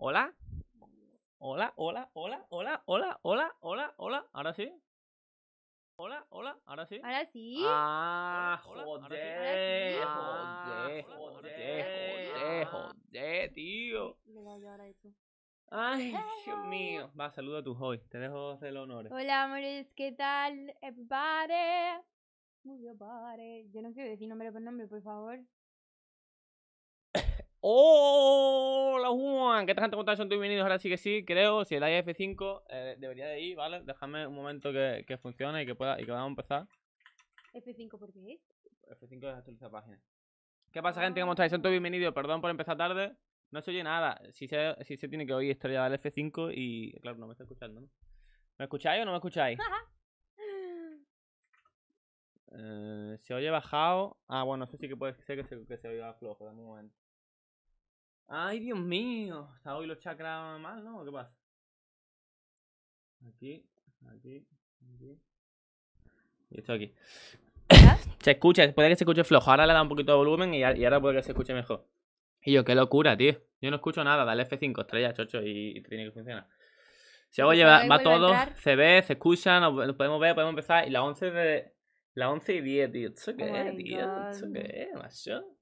Hola. Hola, hola, hola, hola, hola, hola, hola, hola. Ahora sí. Hola, hola, ahora sí. Ahora sí. Ah, joder. Joder, joder, joder, tío. Ay, Dios mío. Va, saluda a tu hoy. Te dejo hacer honor honores. Hola, amores. ¿Qué tal? Eh, ¿Pare? Muy bien, Yo no quiero decir nombre por nombre, por favor. Hola Juan, ¿qué tal gente? ¿Cómo Son bienvenidos, ahora sí que sí, creo, si el f 5 eh, debería de ir, ¿vale? Déjame un momento que, funcione y que pueda y que podamos empezar. ¿F5 por qué? F5 es actualizar página. ¿Qué pasa gente? ¿Cómo ah. estáis? Son bienvenidos, perdón por empezar tarde. No se oye nada, si se, si se tiene que oír estrella del F5 y... Claro, no me está escuchando, ¿Me escucháis o no me escucháis? eh, se oye bajado... Ah, bueno, eso sí que puede ser que se, que se oiga flojo, un momento. ¡Ay, Dios mío! ¿está hoy los chakras mal, ¿no? ¿Qué pasa? Aquí, aquí, aquí. Y esto aquí. se escucha, puede que se escuche flojo. Ahora le da un poquito de volumen y, ahora puede que se escuche mejor. Y yo, qué locura, tío. Yo no escucho nada, dale F5, estrella, chocho, y, tiene que funcionar. Se hago llevar, pues va todo, se ve, se escucha, nos, podemos ver, podemos empezar. Y la 11 de. la 11 y 10, tío. ¿Esto qué es, oh tío? ¿Esto qué es, macho?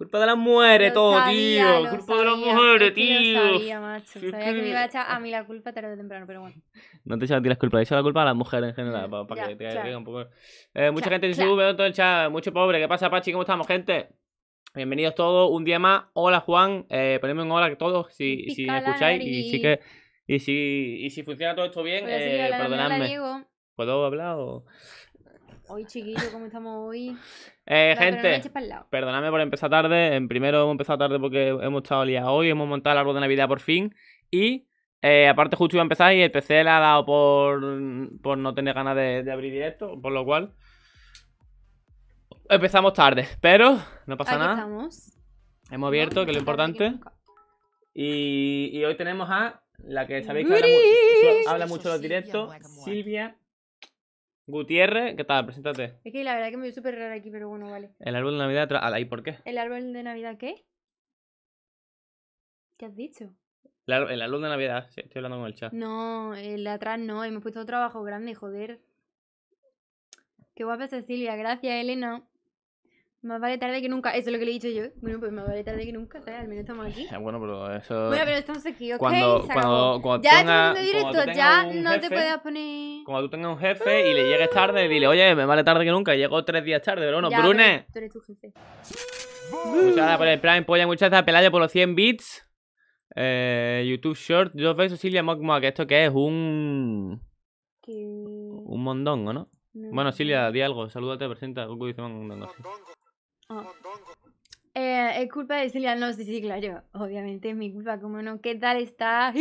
Culpa de las mujeres, todo, tío. Culpa de las mujeres, tío. Lo sabía, macho. Sabía que me iba a echar a mí la culpa tarde o temprano, pero bueno. No te echas a ti culpa, culpas, echa la culpa a las mujeres en general, mm, para, que te caiga un poco. Eh, mucha gente gente se en todo el chat. Mucho pobre. ¿Qué pasa, Pachi? ¿Cómo estamos, gente? Bienvenidos todos, un día más. Hola, Juan. Eh, ponedme un hola a todos si, me escucháis. Y si que. si, funciona todo esto bien, eh, perdonadme. ¿Puedo hablar o.? Hoy, chiquillo, ¿cómo estamos hoy? Eh, gente, perdóname perdonadme por empezar tarde. En primero hemos empezado tarde porque hemos estado liados hoy. Hemos montado el árbol de Navidad por fin. Y eh, aparte, justo iba a empezar y el PC le ha dado por, por no tener ganas de, abrir directo. Por lo cual, empezamos tarde. Pero no pasa nada. Hemos abierto, que es lo importante. Y, hoy tenemos a la que sabéis que habla, habla mucho de los directos, Silvia Gutiérrez, ¿qué tal? Preséntate. Es que la verdad es que me veo súper raro aquí, pero bueno, vale. El árbol de Navidad atrás. ¿ahí por qué? ¿El árbol de Navidad qué? ¿Qué has dicho? El, árbol de Navidad, sí, estoy hablando con el chat. No, el de atrás no, me he puesto un trabajo grande, joder. Qué guapa Cecilia, gracias Elena. Más vale tarde que nunca. Eso es lo que le he dicho yo. Bueno, pues más vale tarde que nunca, ¿sabes? Al menos estamos aquí. Bueno, pero eso. Bueno, pero estamos aquí, ¿ok? Cuando, cuando, cuando ya tenga, directo, ya no te puedes poner. Cuando tú tengas un jefe y le llegues tarde, dile, oye, me vale tarde que nunca. Llego tres días tarde, pero bueno, ya, Brune. Tú eres tu jefe. Muchas gracias por el Prime, Polla. Muchas gracias, Pelayo, por los 100 bits. Eh, YouTube Short, dos veces Silvia Que ¿Esto que es? Un. Un mondongo, ¿no? Bueno, Silvia, di algo. Salúdate, presenta. Goku dice mondongo. Ah. Eh, es culpa de Celia, no, sí, sí, claro. Obviamente es mi culpa, como no. ¿Qué tal estás?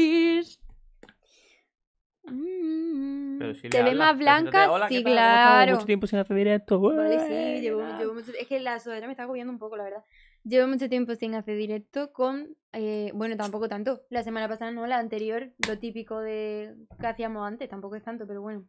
Mm, te ve más blanca, sí, claro. mucho tiempo sin hacer directo. güey. Es que la sudadera me está agobiando un poco, la verdad. Llevo mucho tiempo sin hacer directo con... Eh, bueno, tampoco tanto. La semana pasada no, la anterior, lo típico de que hacíamos antes, tampoco es tanto, pero bueno.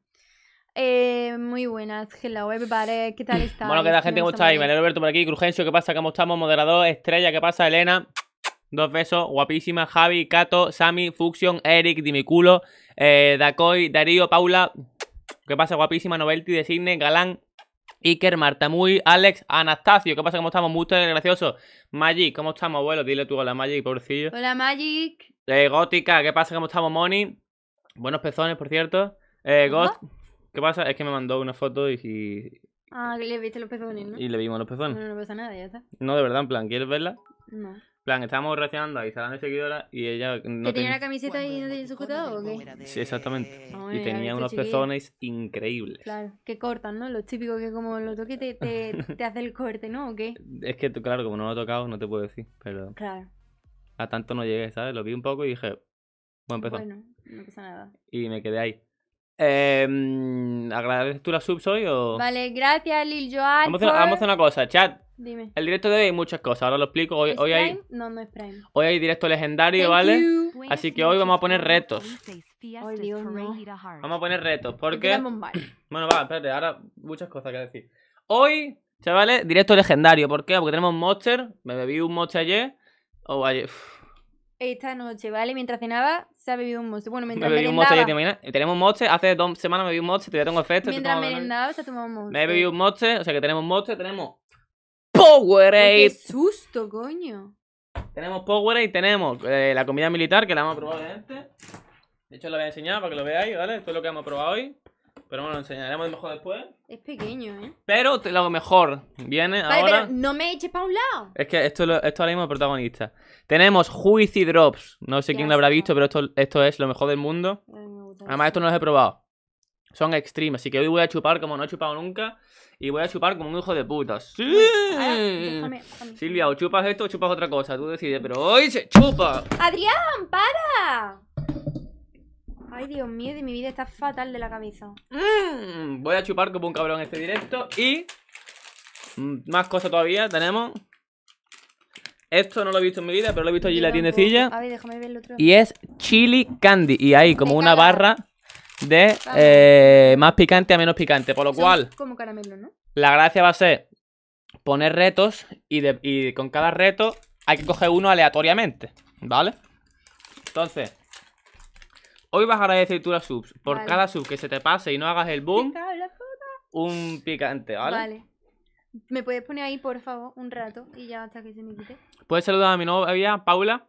Eh, muy buenas, hello everybody, ¿qué tal está? Bueno, ¿qué tal gente? ¿Cómo estáis? Vale, Roberto por aquí, Crujencio, ¿qué pasa? ¿Cómo estamos? Moderador, Estrella, ¿qué pasa? Elena, dos besos, guapísima, Javi, Cato, Sami, Fuxion, Eric, Dimiculo, eh, Dacoy, Darío, Paula, ¿qué pasa? Guapísima, Novelty, Designe, Galán, Iker, Marta, muy Alex, Anastasio, ¿qué pasa? ¿Cómo estamos? Mucho gracioso. Magic, ¿cómo estamos, abuelo? Dile tú hola, Magic, pobrecillo. Hola, Magic. Eh, Gótica, ¿qué pasa? ¿Cómo estamos, Moni? Buenos pezones, por cierto. Eh, ¿Qué pasa? Es que me mandó una foto y. ah, que le viste los pezones, ¿no? Y le vimos los pezones. No, no pasa nada, ya está. No, de verdad, en plan, ¿quieres verla? No. En plan, estábamos reaccionando a Instagram de seguidora y ella. No ¿Que tenía, la camiseta y no tenía cutado o qué? Sí, exactamente. Ah, y tenía este unos pezones increíbles. Claro, que cortan, ¿no? Los típicos que como lo toque te, hace el corte, ¿no? ¿O qué? Es que, claro, como no lo he tocado, no te puedo decir, pero. Claro. A tanto no llegué, ¿sabes? Lo vi un poco y dije, bueno, empezó. Bueno, no pasa nada. Y me quedé ahí. Eh, ¿Agradeces tú la subs hoy o...? Vale, gracias Lil Joan Vamos, a hacer- una cosa, chat. Dime. El directo de hoy hay muchas cosas, ahora lo explico. Hoy, hay, No, no es Prime. hoy hay directo legendario, ¿vale? Así que hoy vamos a poner retos. Vamos a poner retos, porque... Bueno, va, espérate, ahora muchas cosas que decir. Hoy, chavales, directo legendario. ¿Por qué? Porque tenemos Monster. Me bebí un Monster ayer. O oh, ayer. Esta noche, ¿vale? Mientras cenaba, ha bebido un monster. Bueno, me he merendaba. un Tenemos un hace dos semanas me bebido un monster, todavía tengo efecto. Mientras merendaba se ha tomado un monster. Me he bebido un monster, o sea que tenemos monster, tenemos Powerade. ¡Qué susto, coño! Tenemos Powerade, tenemos eh, la comida militar que la hemos probado antes. De hecho, la voy a enseñar para que lo veáis, ¿vale? Esto es lo que hemos probado hoy. Pero bueno, lo enseñaremos mejor después. Es pequeño, ¿eh? Pero te, lo mejor viene vale, Pero no me eches para un lado. Es que esto, esto ahora mismo protagonista. Tenemos Juicy Drops. No sé quién lo habrá visto, pero esto, esto es lo mejor del mundo. Además, esto no los he probado. Son extremas así que hoy voy a chupar como no he chupado nunca. Y voy a chupar como un hijo de puta. ¡Sí! Silvia, o chupas esto o chupas otra cosa. Tú decides, pero hoy se chupa. ¡Adrián, para! Ay, Dios mío, de mi vida está fatal de la cabeza. Mm, voy a chupar como un cabrón este directo. Y mm, más cosas todavía tenemos. Esto no lo he visto en mi vida, pero lo he visto allí en la tiendecilla. A ver, déjame ver el otro. Y es chili candy. Y hay como una barra de eh, más picante a menos picante. Por lo cual... Como caramelo, ¿no? La gracia va a ser poner retos y con cada reto hay que coger uno aleatoriamente. ¿Vale? Entonces, Hoy vas a agradecer tú las subs. Por cada sub que se te pase y no hagas el boom, un picante, ¿vale? Vale. ¿Me puedes poner ahí, por favor, un rato y ya hasta que se me quite? ¿Puedes saludar a mi novia, Paula?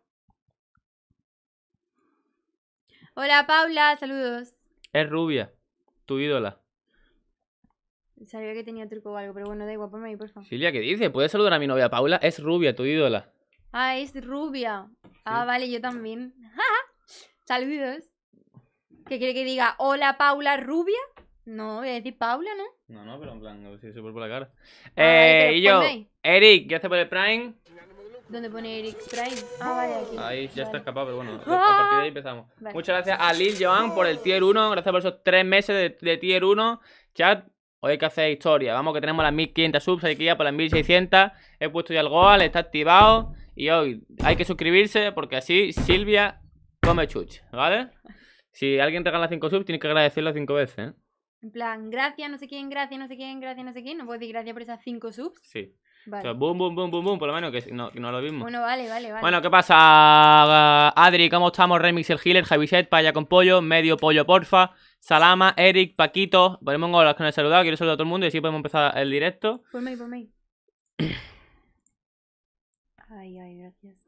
Hola, Paula, saludos. Es rubia, tu ídola. Sabía que tenía truco o algo, pero bueno, da igual, ponme ahí, por favor. Silvia, ¿qué dice? ¿Puedes saludar a mi novia, Paula? Es rubia, tu ídola. Ah, es rubia. Ah, vale, yo también. saludos. ¿Qué quiere que diga? Hola, Paula Rubia. No, voy a decir Paula, ¿no? No, no, pero en plan, a ver si se por la cara. Ah, eh, y yo, Eric, hace por el Prime. ¿Dónde pone Eric Prime? Ah, vale, aquí. Ahí ya está escapado, pero bueno, a ¡Ah! partir de ahí empezamos. Muchas gracias a Lil Joan por el tier 1. Gracias por esos tres meses de, tier 1. Chat, hoy hay que hacer historia. Vamos, que tenemos las 1500 subs, hay que ir por las 1600. He puesto ya el Goal, está activado. Y hoy hay que suscribirse porque así Silvia come chuch, ¿vale? Si alguien regala 5 subs, tienes que agradecerlo 5 veces, ¿eh? En plan, gracias, no sé quién, gracias, no sé quién, gracias, no sé quién. No puedo decir gracias por esas 5 subs. Sí. Vale. O sea, boom, boom, boom, boom, boom, por lo menos que no, es lo mismo Bueno, vale, vale, vale. Bueno, ¿qué pasa, eh, Adri? ¿Cómo estamos? Remix el Healer, Javiset, Paya con Pollo, Medio Pollo, porfa. Salama, Eric, Paquito. Ponemos a los que nos saludado. Quiero saludar a todo el mundo y así podemos empezar el directo. Por mí, por mí. ay, ay, gracias.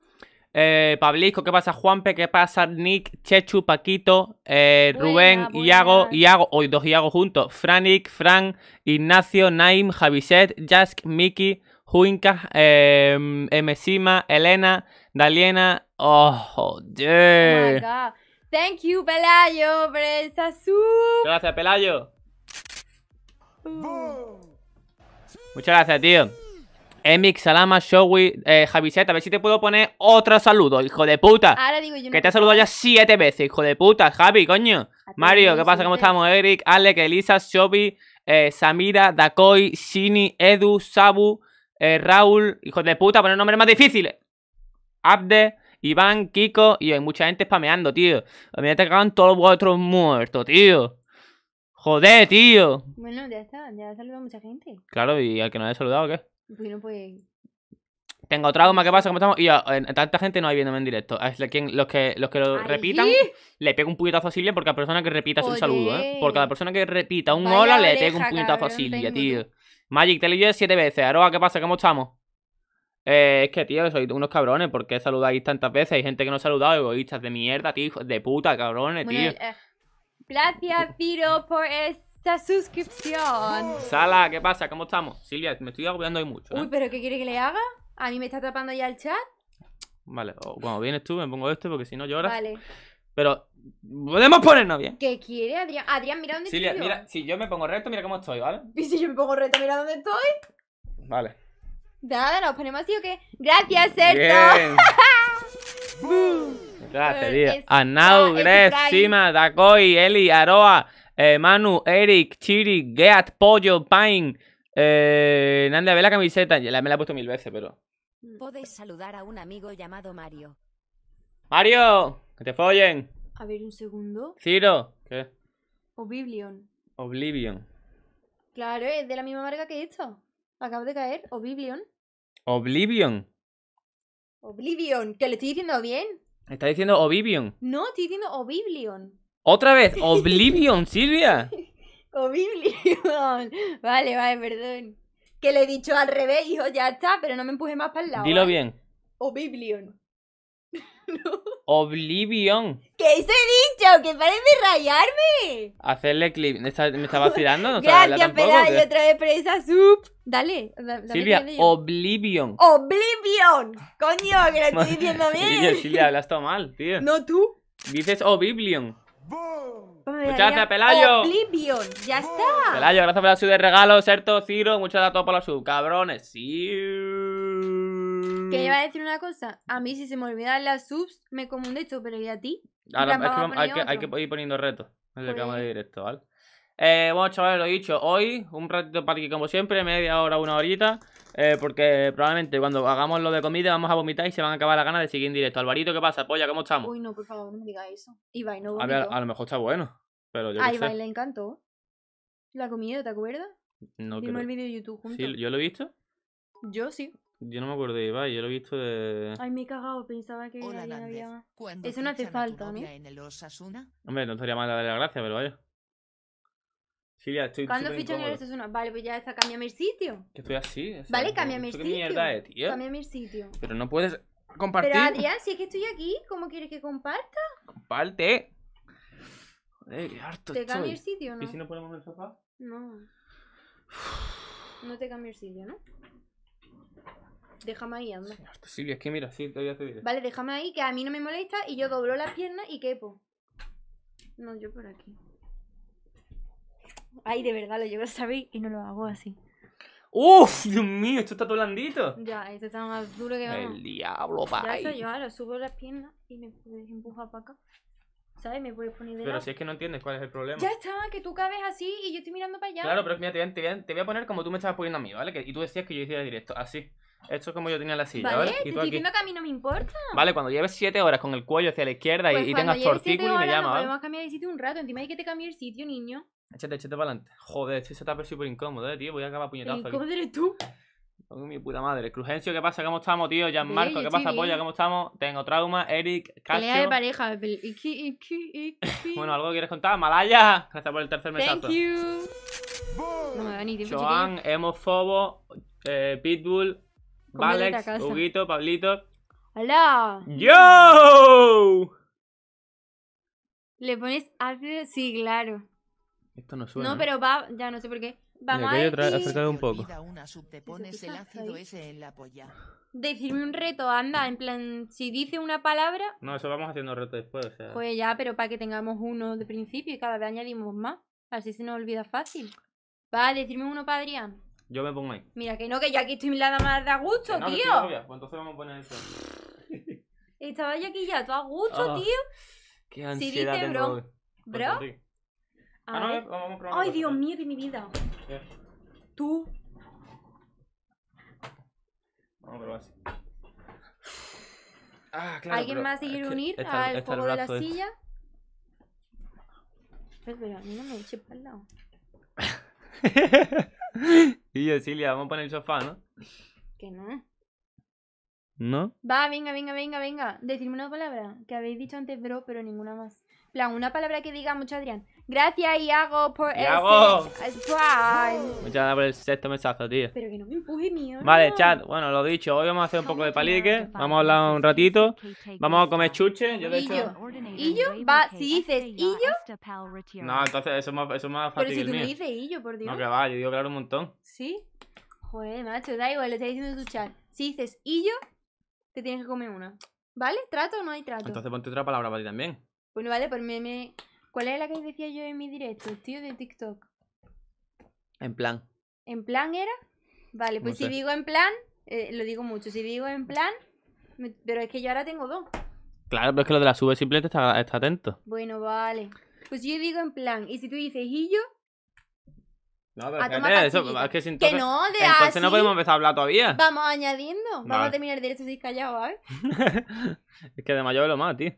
Eh, Pablisco, ¿qué pasa? Juanpe, ¿qué pasa? Nick, Chechu, Paquito, eh, Rubén, Iago, Iago, hoy dos Iago juntos, Franik, Fran, Ignacio, Naim, Javiset, Jask, Miki, Juinca, eh, em, Elena, Daliena, oh, yeah. Oh Thank you, Pelayo, por Gracias, Pelayo. Uh. Muchas gracias, tío. Emik, Salama, Showy, eh, Javiseta, a ver si te puedo poner otro saludo, hijo de puta. Que te he saludado ya siete veces, hijo de puta, Javi, coño. Mario, ¿qué pasa? ¿Cómo estamos? Eric, Alec, Elisa, Shobi, eh, Samira, Dakoi, Shini, Edu, Sabu, eh, Raúl, hijo de puta, poner nombres más difíciles. Abde, Iván, Kiko, y hay mucha gente spameando, tío. A mí me cagan todos vosotros muertos, tío. Joder, tío. Bueno, ya está, ya ha saludado mucha gente. Claro, ¿y al que no haya saludado qué? Pues tengo otra Tengo trauma, ¿qué pasa? ¿Cómo estamos? Y tanta gente no hay viéndome en directo. Es los que, los que lo repitan, le pego un puñetazo a Silvia porque a persona que repita es un saludo, ¿eh? a la persona que repita un hola, le pego un puñetazo a Silvia, tío. Magic, te lo siete veces. Aroa, ¿qué pasa? ¿Cómo estamos? Eh, es que, tío, Soy unos cabrones porque saludáis tantas veces. Hay gente que no ha saludado, egoístas de mierda, tío, de puta, cabrones, tío. Eh, gracias, Ciro, por eso esta suscripción. Sala, ¿qué pasa? ¿Cómo estamos? Silvia, me estoy agobiando hoy mucho. ¿eh? Uy, ¿pero qué quiere que le haga? ¿A mí me está tapando ya el chat? Vale, o cuando vienes tú me pongo este porque si no lloras. Vale. Pero podemos ponernos bien. ¿Qué quiere Adrián? Adrián, mira dónde estoy. Silvia, mira, si yo me pongo recto, mira cómo estoy, ¿vale? Y si yo me pongo recto, mira dónde estoy. Vale. Nada, nos ponemos así o qué. Gracias, Sergio. Gracias, tío. Anau, Gref, Sima, Dakoi, Eli, Aroa eh, Manu, Eric, Chiri, Geat, Pollo, Pine, eh, Nanda, ve la camiseta. Ya me la he puesto mil veces, pero. Mm. Puedes saludar a un amigo llamado Mario. ¡Mario! ¡Que te follen! A ver, un segundo. Ciro. ¿Qué? Oblivion. Oblivion. Claro, es de la misma marca que esto. Acabo de caer. Oblivion. Oblivion. Oblivion. ¿Que le estoy diciendo bien? Está diciendo Oblivion. No, estoy diciendo Oblivion. Otra vez, Oblivion, Silvia. Oblivion. Vale, vale, perdón. Que le he dicho al revés, hijo, ya está, pero no me empuje más para el lado. Dilo bien. Oblivion. no. Oblivion. ¿Qué eso he dicho? ¡Que parece de rayarme! Hacerle clip. ¿Me está vacilando? No Gracias, pelada. Y otra vez presa sub. Dale. dale Silvia, Oblivion. ¡Oblivion! Coño, que lo estoy diciendo bien. Silvia, Silvia, hablas todo mal, tío. No tú. Dices Oblivion. Muchas gracias, Pelayo. Oblivion, ya está. Pelayo, gracias por la sub de regalo, ¿cierto? Ciro. Muchas gracias a todos por la sub, cabrones. Sí. Que iba a decir una cosa. A mí, si se me olvidan las subs, me como un hecho, pero ¿y a ti? hay, que, ir poniendo retos. Es vamos pues ¿vale? Eh, bueno, chavales, lo he dicho. Hoy, un ratito para aquí, como siempre, media hora, una horita. Eh, porque probablemente cuando hagamos lo de comida vamos a vomitar y se van a acabar las ganas de seguir en directo. Alvarito, ¿qué pasa, polla? ¿Cómo estamos? Uy, no, por favor, no me digas eso. Ibai no A, lo mejor está bueno, pero yo A Ibai le encantó. La comida, ¿te acuerdas? No Vimos creo. el vídeo de YouTube juntos. ¿Sí? ¿Yo lo he visto? Yo sí. Yo no me acuerdo de Ibai, yo lo he visto de... Ay, me he cagado, pensaba que Hola, había más. Eso no hace falta, ¿no? Hombre, no estaría mal darle la gracia, pero vaya estoy ¿Cuándo fichan en el uno. Vale, pues ya está, Cambia mi sitio. Que estoy así. vale, ¿eh? cambia mi sitio. ¿Qué mierda sitio. Pero no puedes compartir. Pero Adrián, si es que estoy aquí, ¿cómo quieres que comparta? Comparte. Joder, qué harto ¿Te cambia el sitio no? ¿Y si no ponemos el sofá? No. No te cambio el sitio, ¿no? Déjame ahí, anda. Sí, harto, Silvia, es que mira, sí, te voy a hacer Vale, déjame ahí, que a mí no me molesta y yo doblo las piernas y quepo. No, yo por aquí. Ay, de verdad, lo llevo a saber y no lo hago así. ¡Uf! Dios mío, esto está todo blandito. Ya, esto está más duro que vamos. El diablo, pa. Ya yo ahora subo las piernas y me puedes para acá. ¿Sabes? Me puedes poner de Pero si es que no entiendes cuál es el problema. Ya está, que tú cabes así y yo estoy mirando para allá. Claro, pero mira, te voy a, te voy a, poner como tú me estabas poniendo a mí, ¿vale? Que, y tú decías que yo hiciera directo, así. Esto es como yo tenía la silla, ¿vale? ¿vale? Te estoy diciendo que a mí no me importa. Vale, cuando lleves 7 horas con el cuello hacia la izquierda y, pues tengas tortículo, y me llama, ¿vale? Podemos cambiar de sitio un rato, encima hay que te cambie el sitio, niño. Échate, échate para adelante. Joder, este setup es súper incómodo, eh, tío. Voy a acabar puñetazo. ¿Cómo eres tú? Con mi puta madre. Crujencio, ¿qué pasa? ¿Cómo estamos, tío? Gianmarco, ¿qué pasa, polla? ¿Cómo estamos? Tengo trauma. Eric, Casio. Pelea de pareja. bueno, ¿algo quieres contar? Malaya. Gracias por el tercer mensaje. Thank you. No me da ni tiempo, Joan, Hemofobo, eh, Pitbull, Valex, Huguito, Pablito. ¡Hola! ¡Yo! ¿Le pones ácido? Sí, claro. Esto no suena. No, pero va, ya no sé por qué. Vamos a decir... un poco. Decirme un reto, anda, en plan, si dice una palabra... No, eso vamos haciendo reto después, o sea... Pues ya, pero para que tengamos uno de principio y cada vez añadimos más. Así se nos olvida fácil. Va, decirme uno para Yo me pongo ahí. Mira, que no, que ya aquí estoy nada más de a gusto, no, tío. No, Pues entonces vamos a poner eso. Estaba ya aquí ya, tú a gusto, ah, tío. Qué ansiedad si dice, bro, bro, Ah, Ay, Dios mío, de mi vida. Tú. Vamos a probar así. Ah, claro. ¿Alguien más quiere unir para al esta juego de la silla? Espera, pues, a mí no me eche para el lado. y yo, vamos a poner el sofá, ¿no? Que no. ¿No? Va, venga, venga, venga, venga. Decidme una palabra que habéis dicho antes, bro, pero ninguna más. plan, una palabra que diga mucho Adrián. Gracias, Iago, por Iago. el Muchas gracias por el sexto mensaje, tío. Pero que no me empuje, mío. Vale, chat, bueno, lo dicho. Hoy vamos a hacer un poco de palique. Vamos a hablar un ratito. Vamos a comer chuche. Yo, de hecho... ¿Illo? Va, si dices Illo... No, entonces eso es más, eso más fácil Pero si tú me dices Illo, por Dios. No, que va, yo digo claro un montón. ¿Sí? Joder, macho, da igual, lo estoy diciendo en tu chat. Si dices Illo, te tienes que comer una. ¿Vale? ¿Trato o no hay trato? Entonces ponte otra palabra para ti también. Bueno, vale, pues meme. me... ¿Cuál es la que decía yo en mi directo, tío, de TikTok? En plan. ¿En plan era? Vale, pues si digo en plan, eh, lo digo mucho, si digo en plan, pero es que yo ahora tengo dos. Claro, pero es que lo de la sube simplemente está, está atento. Bueno, vale. Pues yo digo en plan, y si tú dices y No, pero eso, es que que no, de entonces no podemos empezar a hablar todavía. vamos añadiendo, vamos a terminar el directo sin callado, ¿vale? Es que de mayor es lo más, tío.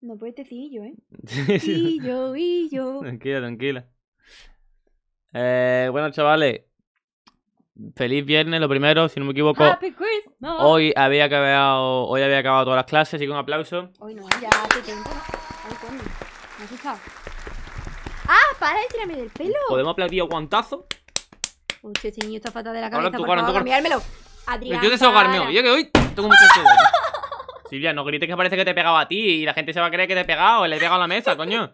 No puedes este decir yo, ¿eh? y yo, yo. Tranquila, tranquila. Eh, bueno, chavales. Feliz viernes, lo primero, si no me equivoco. Hoy había acabado, hoy había acabado todas las clases, así que un aplauso. Hoy no, ya te tengo. ¿Me has asustado ¡Ah! ¡Para de tirarme del pelo! ¿Podemos aplaudir a guantazo? Uy, niño está fatal de la cabeza, ahora tú, por favor, tú, Adrián, Yo yo que hoy tengo mucho Silvia, no grites que parece que te he pegado a ti y la gente se va a creer que te he pegado, le he pegado a la mesa, coño.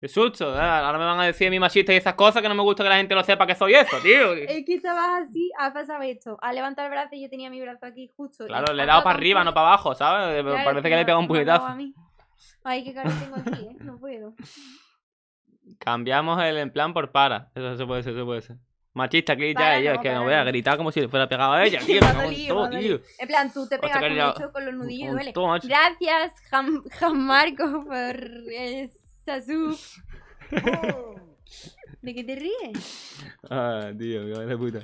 Qué susto, ahora me van a decir mi machista y esas cosas que no me gusta que la gente lo sepa que soy eso, tío. es que estabas así, ha pasado esto. Al levantar el brazo, y yo tenía mi brazo aquí justo. Claro, le he dado para arriba, no para abajo, ¿sabes? parece que, le he pegado un puñetazo. Ay, qué cara tengo aquí, ¿eh? No puedo. Cambiamos el en plan por para. Eso se puede ser, eso puede ser. Machista, que ya, yo, es que me voy a gritar como si le fuera pegado a ella, En plan, tú te pegas mucho con los nudillos, duele. Gracias, Jan, Marco, por esa sub. ¿De qué te ríes? Ah, tío, qué de puta.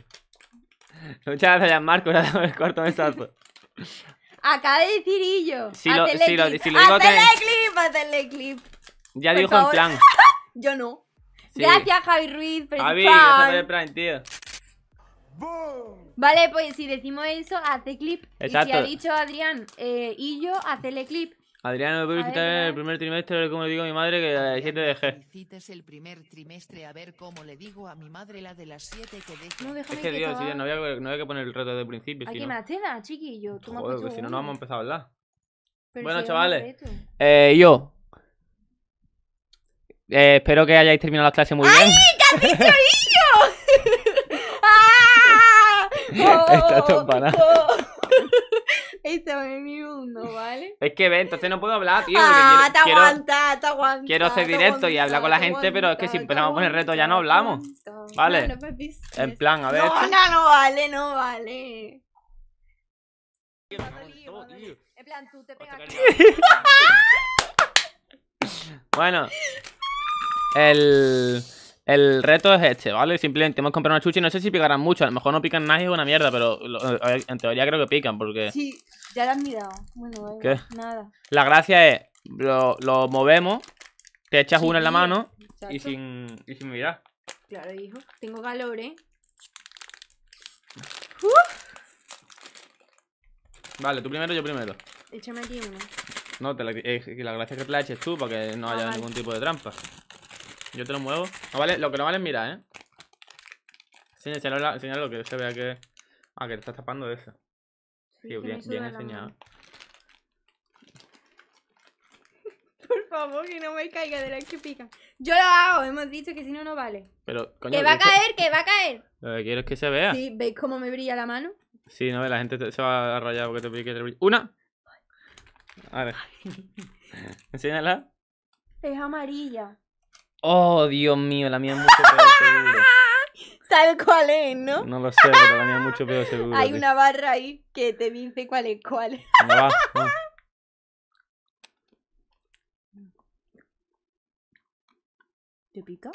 Muchas gracias, Marco, por el cuarto mensazo. Acaba de decir Illo. Si clip. lo, digo, hazle clip, hazle clip. Ya dijo en plan. yo no. Sí. Gracias, Javi Ruiz. Por Javi, gracias por el plan, tío. Vale, pues si decimos eso, hace clip. Exacto. Y si ha dicho Adrián eh, y yo, hacele clip. Adrián, me voy a visitar el primer trimestre, como le digo a mi madre, que a las 7 dejé. Cites el primer trimestre a ver cómo le digo a mi madre la de las 7 que dejé. No, déjame es que, que Dios, sí, no, había, no había que poner el reto desde el principio. Aquí sino... me chiquillo. Tú Joder, que pues si no, no vamos a empezar a hablar. Pero bueno, si chavales, eh, yo eh, espero que hayáis terminado las clases muy bien. ¡Ay, qué has dicho niño! ¡Ah! Está chompana. Oh, oh. Este en mi mundo, ¿vale? Es que ve, entonces no puedo hablar, tío. Ah, te aguanta, te aguanta. Quiero hacer directo y hablar con la gente, pero es que si empezamos a poner reto ya no hablamos. ¿Vale? Ah, en plan, a ver. No, no, no vale, no vale. En plan, tú te pegas. bueno. El, reto es este, ¿vale? Simplemente hemos comprado una chuchi. No sé si picarán mucho. A lo mejor no pican nada y es una mierda, pero en teoría creo que pican porque... Sí, ya la han mirado. Bueno, nada. La gracia es, lo, movemos, te echas una en la mano y sin, y sin mirar. Claro, hijo. Tengo calor, ¿eh? Vale, tú primero, yo primero. Échame aquí uno. No, eh, la, gracia es que te la eches tú para que no ah, haya ningún tipo de trampa. Yo te lo muevo. No vale, lo que no vale es mirar, ¿eh? Señala, lo que se vea que... Ah, que te estás tapando de eso. Sí, bien, bien enseñado. Por favor, que no me caiga de la que pica. Yo lo hago, hemos dicho que si no, no vale. Pero, coño, que va a caer, que va a caer. Lo que quiero es que se vea. Sí, ¿veis cómo me brilla la mano? Sí, no, la gente se va a rayar porque te brilla. Te brilla. ¡Una! A ver. Enséñala. Es amarilla. Oh, Dios mío, la mía es mucho peor seguro. ¿Sabes cuál es, no? No lo sé, pero la mía es mucho peor seguro. Hay una barra ahí que te dice cuál es cuál. ¿Te pica?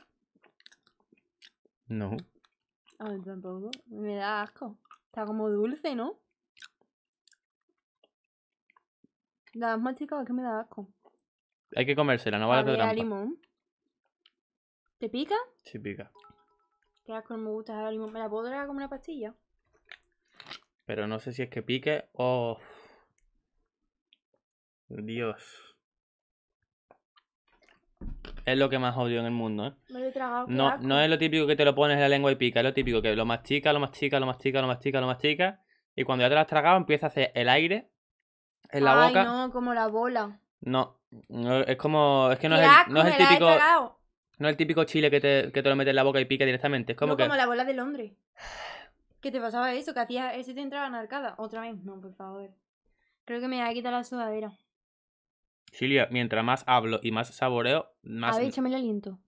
No. A mí tampoco. Me da asco. Está como dulce, ¿no? La más chica es que me da asco. Hay que comérsela, no vale, a limón. ¿Te pica? Sí, pica. Qué asco, no me gusta ¿Me la puedo tragar como una pastilla? Pero no sé si es que pique o... Dios. Es lo que más odio en el mundo, ¿eh? Me lo he tragado. No, no es lo típico que te lo pones en la lengua y pica, es lo típico que lo mastica, lo mastica, lo mastica, lo mastica, lo mastica. Y cuando ya te lo has tragado empieza a hacer el aire en la Ay, boca. no, como la bola. No, es como... Es que no, es el, no es el típico... No el típico chile que te, que te lo metes en la boca y pica directamente. Es como como la bola de Londres. ¿Qué te pasaba eso? Que hacías ese te entraba en arcada. Otra vez. No, por favor. Creo que me voy a quitar la sudadera. Silvia, mientras más hablo y más saboreo, más. A ver, échame el aliento.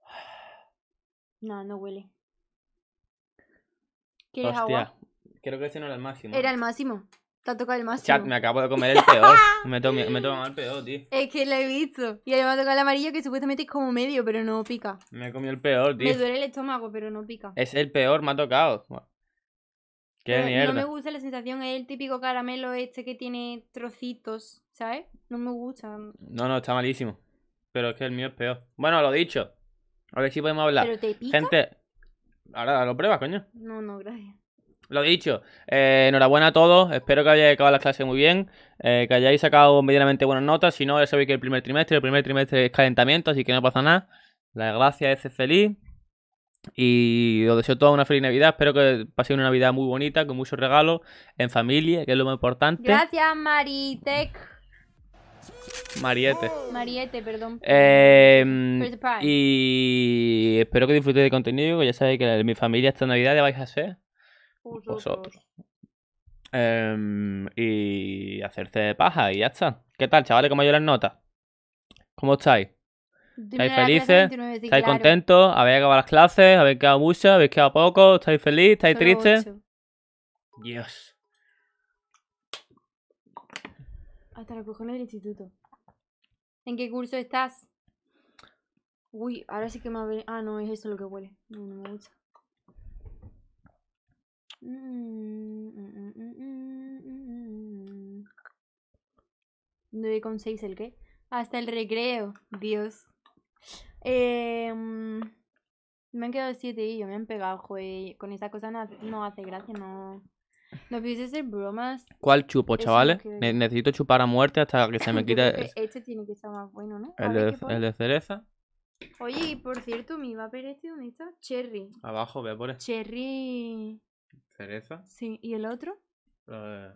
No, no huele. ¿Quieres Hostia, Creo que ese no era el máximo. Era el máximo. Te ha tocado el Chat, me acabo de comer el peor. me tomo me el peor, tío. Es que lo he visto. Y además me ha tocado el amarillo que supuestamente es como medio, pero no pica. Me he comido el peor, tío. Me duele el estómago, pero no pica. Es el peor, me ha tocado. Qué mierda. No me gusta la sensación, es el típico caramelo este que tiene trocitos, ¿sabes? No me gusta. No, no, está malísimo. Pero es que el mío es peor. Bueno, lo dicho. A ver si podemos hablar. ¿Pero te pica? Gente, ahora lo pruebas, coño. No, no, gracias. Lo dicho, eh, enhorabuena a todos, espero que hayáis acabado las clases muy bien, eh, que hayáis sacado medianamente buenas notas, si no ya sabéis que el primer trimestre, el primer trimestre es calentamiento, así que no pasa nada. La gracia es feliz y os deseo toda una feliz Navidad, espero que paséis una Navidad muy bonita, con muchos regalos, en familia, que es lo más importante. Gracias Maritec. Mariette. Oh. Mariette, perdón. Em, y espero que disfrutéis del contenido, que ya sabéis que mi familia esta Navidad ya vais a ser pues vosotros. Em, y hacerse de paja y ya está. ¿Qué tal, chavales? ¿Cómo las notas? ¿Cómo estáis? ¿Estáis felices? ¿Estáis contentos? ¿Habéis acabado las clases? ¿Habéis quedado muchas? ¿Habéis quedado poco? ¿Estáis felices? ¿Estáis tristes? Dios. Hasta los cojones del instituto. ¿En qué curso estás? Uy, ahora sí que me ha Ah, no, es eso lo que huele. no me gusta con 6, el qué? Hasta el recreo, Dios. Em, me han quedado 7 y yo me han pegado, Con esa cosa no, hace, gracia, no. No pudiese hacer bromas. ¿Cuál chupo, chavales? necesito chupar a muerte hasta que se me quite. Este tiene que estar más bueno, ¿no? El, de, cereza. Oye, por cierto, mi va este, ¿dónde está? Cherry. Abajo, ve por Cherry. Cereza. Sí, ¿y el otro? Ah.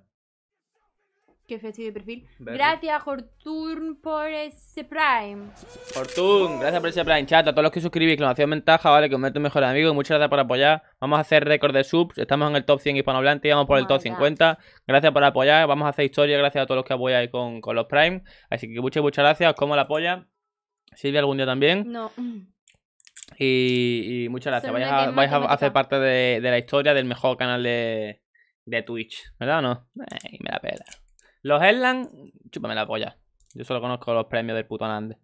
Qué festivo de perfil. Gracias, Hortun, por ese Prime. Hortun, gracias por ese Prime, chat. A todos los que suscribís, que hacéis ventaja, vale, que os meto un mejor amigo. Muchas gracias por apoyar. Vamos a hacer récord de subs. Estamos en el top 100 hispanohablante y vamos por el top 50. Gracias por apoyar. Vamos a hacer historia. Gracias a todos los que apoyáis con, los Prime. Así que muchas, muchas gracias. ¿Cómo la apoya. Silvia algún día también. No. Y, muchas gracias. Vais a, hacer parte de, la historia del mejor canal de, Twitch, ¿verdad o no? me la pela. Los Helllands, chúpame la polla. Yo solo conozco los premios del puto Nande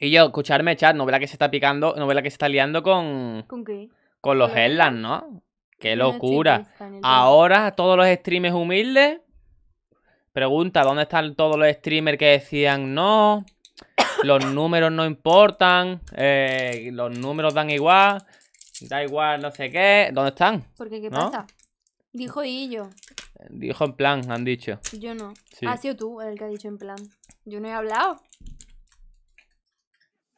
Y yo, escucharme, chat, novela que se está picando, novela que se está liando con. ¿Con qué? Con los Helllands, ¿no? ¡Qué locura! Ahora todos los streamers humildes. Pregunta, ¿dónde están todos los streamers que decían no? Los números no importan. Eh, los números dan igual. Da igual, no sé qué. ¿Dónde están? Porque, ¿qué pasa? Dijo Illo. Dijo en plan, han dicho. Yo no. Ha sido tú el que ha dicho en plan. Yo no he hablado.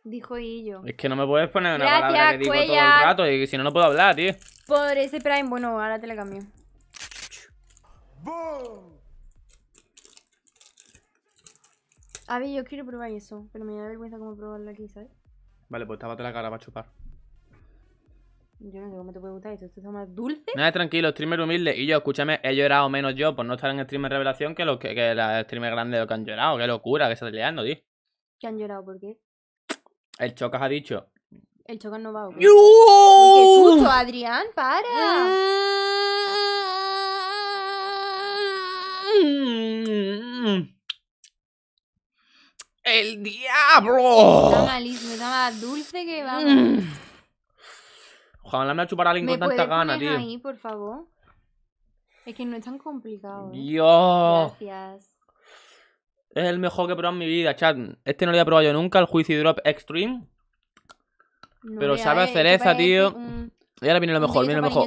Dijo Illo. Es que no me puedes poner una palabra que todo el rato y si no, no puedo hablar, tío. Por ese Prime, bueno, ahora te la cambio. A ver, yo quiero probar eso, pero me da vergüenza cómo probarlo aquí, ¿sabes? Vale, pues tápate la cara para chupar. Yo no sé cómo te puede gustar esto, esto está más dulce. Nada, tranquilo, streamer humilde. Y yo, escúchame, he llorado menos yo por no estar en streamer revelación que los que, que la streamer grande lo que han llorado. Qué locura que estás liando, tío. ¿Qué han llorado? ¿Por qué? El Chocas ha dicho. El Chocas no va a. ocurrir. qué Adrián! ¡Para! Mm el diablo. Está malísimo, está más dulce que vamos. Ojalá me ha chupado alguien con tanta gana, tío. ahí, por favor? Es que no es tan complicado. Dios. Gracias. Es el mejor que he probado en mi vida, chat. Este no lo había probado yo nunca, el Juicy Drop Extreme. pero sabe a cereza, tío. Y ahora viene lo mejor, viene lo mejor.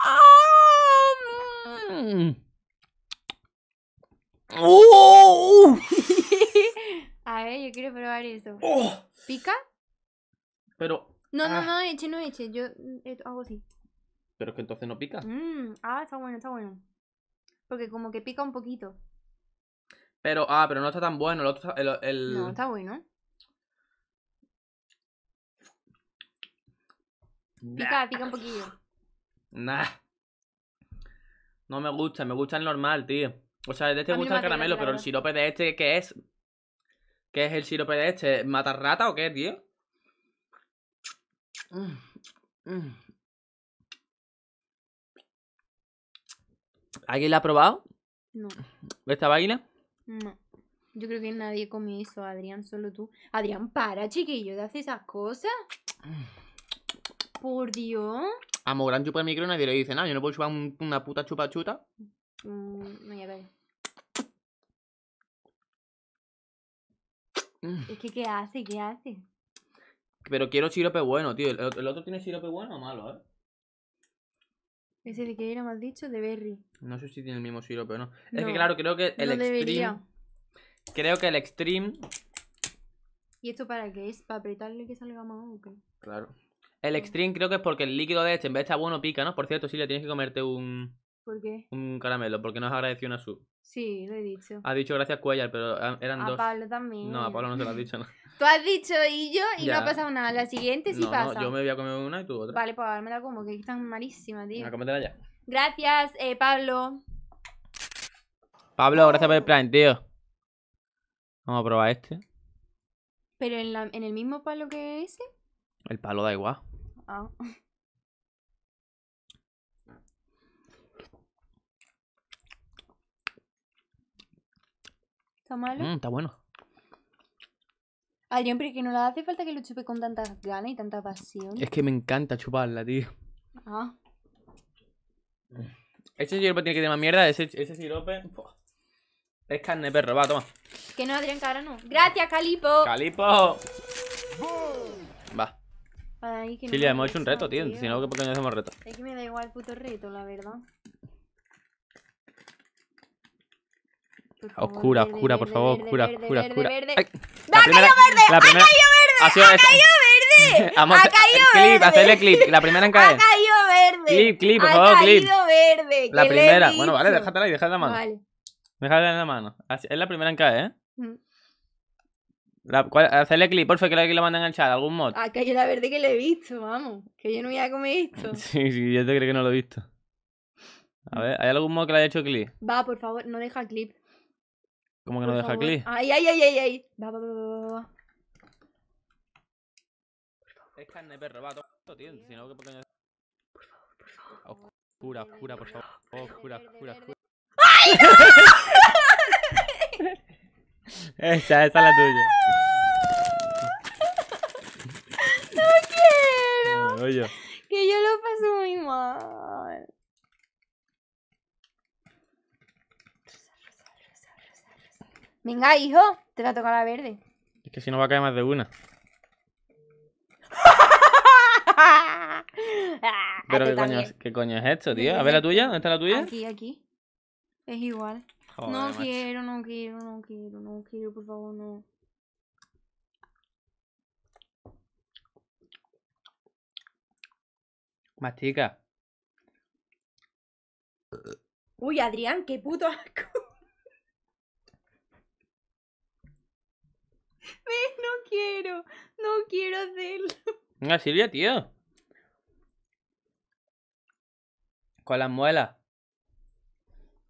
¡Ah! ¡Oh! A ver, yo quiero probar eso. Oh. ¿Pica? Pero. No, no, ah. no, eche, no eche. Yo mm, hago así. Pero es que entonces no pica. Mm, ah, está bueno, está bueno. Porque como que pica un poquito. Pero, ah, pero no está tan bueno. El No, está bueno. Pica, pica un poquillo. Nah. No me gusta, me gusta el normal, tío. O sea, de este gusta el caramelo, pero el sirope de este, ¿qué es? ¿Qué es el sirope de este? ¿Matarrata o qué, tío? Mm, mm. ¿Alguien la ha probado? No. ¿Esta vaina? No. Yo creo que nadie comió eso, Adrián, solo tú. Adrián, para, chiquillo, de hacer esas cosas? Por Dios. A Mogran chupa el micro nadie le dice nada. Yo no puedo chupar una puta chupa chuta. Mm, mm, Es que, ¿qué hace? ¿Qué hace? Pero quiero sirope bueno, tío. ¿El, otro tiene sirope bueno o malo, eh? Ese de que era más dicho, de Berry. No sé si tiene el mismo sirope o no. Es que, claro, creo que el Extreme. Creo que el Extreme. ¿Y esto para qué es? ¿Para apretarle que salga más o qué? Claro. El Extreme creo que es porque el líquido de este, en vez de estar bueno, pica, ¿no? Por cierto, sí, le tienes que comerte un. ¿Por qué? Un caramelo, porque nos agradeció una sub. Sí, lo he dicho. Ha dicho gracias Cuellar, pero eran dos. A Pablo también. No, a Pablo no se lo has dicho, no. tú has dicho y yo y no ha pasado nada. La siguiente sí pasa. No, yo me voy a comer una y tú otra. Vale, pues ahora la como, que están malísimas, tío. Venga, ya. Gracias, eh, Pablo. Pablo, gracias por el plan, tío. Vamos a probar este. ¿Pero en, la, en el mismo palo que ese? El palo da igual. Ah. ¿Está malo? Mm, está bueno. Adrián, pero que no le hace falta que lo chupe con tantas ganas y tanta pasión. Es que me encanta chuparla, tío. Ah. Ese sirope tiene que tener más mierda. Ese, sirope. Es carne perro, va, toma. Que no, Adrián, cara no. Gracias, Calipo. Calipo. Va. Ay, hemos hecho un reto, tío. Si no, ¿qué por qué no hacemos reto? Es que me da igual el puto reto, la verdad. Oscura, oscura, por favor, oscura, oscura, oscura. ¡Ha caído verde! ¡Ha caído verde! ¡Ha caído verde! ¡Ha caído verde! Hacerle clip, la primera en caer. ¡Ha caído verde! Clip, clip, por favor, clip. ¡Ha caído verde! La primera. Bueno, vale, déjatela ahí, déjala la mano. Vale. Déjala en la mano. Es la primera en caer, ¿eh? Mm. hacerle clip, favor que lo mandan al chat, algún mod. Ha ah, caído la verde que le he visto, vamos. Que yo no voy a esto. sí, sí, yo te creo que no lo he visto. A mm. ver, ¿hay algún mod que le haya hecho clip? Va, por favor, no deja clip. ¿Cómo que no deja click? ¡Ay, ¡Ay, ay, ay, ay, ay! Va, va, va, va, Es carne perro, va, todo tío. Si no, que Por favor, por favor. Oscura, oscura, por favor. Oscura, oscura, oscura. ¡Ay, no! esa, esa es la tuya. No quiero. que yo lo paso muy mal. Venga, hijo, te va a tocar la verde. Es que si no va a caer más de una. Ah, ¿qué coño, es esto, tío? A ver la tuya, ¿dónde está la tuya? Aquí, aquí. Es igual. no quiero, no quiero, no quiero, no quiero, por favor, no. Mastica. Uy, Adrián, qué puto asco. no quiero, no quiero hacerlo. Venga, Silvia, tío. Con la muela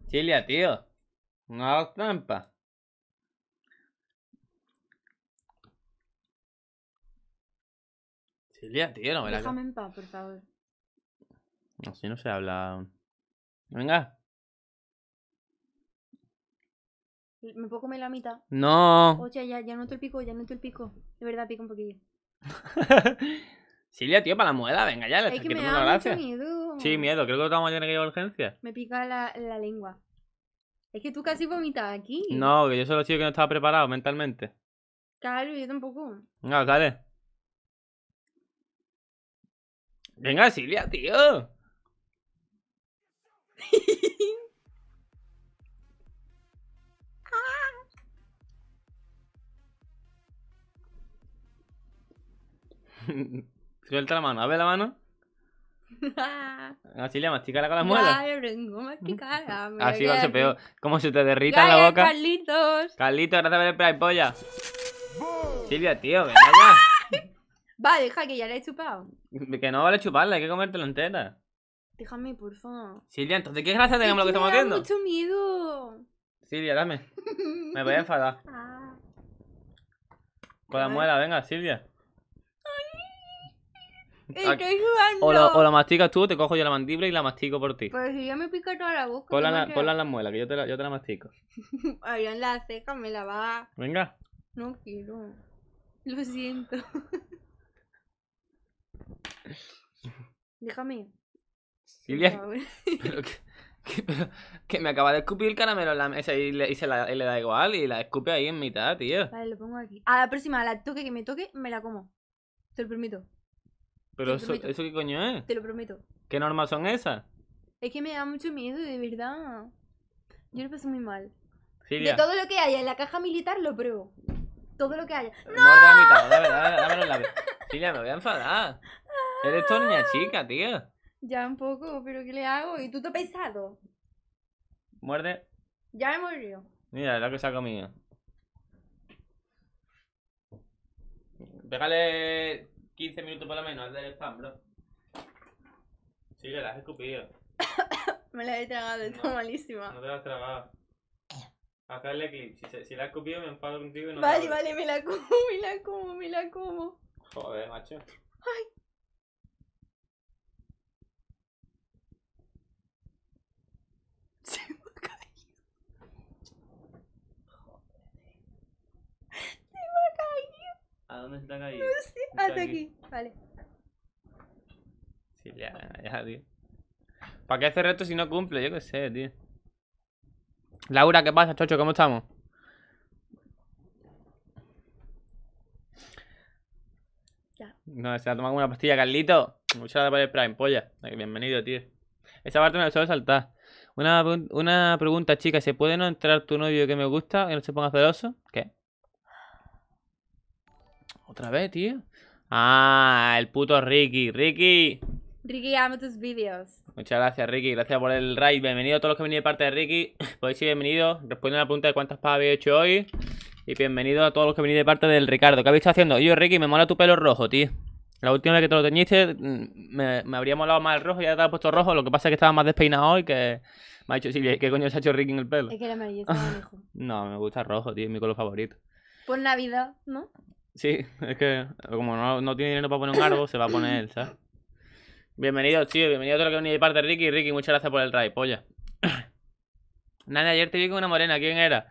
Silvia, tío. No hagas trampa. Silvia, tío, no me la... Déjame en paz, por favor. Así no se habla. Venga. Me puedo comer la mitad. No. Oye, ya, ya noto el pico, ya no noto el pico. De verdad, pica un poquillo. Silvia, tío, para la muela, venga ya, le es que me da miedo. Sí, miedo, creo que estamos ya en en que urgencia. Me pica la, lengua. Es que tú casi vomitas aquí. No, que yo solo sido que no estaba preparado mentalmente. Claro, yo tampoco. No, dale. Venga, Silvia, tío. Suelta la mano, abre la mano. Así le masticala con la muela Así va a ser peor. Como si te derrita en la boca. Carlitos. Carlitos, gracias por el spray, polla. Silvia, tío, venga Va, deja que ya la he chupado. Que no vale chuparla, hay que comértelo entera. Déjame, por favor. Silvia, entonces, ¿qué gracia tenemos lo que estamos haciendo? mucho miedo. Silvia, dame. Me voy a enfadar. Ah. Con la muela, venga, Silvia. O la, masticas tú, te cojo yo la mandíbula y la mastico por ti. Pues si ya me pica toda la boca. Ponla, en la muela, que yo te la, mastico. Ay, en la ceja me la va Venga. No quiero. Lo siento. Déjame. Silvia. Pero que, me acaba de escupir el caramelo y le, se la, da igual y la escupe ahí en mitad, tío. Vale, lo pongo aquí. A la próxima, a la toque que me toque, me la como. Te lo permito. Pero eso, eso qué coño es? Te lo prometo. ¿Qué normas son esas? Es que me da mucho miedo, de verdad. Yo lo paso muy mal. Silvia. De todo lo que haya en la caja militar lo pruebo. Todo lo que haya. ¡No! Morde a mitad, dale dame, dame la... Silvia, me voy a enfadar. Eres toda niña chica, tío. Ya un poco, pero ¿qué le hago? Y tú te has pesado. Muerde. Ya me murió Mira, la que se ha comido. Pégale 15 minutos para menos de del spam, bro. Sí, que la has escupido. me la he tragado, está malísima. No te la has tragado. Acá el clip. Si, si la has escupido, me enfado contigo y no Vale, vale, me la como, me la como, me la como. Joder, macho. Ay, ¿A dónde está acá? hasta aquí. Vale. Sí, ya, ya, tío. ¿Para qué hace este reto si no cumple? Yo qué sé, tío. Laura, ¿qué pasa, chocho? ¿Cómo estamos? Ya. No, se ha tomado una pastilla, Carlito. Muchas gracias por el Prime, polla. Bienvenido, tío. Esa parte me la suele saltar. Una, una pregunta, chica. ¿Se puede no entrar tu novio que me gusta que no se ponga celoso? ¿Qué? Otra vez, tío. Ah, el puto Ricky. Ricky. Ricky, amo tus vídeos. Muchas gracias, Ricky. Gracias por el raid. Bienvenido a todos los que venís de parte de Ricky. Podéis ser bienvenidos. Respondiendo a la pregunta de cuántas pavas habéis hecho hoy. Y bienvenido a todos los que venís de parte del Ricardo. ¿Qué habéis estado haciendo? Yo, Ricky, me mola tu pelo rojo, tío. La última vez que te lo teñiste mm, me, me habría molado más el rojo. Ya te has puesto rojo. Lo que pasa es que estaba más despeinado hoy que... Me ha sí, ¿qué coño se ha hecho Ricky en el pelo? Es que era amarillo, estaba no, me gusta el rojo, tío. Es mi color favorito. Por Navidad, ¿no? Sí, es que como no, tiene dinero para poner un árbol, se va a poner él, ¿sabes? Bienvenido, tío, bienvenido a lo que venía de parte de Ricky. Ricky, muchas gracias por el raid, polla. Nada, ayer te vi con una morena, ¿quién era?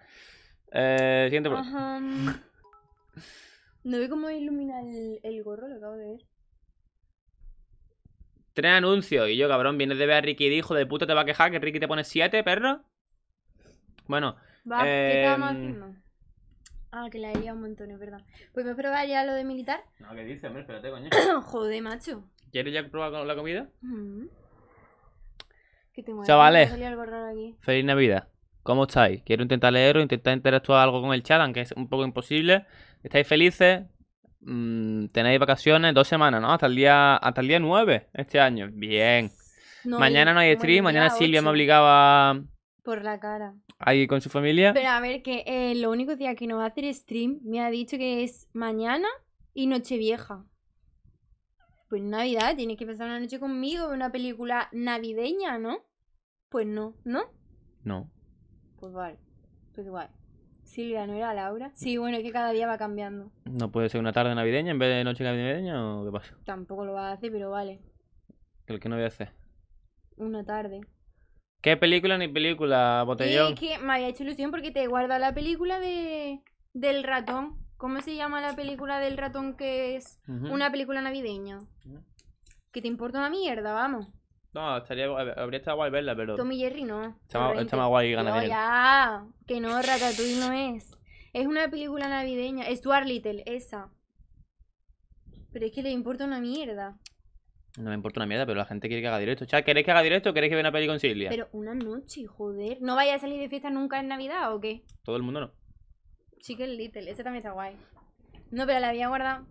Eh, siguiente pregunta. No ve cómo ilumina el, gorro, lo acabo de ver. Tres anuncios. Y yo, cabrón, vienes de ver a Ricky y dijo, de puta te va a quejar que Ricky te pone siete, perro. Bueno. Va, eh, Ah, que la he un montón, es verdad. Pues me probar ya lo de militar. No, ¿qué dices, hombre? Espérate, coño. Joder, macho. ¿Quieres ya probar con la comida? Mm. Chavales, feliz Navidad. ¿Cómo estáis? Quiero intentar leeros, intentar interactuar algo con el chat, aunque es un poco imposible. ¿Estáis felices? Mm, ¿Tenéis vacaciones? Dos semanas, ¿no? Hasta el día, hasta el día 9 este año. Bien. mañana no hay stream, mañana, Silvia me obligaba por la cara. Ahí con su familia. Pero a ver, que eh, lo único día que no va a hacer stream me ha dicho que es mañana y Nochevieja. Pues Navidad, tienes que pasar una noche conmigo, una película navideña, ¿no? Pues no, ¿no? No. Pues vale, pues igual. Silvia, ¿no era Laura? Sí, bueno, es que cada día va cambiando. ¿No puede ser una tarde navideña en vez de noche navideña o qué pasa? Tampoco lo va a hacer, pero vale. ¿El que no voy a hacer? Una tarde. ¿Qué película ni película, Botellón? Es que me había hecho ilusión porque te he guardado la película de del ratón. ¿Cómo se llama la película del ratón que es una película navideña? Que te importa una mierda, vamos. No, estaría, habría estado guay verla, pero... Tommy Jerry no. Está, más, guay ganar no, ya, que no, Ratatouille no es. Es una película navideña, Es Stuart Little, esa. Pero es que le importa una mierda. No me importa una mierda, pero la gente quiere que haga directo. ¿queréis que haga directo o queréis que vea una peli con Silvia? Pero una noche, joder. ¿No vaya a salir de fiesta nunca en Navidad o qué? Todo el mundo no. Sí el Little, ese también está guay. No, pero la había guardado.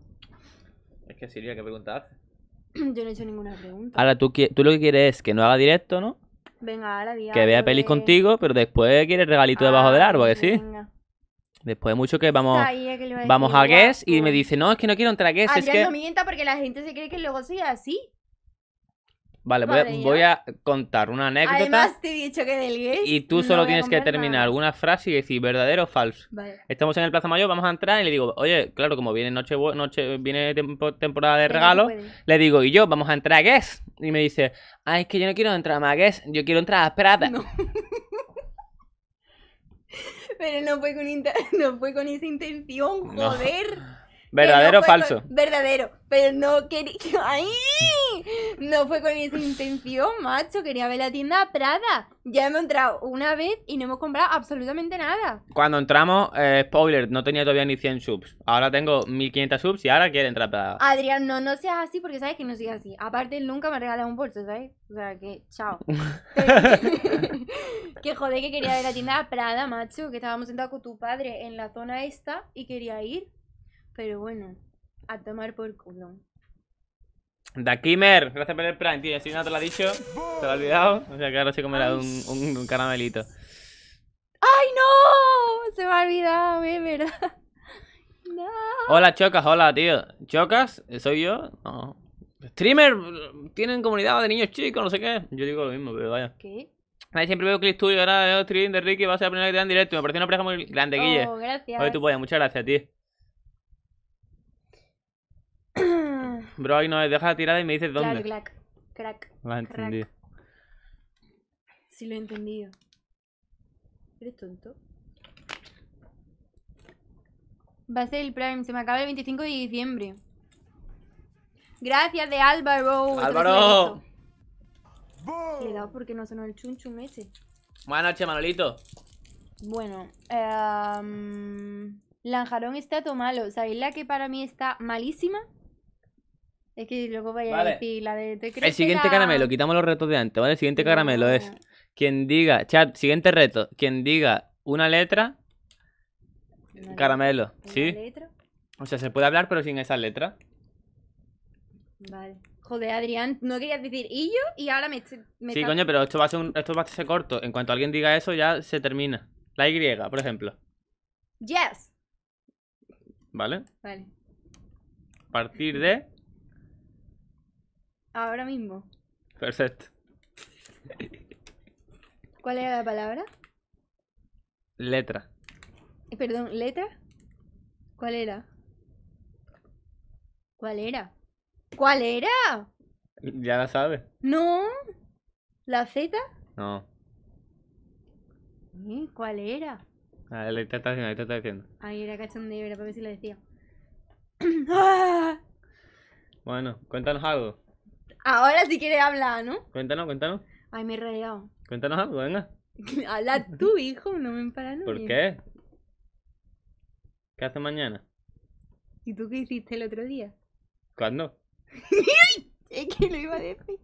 Es que Silvia, ¿qué pregunta hace? Yo no he hecho ninguna pregunta. Ahora, tú, tú lo que quieres es que no haga directo, ¿no? Venga, ahora día. Que vea pelis contigo, pero después quieres regalito debajo del árbol, ¿que ¿eh? sí? Venga. Después de mucho que vamos, a vamos a Guess y me dice, no, es que no quiero entrar a Guess. es que... no mienta porque la gente se cree que luego así. Vale, voy a, contar una anécdota. te he dicho que del Guess. Y tú solo tienes que terminar alguna frase y decir verdadero o falso. Estamos en el Plaza Mayor, vamos a entrar y le digo, oye, claro, como viene noche, noche viene temporada de regalo, le digo, y yo, vamos a entrar a Guess. Y me dice, ay, ah, es que yo no quiero entrar a Guess, yo quiero entrar a Prada. No. Pero no fue con, no fue con esa intención, joder. ¿Verdadero o falso? verdadero, pero no quería... ¡Ay! No fue con esa intención, macho. Quería ver la tienda Prada. Ya hemos entrado una vez y no hemos comprado absolutamente nada. Cuando entramos, eh, spoiler, no tenía todavía ni 100 subs. Ahora tengo 1500 subs y ahora quiere entrar Prada. Adrián, no, no seas así porque sabes que no soy así. Aparte, nunca me regalado un bolso, ¿sabes? O sea, que chao. que joder, que quería ver la tienda Prada, macho. Que estábamos sentados con tu padre en la zona esta y quería ir. Pero bueno, a tomar por culo. Dakimer, gracias por el prime, tío. Si no te lo ha dicho, te lo he olvidado. O sea que ahora sí comerá un, un, caramelito. ¡Ay, no! Se me ha olvidado, es verdad. No. Hola, Chocas, hola, tío. ¿Chocas? ¿Soy yo? No. Streamer, tienen comunidad de niños chicos, no sé qué. Yo digo lo mismo, pero vaya. ¿Qué? Ahí siempre veo clips tuyos, ahora veo stream de Ricky, va a ser la primera que te en directo. Me parece una pareja muy grande, oh, Guille. Oh, gracias. Oye, tú puedes, muchas gracias, tío. Bro, ahí no deja la tirada y me dices dónde. Clac, clac, crack. Lo he entendido. Sí, lo he entendido. ¿Eres tonto? Va a ser el Prime, se me acaba el 25 de diciembre. Gracias de Álvaro. Álvaro. Le porque no sonó el chun ese. Buenas noches, Manolito. Bueno, em, Lanjarón está todo malo. ¿Sabéis la que para mí está malísima? Es que luego vaya a decir la de... el siguiente caramelo, quitamos los retos de antes, ¿vale? El siguiente caramelo es quien diga... Chat, siguiente reto. Quien diga una letra... caramelo, ¿sí? O sea, se puede hablar pero sin esa letra. Vale. Joder, Adrián, no querías decir y yo y ahora me... sí, coño, pero esto va, a ser esto va a ser corto. En cuanto alguien diga eso ya se termina. La Y, por ejemplo. Yes. ¿Vale? Vale. A partir de... Ahora mismo. Perfecto. ¿Cuál era la palabra? Letra. Eh, perdón, ¿letra? ¿Cuál era? ¿Cuál era? ¿Cuál era? Ya la sabes. No. ¿La Z? No. ¿Eh? ¿Cuál era? Ah, la está diciendo, Ahí está diciendo. Ahí era cachondeo, era para ver si lo decía. Bueno, cuéntanos algo. Ahora sí quieres hablar, ¿no? Cuéntanos, cuéntanos. Ay, me he rayado. Cuéntanos algo, venga. Habla tú, hijo, no me nunca. ¿Por qué? ¿Qué hace mañana? ¿Y tú qué hiciste el otro día? ¿Cuándo? es que lo iba a decir.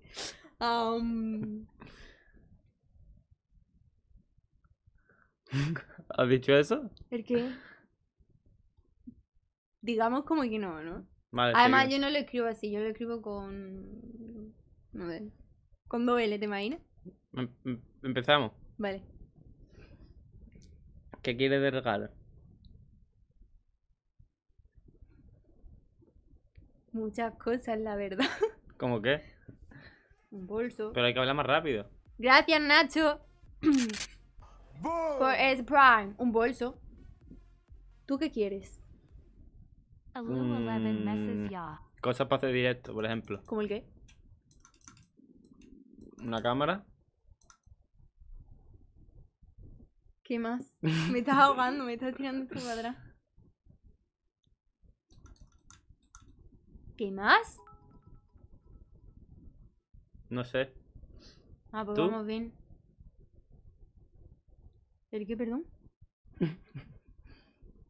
Um... ¿Has dicho eso? ¿El qué? Digamos como que no, ¿no? Además, yo no lo escribo así, yo lo escribo con. No sé. Con doble, ¿te imaginas? Em, em, empezamos. Vale. ¿Qué quieres de regalo? Muchas cosas, la verdad. ¿Cómo qué? Un bolso. Pero hay que hablar más rápido. Gracias, Nacho. Por es Prime. Un bolso. ¿Tú qué quieres? Mm, cosas para hacer directo, por ejemplo. ¿Cómo el qué? Una cámara. ¿Qué más? Me estás ahogando, me estás tirando tu cuadra. ¿Qué más? No sé. Ah, pues vamos bien. ¿El qué, perdón?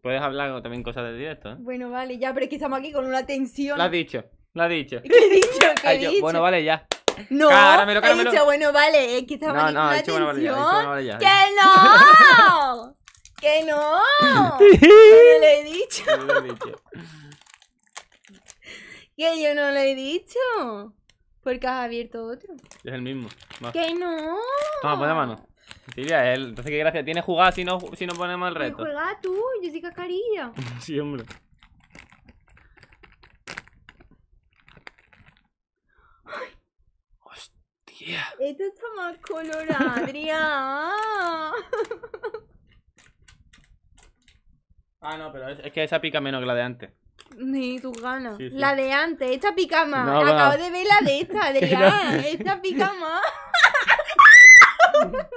Puedes hablar también cosas de directo, ¿eh? Bueno, vale, ya, pero es que estamos aquí con una tensión. Lo has dicho, lo has dicho. ¿Qué he dicho? ¿Qué he dicho? Bueno, vale, ya. No, no. lo he dicho, bueno, vale, es que estamos no, aquí no, con una tensión. Bueno, ¡Que no! ¡Que no! lo he dicho. que yo no lo he dicho. Porque has abierto otro. Es el mismo. ¡Que no! Toma, pon la mano. Silvia, él, entonces qué gracia tiene jugada si no, si no ponemos el reto. jugada tú, yo soy cascarilla. sí, hombre. ¡Hostia! Esto está más colorada, Adrián. ah, no, pero es, que esa pica menos que la de antes. Ni tus ganas. La de antes, esta pica más. Acabo de ver la de esta, Adrián. esta pica más.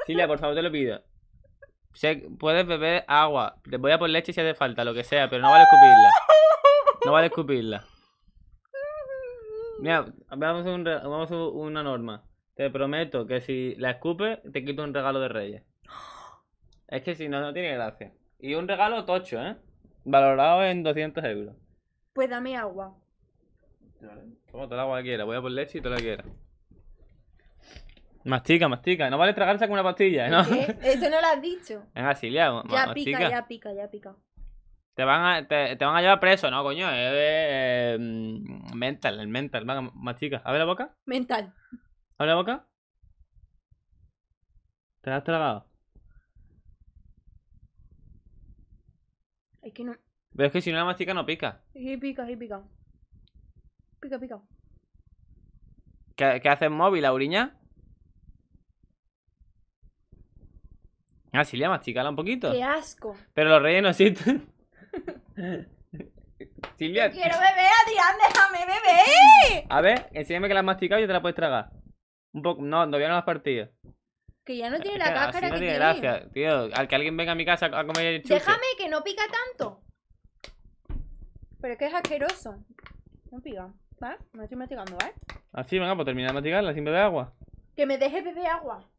Silvia, por favor, te lo pido. puedes beber agua. Te voy a poner leche si hace falta, lo que sea, pero no vale escupirla. No vale escupirla. Mira, vamos a, una norma. Te prometo que si la escupes, te quito un regalo de Reyes. Es que si no, no tiene gracia. Y un regalo tocho, ¿eh? Valorado en 200 euros. Pues dame agua. Toma toda la agua que quieras. Voy a por leche y toda la que Mastica, mastica. No vale tragarse con una pastilla, ¿no? Eso no lo has dicho. Es así, ya. ya pica, ya pica, ya pica. Te van a, te, van a llevar preso, ¿no, coño? Em, mental, el mental. Venga, mastica. Abre la boca. Mental. Abre la boca. ¿Te la has tragado? Es que no. Pero es que si no la mastica no pica. Sí, pica, sí, pica. Pica, pica. ¿Qué, qué haces móvil, la Ah, Silvia, masticala un poquito. ¡Qué asco! Pero los rellenos sí. Silvia. quiero beber, Adrián, déjame beber. A ver, enséñame que la has masticado y te la puedes tragar. Un poco, no, todavía no la has partido. Que ya no tiene la cáscara no que tiene. gracia, tío. Al que alguien venga a mi casa a comer el chuche. Déjame que no pica tanto. Pero es que es asqueroso. No pica, ¿vale? No estoy masticando, ¿vale? ¿eh? Así, venga, pues termina de masticarla sin beber agua. Que me deje beber agua.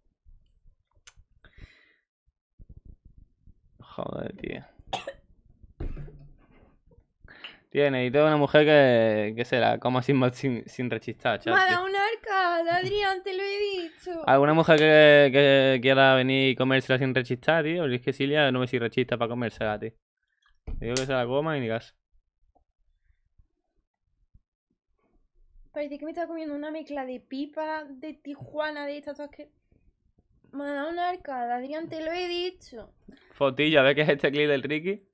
Tiene, y tengo una mujer que, que se la coma sin, sin, rechistar, chaval. Me ha arcada, Adrián, te lo he dicho. ¿Alguna mujer que, quiera venir y comérsela sin rechistar, tío? es que Silvia no me si rechista para comérsela, tío. digo que se la coma y ni gas Parece que me está comiendo una mezcla de pipa de Tijuana, de estas todas que me ha dado una arcada, Adrián, te lo he dicho. Fotilla, ¿ves que es este clip del Ricky?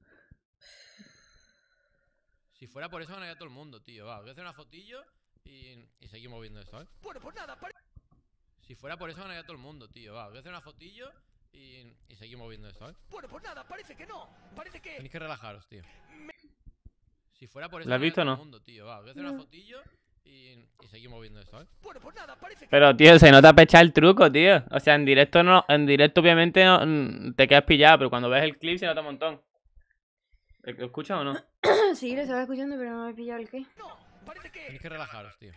Si fuera por eso, ganaría todo el mundo, tío. Va, voy a hacer una fotillo y, y seguimos viendo esto, ¿eh? Bueno, pues nada, Si fuera por eso, ganaría todo el mundo, tío. Va, voy a hacer una fotillo y, y seguimos viendo esto, ¿eh? Bueno, por pues nada, parece que no. Parece que. Tenéis que relajaros, tío. Si fuera por eso, ¿La has visto no? Mundo, tío. Va, voy a hacer una fotillo y, seguimos viendo eso, ¿eh? Pues pero, tío, se nota pechar el truco, tío. O sea, en directo no, en directo obviamente mm, te quedas pillado, pero cuando ves el clip se nota un montón. ¿E-, ¿Lo escuchas o no? sí, lo estaba escuchando, pero no me he pillado el qué. tienes que... relajaros, tío.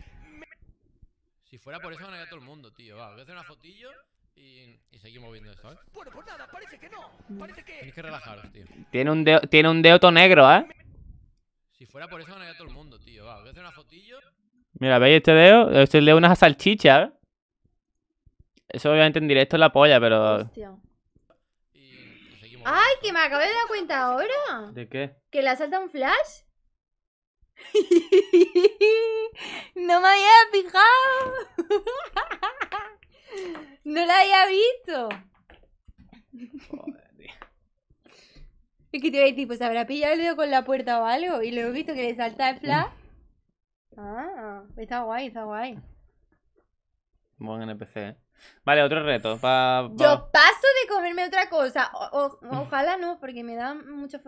Si fuera por eso ganaría todo el mundo, tío. Va, voy a hacer una fotillo y, y seguimos viendo esto, ¿eh? Bueno, pues nada, parece que no. Parece que... tienes que relajaros, tío. Tiene un, un dedo todo negro, ¿eh? Si fuera por eso ganaría todo el mundo, tío. Va, voy a hacer una fotillo Mira, ¿veis este dedo? Este dedo unas salchichas. ¿eh? Eso obviamente en directo es la polla, pero... Hostia. ¡Ay, que me acabo de dar cuenta ahora! ¿De qué? ¿Que le salta un flash? no me había fijado. no la había visto. Joder. Es que te iba a decir, pues habrá pillado el dedo con la puerta o algo. Y luego he visto que le salta el flash. Ah, está guay, está guay. Buen NPC, eh. Vale, otro reto. Yo paso de comerme otra cosa. O, ojalá no, porque me da mucha,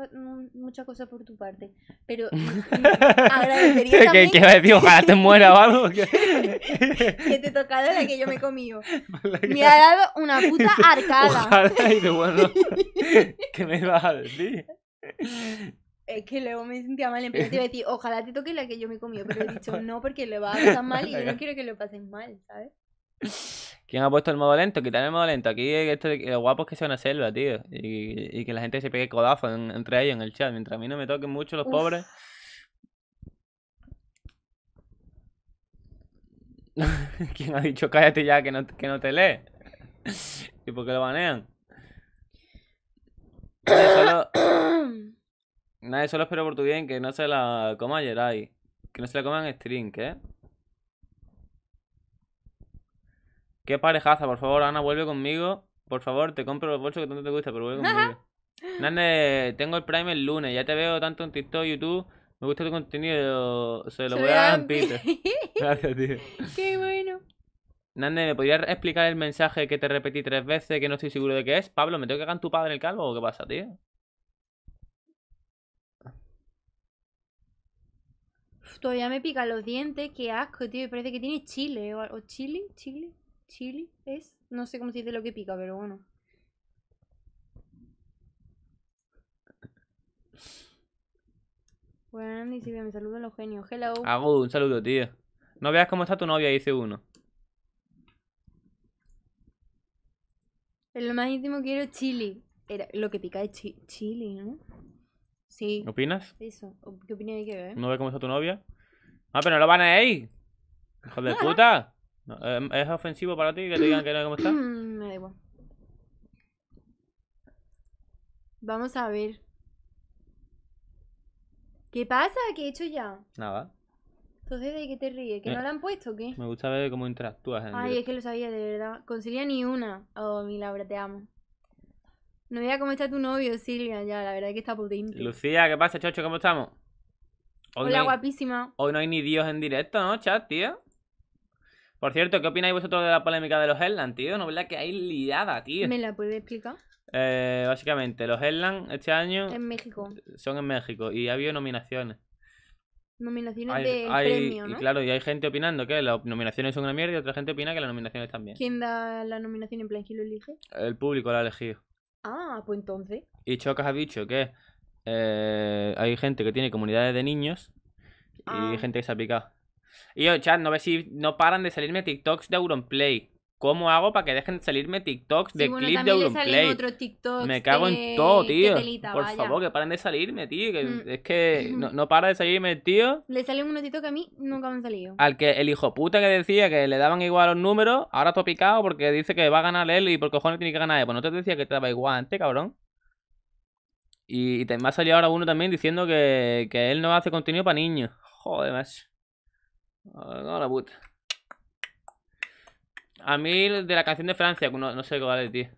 mucha cosa por tu parte. Pero ahora ¿Qué, también... ¿Qué a decir? ¿Ojalá te muera o algo? que te tocado la que yo me he comido. Me ha dado una puta arcada. Ojalá, y de bueno... ¿Qué me ibas a decir? Es que luego me sentía mal, en plan te iba decir, ojalá te toque la que yo me comí, pero he dicho no porque le va a pasar mal y yo no quiero que lo pasen mal, ¿sabes? ¿Quién ha puesto el modo lento? Quitar el modo lento. Aquí esto de, lo guapo es que sea una selva, tío. Y, que la gente se pegue codazo entre ellos en el chat. Mientras a mí no me toquen mucho los pobres. ¿Quién ha dicho cállate ya que no, que no te lee? ¿Y por qué lo banean? solo... Nadie solo espero por tu bien que no se la coma Jerai. Que no se la coman String, ¿eh? Qué parejaza, por favor, Ana, vuelve conmigo. Por favor, te compro el bolso que tanto te gusta, pero vuelve conmigo. Nande, tengo el Prime el lunes. Ya te veo tanto en TikTok, YouTube. Me gusta tu contenido. Se lo voy a dar a Gracias, tío. Qué bueno. Nande, ¿me podrías explicar el mensaje que te repetí tres veces que no estoy seguro de qué es? Pablo, ¿me tengo que cagar tu padre en el calvo o qué pasa, tío? todavía me pica los dientes, qué asco, tío. Parece que tiene chile o, o chili, chile, chile es. No sé cómo se dice lo que pica, pero bueno. Bueno, Andy, bien, me saludan los genios. Hello. Hago un saludo, tío. No veas cómo está tu novia, dice uno. el lo más íntimo quiero chili. Era, lo que pica es chi chili, ¿no? Sí. ¿Opinas? Eso. ¿Qué opinión hay que ver? ¿No ve cómo está tu novia? Ah, pero no lo van a ir. Hijo de puta. Em, ¿Es ofensivo para ti que te digan que no ve cómo está? Me da igual. Vamos a ver. ¿Qué pasa? ¿Qué he hecho ya? Nada. Entonces, ¿de qué te ríes? ¿Que no la han puesto o qué? Me gusta ver cómo interactúas. Ay, es que lo sabía, de verdad. Consiguió ni una. Oh, mi Laura, te amo. No veas cómo está tu novio, Silvia. Ya, la verdad es que está potente. Lucía, ¿qué pasa, chocho? ¿Cómo estamos? Hola, guapísima. Hoy no hay ni Dios en directo, ¿no, chat, tío? Por cierto, ¿qué opináis vosotros de la polémica de los Hellland, tío? No, ¿verdad que hay liada, tío? ¿Me la puedes explicar? Eh, básicamente, los Headlands este año... En México. Son en México y ha habido nominaciones. Nominaciones de premio, ¿no? Y claro, y hay gente opinando que las nominaciones son una mierda y otra gente opina que las nominaciones también. ¿Quién da la nominación en plan? ¿Quién lo elige? El público la ha elegido. Ah, pues entonces. Y Chocas ha dicho que eh, hay gente que tiene comunidades de niños y ah. gente que se ha picado. Y yo, chat, no ve si no paran de salirme TikToks de Auronplay. ¿Cómo hago para que dejen de salirme TikToks de sí, clips de Auronplay? Me cago en todo, tío. Por favor, que paren de salirme, tío. Mm. Es que no, para de salirme tío. Le salen unos TikToks que a mí nunca me han salido. Al que el hijo puta que decía que le daban igual los números, ahora está picado porque dice que va a ganar él y por cojones tiene que ganar él. Pues no te decía que te daba igual antes, cabrón. Y, te, me ha salido ahora uno también diciendo que, él no hace contenido para niños. Joder, más, No, la puta. A mí de la canción de Francia, no, sé vale vale, tío.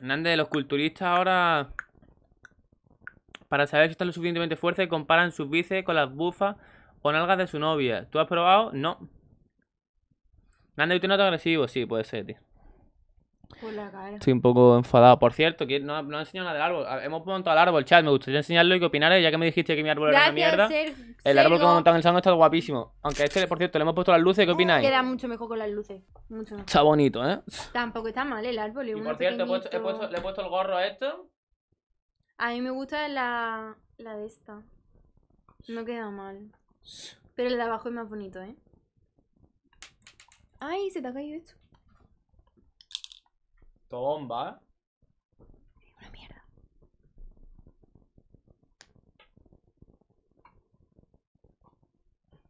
Nande, los culturistas ahora... Para saber si están lo suficientemente fuertes, comparan sus bíceps con las bufas o nalgas de su novia. ¿Tú has probado? No. ¿y usted no agresivo. Sí, puede ser, tío. Por la Estoy un poco enfadado. Por cierto, que no, no he enseñado nada del árbol. Hemos montado el árbol, chat. Me gustaría enseñarlo y que opináis ya que me dijiste que mi árbol era una mierda. el árbol que hemos montado en el salón está guapísimo. Aunque este, por cierto, le hemos puesto las luces. ¿Qué uh, opináis? Queda mucho mejor con las luces. Mucho Está bonito, ¿eh? Tampoco está mal el árbol. y por cierto, he puesto, le he puesto el gorro a esto. A mí me gusta la, la de esta. No queda mal. Pero el de abajo es más bonito, ¿eh? Ay, se te ha caído esto bomba. Una mierda.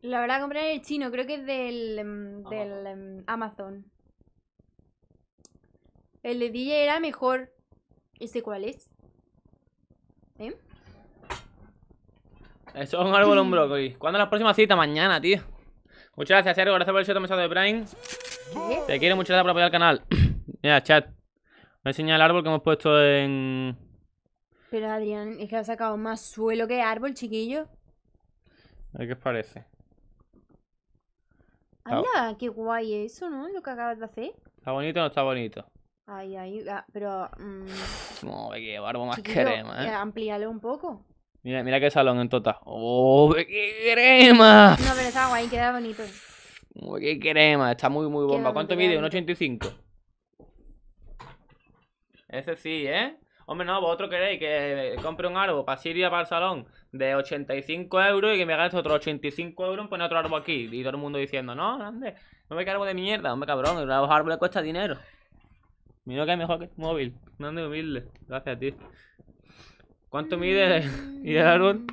La verdad, compré el chino, creo que es del, em, em, Amazon. El de DJ era mejor. ¿Ese cuál es? ¿Eh? Eso es un árbol un brócoli. ¿Cuándo la próxima cita? Mañana, tío. Muchas gracias, Sergio. Gracias por el show de mensaje de Brian Te quiero, mucho gracias por apoyar el canal. Mira, chat. Me enseña el árbol que hemos puesto en... Pero Adrián, es que ha sacado más suelo que árbol, chiquillo. A ver qué os parece. ¡Hala! ¡Qué guay eso, ¿no? Lo que acabas de hacer. ¿Está bonito o no está bonito? Ay, ay, ah, pero... Mmm... No, que barbo más crema, ¿eh? ¿eh? Amplíalo un poco. Mira, mira qué salón en total. ¡Oh, qué crema! No, pero está guay, queda bonito. ¡Oh, ¡Qué crema! Está muy, muy bomba. ¿Cuánto mide? ¿Un 85? Ese sí, ¿eh? Hombre, no, vosotros queréis que eh, compre un árbol para Siria, para el salón, de 85 euros y que me hagas otro 85 euros en poner otro árbol aquí. Y todo el mundo diciendo, no, grande, no me cargo de mierda, hombre, cabrón, los árboles cuesta dinero. Mira que es mejor que móvil. No humilde. Gracias a ti. ¿Cuánto mide y el árbol?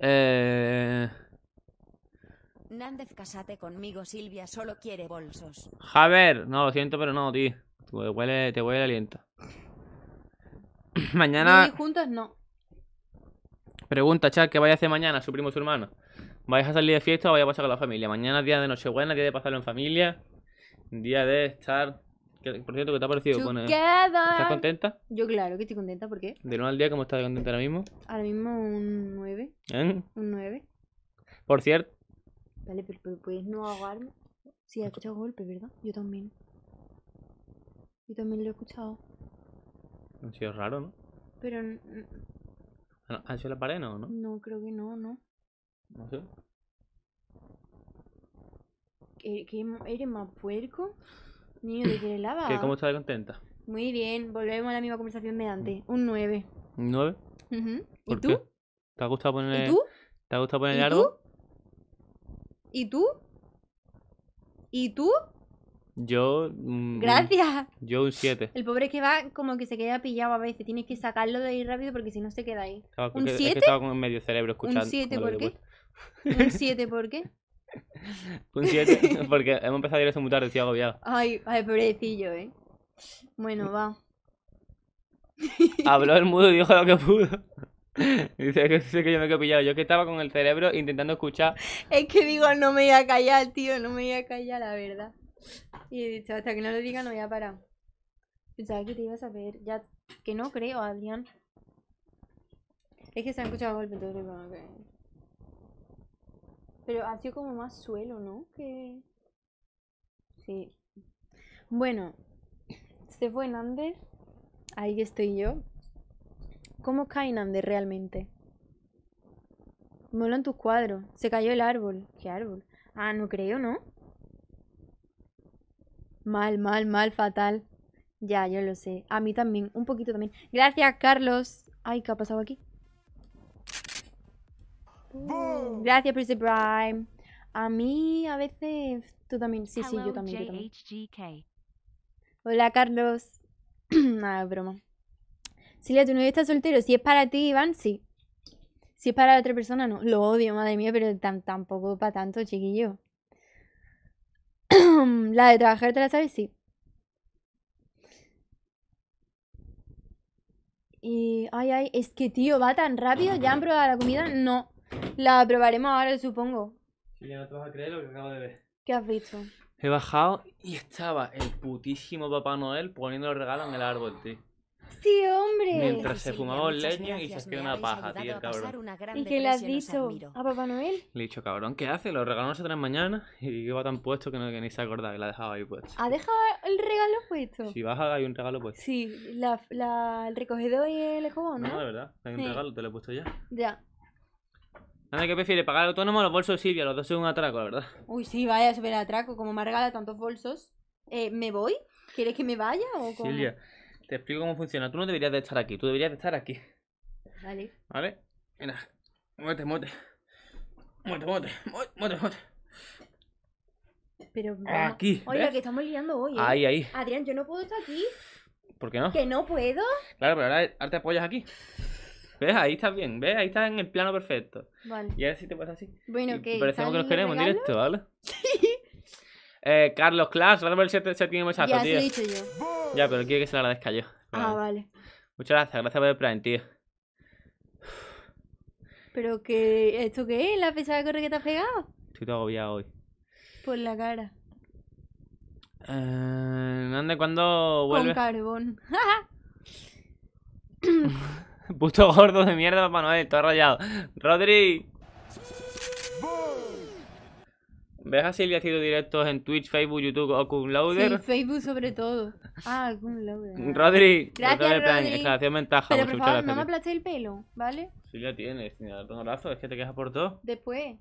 Eh... Nández, casate conmigo, Silvia, solo quiere bolsos. Javier, no, lo siento, pero no, tío. Te huele, te huele aliento. mañana. juntos no. Pregunta, chat, ¿qué vais a hacer mañana, su primo su hermano? ¿Vais a salir de fiesta o vais a pasar con la familia? Mañana día de Nochebuena, día de pasarlo en familia, día de estar. Por cierto, ¿qué te ha parecido con ¿Estás contenta? Yo, claro que estoy contenta, ¿por qué? ¿De nuevo al día cómo estás contenta ahora mismo? Ahora mismo un 9. ¿Eh? Un 9. Por cierto. Vale, pero, puedes no ahogarme. Sí, has escuchado golpe, ¿verdad? Yo también. Yo también lo he escuchado. Ha sido raro, ¿no? Pero. ¿Ha sido la pared, no? No, no creo que no, ¿no? No sé. eres más puerco? Niño, ¿de qué lava? ¿Qué, ¿Cómo estás contenta? Muy bien, volvemos a la misma conversación de antes. Mm. Un 9. ¿Un 9? ¿Y tú? ¿Te ha gustado poner. ¿Y tú? ¿Te ha gustado poner ¿Y algo? Tú? ¿Y tú? ¿Y tú? Yo. Mm, mm, Gracias. Yo un 7. El pobre que va como que se queda pillado a veces. Tienes que sacarlo de ahí rápido porque si no se queda ahí. ¿Un 7? estaba con medio cerebro escuchando. ¿Un 7 por qué? ¿Un 7 por qué? un 7 porque hemos empezado a ir a muy tarde, estoy agobiado. Ay, ay, pobrecillo, eh. Bueno, mm. va. Habló el mudo y dijo lo que pudo. Dice que, que yo me quedé pillado. Yo que estaba con el cerebro intentando escuchar. Es que digo, no me voy a callar, tío, no me voy a callar, la verdad. Y he dicho, hasta que no lo diga no voy a parar. Pensaba que te ibas a ver. Ya, que no creo, Adrián. Es que se han escuchado golpes, entonces Pero ha sido como más suelo, ¿no? Que... Sí. Bueno, se fue Nander. Ahí estoy yo. ¿Cómo cae Nander realmente? en tus cuadros. Se cayó el árbol. ¿Qué árbol? Ah, no creo, ¿no? Mal, mal, mal, fatal. Ya, yo lo sé. A mí también, un poquito también. Gracias, Carlos. Ay, ¿qué ha pasado aquí? gracias, Prince Prime. A mí a veces... Tú también. Sí, sí, yo también. Hola, Carlos. Nada, broma. Silvia, tu novio está soltero. Si es para ti, Iván, sí. Si es para la otra persona, no. Lo odio, madre mía, pero tampoco para tanto, chiquillo. la de trabajar, te la sabes, sí. Y, ay, ay, es que tío, va tan rápido. ¿Ya han probado la comida? No. La probaremos ahora, supongo. Sí, ya no te vas a creer lo que acabo de ver. ¿Qué has visto? He bajado y estaba el putísimo Papá Noel poniendo el regalo en el árbol, tío. Sí, hombre. Mientras se fumaba un leño y se hacía una paja, tío, cabrón. ¿Y qué le has dicho a Papá Noel? Le he dicho, cabrón, ¿qué hace? Lo regaló se traen mañana y iba tan puesto que, no, ni se acordaba que la dejaba ahí puesto. ¿Ha dejado el regalo puesto? Si baja, hay un regalo puesto. Sí, la, la, el recogedor y el escobón, ¿no? No, de verdad, hay un regalo, te lo he puesto ya. Ya. Nada, ¿qué prefiere? ¿Pagar autónomo los bolsos de Silvia? Los dos son un atraco, la verdad. Uy, sí, vaya, súper atraco. Como me ha regalado tantos bolsos, eh, ¿me voy? ¿Quieres que me vaya o cómo? Silvia. Te explico cómo funciona. Tú no deberías de estar aquí, tú deberías de estar aquí. Vale. Vale. Mira. Muévete, muévete. Muévete, muévete. Muévete, muévete. Pero vamos. Aquí. Oye, que estamos liando hoy. ¿eh? Ahí, ahí. Adrián, yo no puedo estar aquí. ¿Por qué no? ¿Que no puedo? Claro, pero ahora, te apoyas aquí. ¿Ves? Ahí estás bien, ¿ves? Ahí estás en el plano perfecto. Vale. Y ahora sí te pasa así. Bueno, que. Parecemos que nos queremos en directo, ¿vale? Sí. Eh, Carlos Clash, gracias se, se tiene un chato, ya, tío. Ya, dicho yo. Ya, pero quiero que se lo agradezca yo. Ah, vale. Muchas gracias, gracias por el plan, tío. ¿Pero que ¿Esto qué es? ¿La pesada corre que te has pegado? Estoy todo agobiado hoy. Por la cara. Eh, ¿Dónde, cuándo vuelve? Con carbón. Puto gordo de mierda, Papá Noel, todo rayado. Rodri. ¿Ves a Silvia sido directos en Twitch, Facebook, YouTube o Cum Sí, Facebook sobre todo. Ah, Cum Lauder. Rodri, gracias, Rodri. Plan, ventaja. Pero por favor, no me aplaste el pelo, ¿vale? Silvia tiene, tienes. un abrazo, es que te quejas por todo. Después.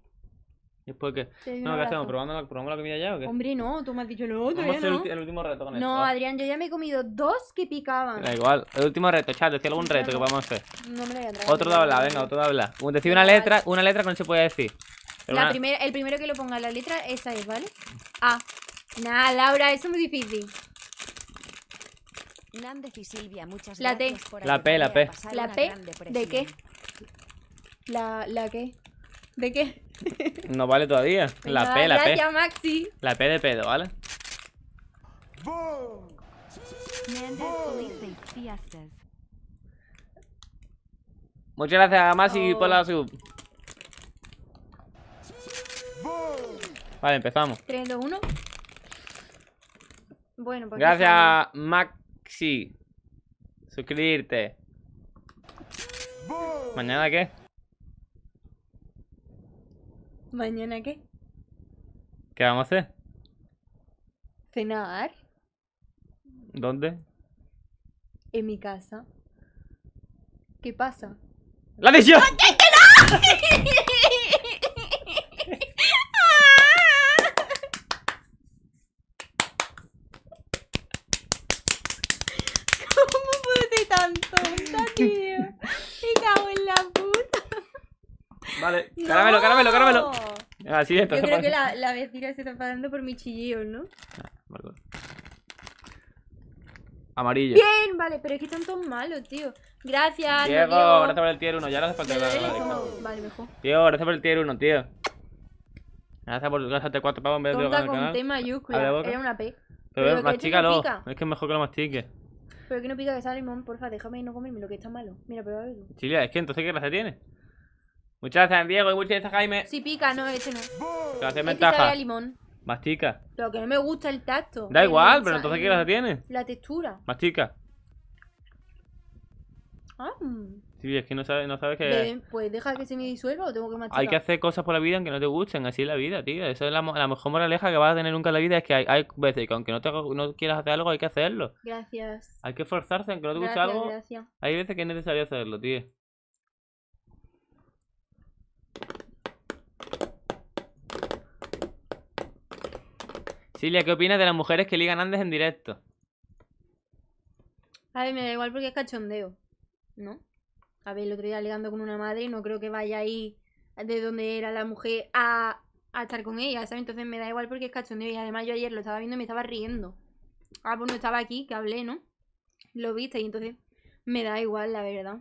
¿Después qué? no, ¿qué hacemos? ¿Probando la, ¿Probamos la comida ya o qué? Hombre, no, tú me has dicho lo otro. Vamos a ¿no? el, último reto con esto. No, Adrián, yo ya me he comido dos que picaban. Da igual, el último reto, chat, decía algún reto que podemos hacer. No me lo voy a traer. Otro de hablar, venga, otro de hablar Decir una letra, una letra que no se puede decir. La el primero que lo ponga la letra, esa es, ¿vale? A. Ah, nada, Laura, eso es muy difícil. y Silvia, muchas la T. la P, la P. ¿La P? ¿De qué? ¿La, la qué? ¿De qué? no vale todavía. La P, la P. Maxi. La P de pedo, ¿vale? Muchas gracias a Maxi por la oh. sub. Vale, empezamos. 3, 2, 1. Bueno, pues. Gracias, Maxi. Suscribirte. ¿Mañana qué? ¿Mañana qué? ¿Qué vamos a hacer? Cenar. ¿Dónde? En mi casa. ¿Qué pasa? ¡La decisión! ¡Que no! tanto, tío. Me cago en la puta. Vale, caramelo, caramelo, caramelo. Así ah, Yo creo que la, la, vecina se está parando por mi chillillo, ¿no? Ah, Amarillo. Bien, vale, pero es que están tan malos, tío. Gracias, Diego, Diego. gracias por el tier 1. Ya no hace falta la, la Vale, mejor. Diego, gracias por el tier 1, tío. Gracias por gastarte 4 pavos en vez de Tonta con T mayúscula. Era una P. Pero, pero mastícalo. Es que es mejor que lo mastique. Pero que no pica que sea limón, porfa, déjame no comerme lo que está malo. Mira, pero algo. Chile, es que entonces qué clase tiene. Muchas gracias, Diego, y muchas gracias, Jaime. Si pica, no, ese no. Gracias, ventaja. Este limón. Mastica. Pero que no me gusta el tacto. Da igual, pero entonces qué las tiene. La textura. Mastica. Ah. Sí, es que no sabes, no sabes que... pues deja que se me disuelva o tengo que machacar. Hay que hacer cosas por la vida aunque no te gusten, así es la vida, tío. Esa es la, mejor moraleja que vas a tener nunca en la vida, es que hay, veces que aunque no, te, no quieras hacer algo, hay que hacerlo. Gracias. Hay que esforzarse, aunque no te guste algo. Hay veces que es necesario hacerlo, tío. Silvia, ¿qué opinas de las mujeres que ligan Andes en directo? A ver, me da igual porque es cachondeo, ¿no? a ver, el otro día ligando con una madre, no creo que vaya ahí de donde era la mujer a, estar con ella, ¿sabes? Entonces me da igual porque es cachondeo. Y además yo ayer lo estaba viendo y me estaba riendo. Ah, pues no estaba aquí, que hablé, ¿no? Lo viste y entonces me da igual, la verdad.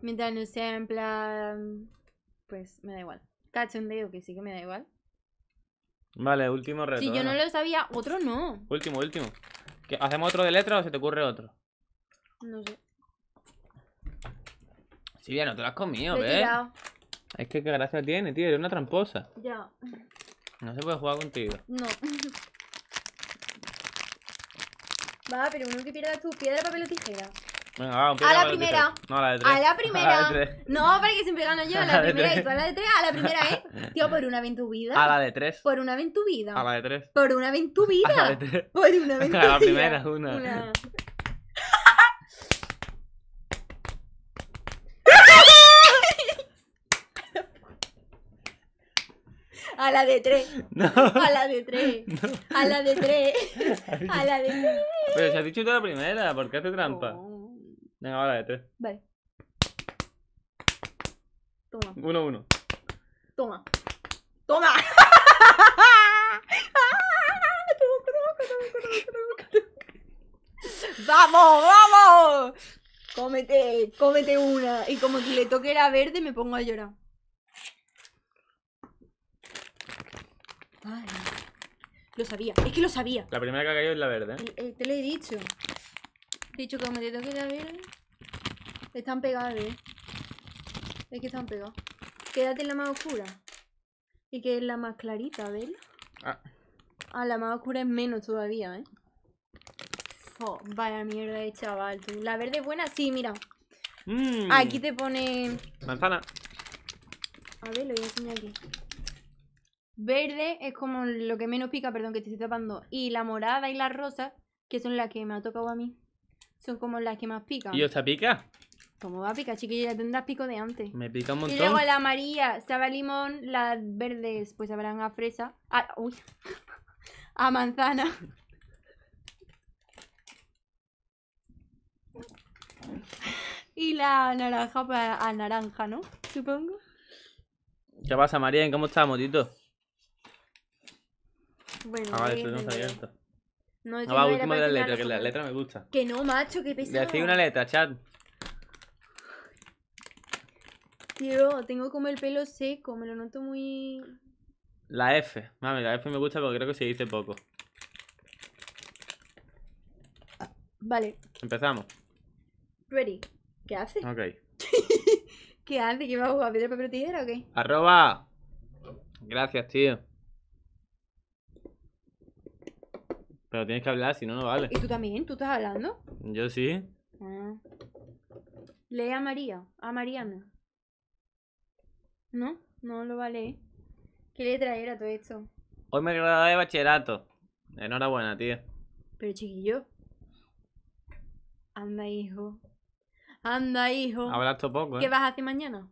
Mientras no sea en plan... Pues me da igual. Cachondeo, que sí que me da igual. Vale, último reto. Si yo no, no lo sabía, otro no. Último, último. ¿Hacemos otro de letra o se te ocurre otro? No sé. Silvia, no te lo has comido, ¿ves? Es que qué gracia tiene, tío. Eres una tramposa. Ya. No se puede jugar contigo. No. Va, pero uno que pierda tu Piedra, papel o tijera. Venga, va, a la primera. No, a la de tres. A la primera. no, para que siempre gano yo. A la, primera y tú a la de tres. A la primera, ¿eh? Tío, por una vez en tu vida. A la de tres. Por una vez en tu vida. A la de tres. Por una vez en tu vida. A la de tres. Por una vez tu vida. A la primera, una. una. A la de tres. A la de tres. A la de tres. A la de tres. Pero se ha dicho toda la primera, ¿por qué hace trampa? Oh. Venga, a la de tres. Vale. Toma. Uno, uno. Toma. Toma. ¡Vamos, vamos! Cómete, cómete una. Y como si le toque la verde, me pongo a llorar. Lo sabía, es que lo sabía. La primera que ha caído es la verde. ¿eh? Eh, te lo he dicho. he dicho que me te toque la verde. Están pegadas, ¿eh? Es que están pegadas. Quédate en la más oscura. Y que es la más clarita, ¿ves? Ah. ah, la más oscura es menos todavía, ¿eh? vaya mierda chaval, ¿La verde es buena? Sí, mira. Mm. Aquí te pone... Manzana. A ver, lo voy a enseñar aquí. Verde es como lo que menos pica, perdón, que te estoy tapando. Y la morada y la rosa, que son las que me ha tocado a mí, son como las que más pican. ¿Y esta pica? ¿Cómo va a picar, chiquilla? Ya tendrás pico de antes. Me pica un montón. Y luego la amarilla sabe a limón, las verdes pues sabrán a fresa. A, ah, uy, a manzana. Y la naranja pues, a naranja, ¿no? Supongo. ¿Qué pasa, María? ¿Cómo estás, motito? Bueno, ah, vale, esto no abierto. No, ah, va, última de la letra, que la letra me gusta. Que no, macho, que pesado. Decid una letra, chat. Tío, tengo como el pelo seco, me lo noto muy... La F. Mami, la F me gusta porque creo que se dice poco. Vale. Empezamos. Ready. ¿Qué hace? Ok. ¿Qué hace? ¿Qué va a pedir papel tijera o qué? Arroba. Gracias, tío. Pero tienes que hablar, si no, no vale. ¿Y tú también? ¿Tú estás hablando? Yo sí. Ah. Lee a María, a Mariana. No, no lo vale ¿Qué letra era todo esto? Hoy me gradué de bachillerato. Enhorabuena, tío. Pero chiquillo. Anda, hijo. Anda, hijo. Hablas poco, ¿eh? ¿Qué vas a hacer mañana?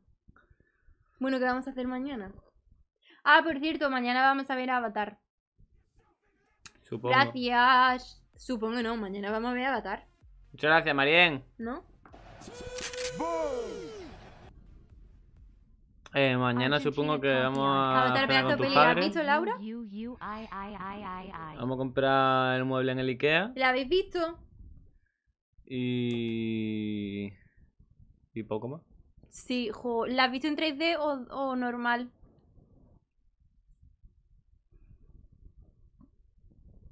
Bueno, ¿qué vamos a hacer mañana? Ah, por cierto, mañana vamos a ver Avatar. Gracias. Supongo no, mañana vamos a ver Avatar. Muchas gracias, Marien. ¿No? Eh, mañana supongo que vamos a... Avatar, ¿Has visto, Laura? Vamos a comprar el mueble en el Ikea. ¿La habéis visto? Y... ¿Y poco más? Sí, jo. ¿la has visto en 3D o, o normal?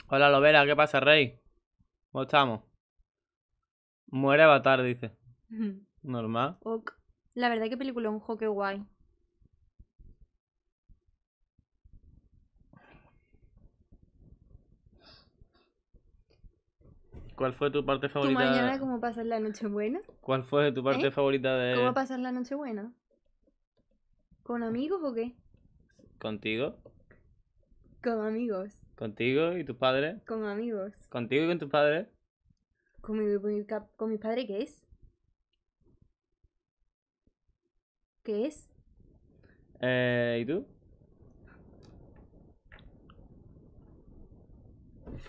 Hola, Lobera! ¿qué pasa, Rey? ¿Cómo estamos? Muere Avatar, dice. Normal. La verdad que película un juego que guay. ¿Cuál fue tu parte favorita? mañana cómo pasar la noche buena? ¿Cuál fue tu parte ¿Eh? favorita de...? ¿Cómo pasar la noche buena? ¿Con amigos o qué? ¿Contigo? Con amigos. ¿Contigo y tus padres? Con amigos. ¿Contigo y con tus padres? ¿Con mi, con mi, con mi padre qué es? ¿Qué es? Eh, ¿Y tú?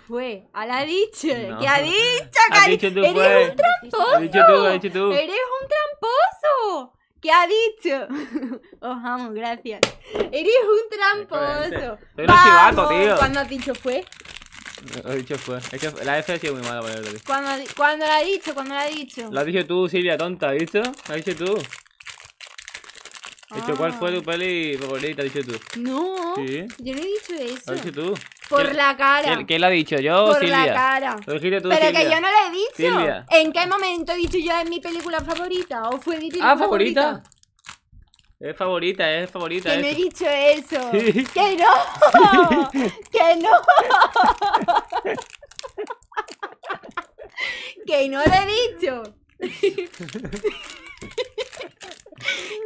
fue. A la dicha ¿Qué ha dicho, ¿Qué Eres dicho un tramposo. Has dicho dicho tú. Eres ¿Qué ha dicho? Oh, Os amo, gracias. Eres un tramposo. Soy tío. ¿Cuándo has dicho fue? Lo he dicho fue. Es que la F ha sido muy mala para el ¿Cuándo, ¿Cuándo la ha dicho? ¿Cuándo la ha dicho? Lo has dicho tú, Silvia, tonta, ¿has dicho? Lo has dicho tú. dicho, ¿cuál fue tu ah. peli favorita? Has dicho tú. No. ¿Sí? Yo no he dicho eso. Lo has dicho tú. Por la cara. ¿Qué le ha dicho? Yo, Por Silvia. la cara. Pero que yo no le he dicho. ¿En qué momento he dicho yo es mi película favorita? ¿O fue mi película ah, favorita? Es favorita, es favorita. Que me he dicho eso. Que no. que no. que no le he dicho.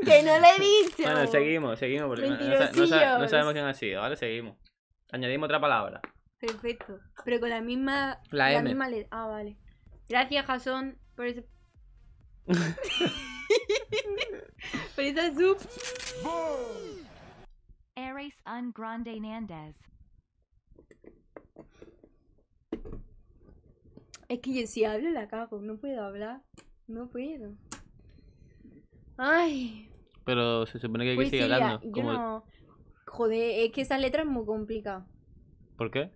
que no le he dicho. Bueno, seguimos, seguimos. Porque no, no, sabemos quién ha sido. Ahora seguimos. Añadimos otra palabra. Perfecto. Pero con la misma. La, M. Misma le Ah, vale. Gracias, Jason, por ese. por esa sub. Eres un grande Nández. Es que yo si hablo la cago, no puedo hablar. No puedo. Ay. Pero se supone que hay que pues seguir hablando. como... Joder, es que esa letra es muy complicada. ¿Por qué?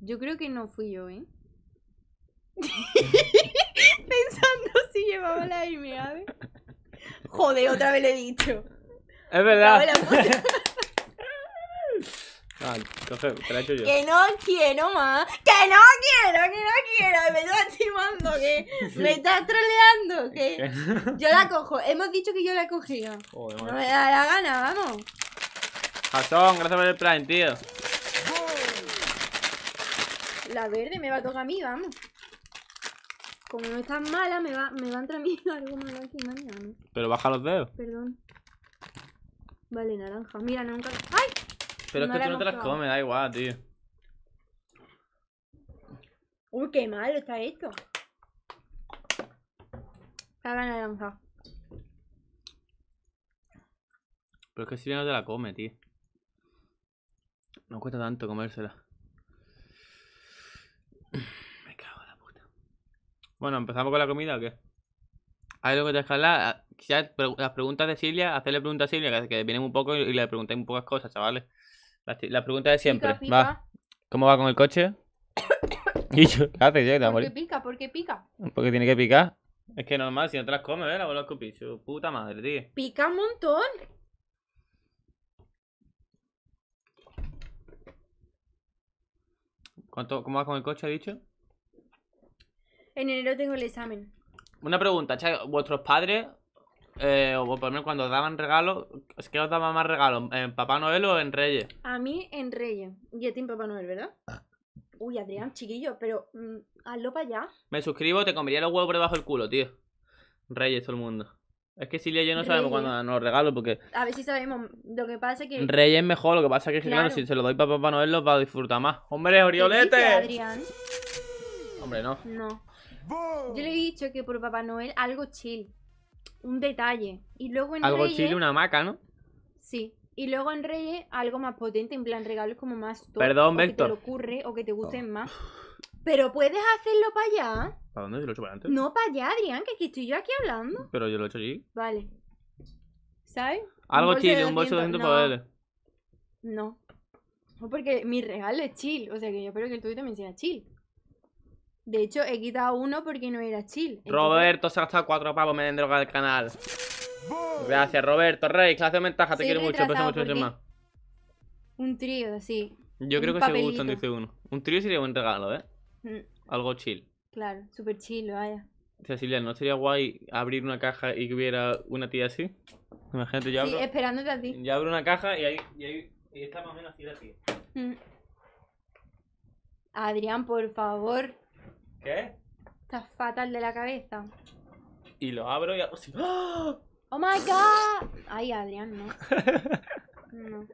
Yo creo que no fui yo, ¿eh? Pensando si llevaba la M, Joder, otra vez le he dicho. Es verdad. entonces te la he hecho yo. Que no quiero más. Que no quiero, que no quiero. Me estás timando, que me estás troleando. Que yo la cojo. Hemos dicho que yo la cogía no me da la gana, vamos. Jason, gracias por el plan, tío. La verde me va a tocar a mí, vamos. Como no es tan mala, me va, me va a entrar a mí Pero baja los dedos. Perdón. Vale, naranja. Mira, nunca. ¡Ay! Pero es que tú no te las comes, da igual, tío. Uy, qué malo está esto. Está naranja. Pero es que Silvia no te la come, tío. No cuesta tanto comérsela. Me cago en la puta. Bueno, ¿empezamos con la comida o qué? Hay algo que dejarla. Ah, quizás las preguntas de Silvia, hacerle preguntas a Silvia, que vienen un poco y le preguntáis un pocas cosas, chavales. La, pregunta de siempre. Va. ¿Cómo va con el coche? ¿qué haces, ¿Por qué pica? ¿Por qué Porque tiene que picar. Es que normal, si no te las comes, ¿verdad? La bola a puta madre, tío. Pica un montón. ¿Cuánto, ¿Cómo va con el coche, ha dicho? En enero tengo el examen. Una pregunta, ¿vuestros padres eh, o por lo cuando daban regalos, ¿es que os daban más regalos? ¿En Papá Noel o en Reyes? A mí en Reyes. Y a ti Papá Noel, ¿verdad? Ah. Uy, Adrián, chiquillo, pero mm, hazlo para allá. Me suscribo, te comería los huevos por debajo del culo, tío. Reyes, todo el mundo. Es que si y yo no sabemos cuándo nos regalo porque. A ver si sabemos. Lo que pasa es que. Reyes mejor, lo que pasa es que, si se lo doy para Papá Noel, lo va a disfrutar más. ¡Hombre, Oriolete! Adrián? Hombre, No. Yo le he dicho que por Papá Noel algo chill un detalle. Y luego en Algo chile, una hamaca, ¿no? Sí. Y luego en Reyes, algo más potente, en plan regalos como más Perdón, o Vector. que te ocurre o que te gusten oh. más. Pero puedes hacerlo para allá. ¿Para dónde? ¿Yo lo he hecho para antes? No, para allá, Adrián, que aquí estoy yo aquí hablando. Pero yo lo he hecho allí. Vale. ¿Sabes? Algo chile, un bolso de 200 no. No. No, porque mi regalo es chill. O sea que yo espero que el tuyo también sea chill. De hecho, he quitado uno porque no era chill. Roberto se ha gastado cuatro pavos, me den droga del canal. Gracias, Roberto. Rey, clase de ventaja, te quiero mucho, pesa mucho, más. Un trío, sí. Yo creo que se gustan, dice uno. Un trío sería buen regalo, ¿eh? Mm. Algo chill. Claro, súper chill, vaya. Cecilia, ¿no sería guay abrir una caja y que hubiera una tía así? Imagínate, yo abro... Sí, esperándote a ti. Yo abro una caja y ahí, y ahí y está más o menos así tía. Mm. Adrián, por favor. ¿Qué? Estás fatal de la cabeza. Y lo abro y ¡Ah! ¡Oh my god! Ay, Adrián, no. No. No,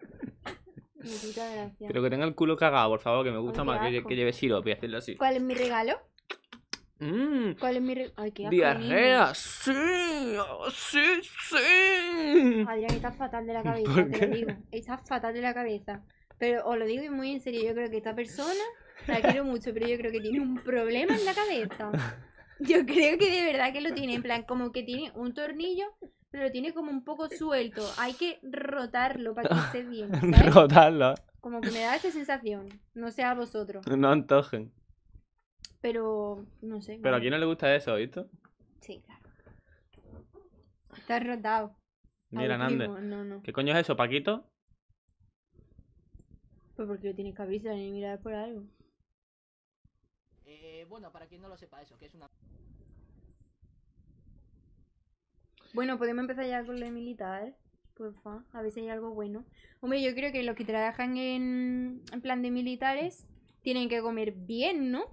Pero que tenga el culo cagado, por favor, que me gusta más que, lleve sirope y hacerlo así. ¿Cuál es mi regalo? Mm. ¿Cuál es mi regalo? Ay, qué Diarrea, sí, sí, sí. Adrián, estás fatal de la cabeza, te lo digo. Estás fatal de la cabeza. Pero os lo digo muy en serio, yo creo que esta persona la quiero mucho, pero yo creo que tiene un problema en la cabeza. Yo creo que de verdad que lo tiene, en plan, como que tiene un tornillo, pero lo tiene como un poco suelto. Hay que rotarlo para que esté bien. rotarlo. Como que me da esa sensación. No sé a vosotros. No antojen. Pero, no sé. Pero a quién no le gusta eso, ¿viste? Sí, claro. Está rotado. Mira, Nande. ¿Qué coño es eso, Paquito? Pues porque lo tienes que abrir, se mirar por algo. Eh, bueno, para quien no lo sepa, eso, que es una. Bueno, podemos empezar ya con lo de militar. Porfa, a ver si hay algo bueno. Hombre, yo creo que los que trabajan en, plan de militares tienen que comer bien, ¿no?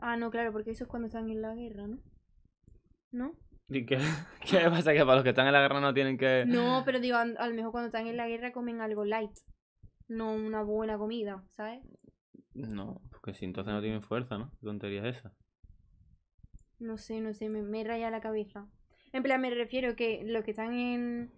Ah, no, claro, porque eso es cuando están en la guerra, ¿no? ¿No? ¿Y qué, qué pasa? Que para los que están en la guerra no tienen que. No, pero digo, a lo mejor cuando están en la guerra comen algo light. No una buena comida, ¿sabes? No, que si entonces no tienen fuerza, ¿no? ¿Qué tontería esa? No sé, no sé, me, me raya la cabeza. En plan, me refiero que los que están en.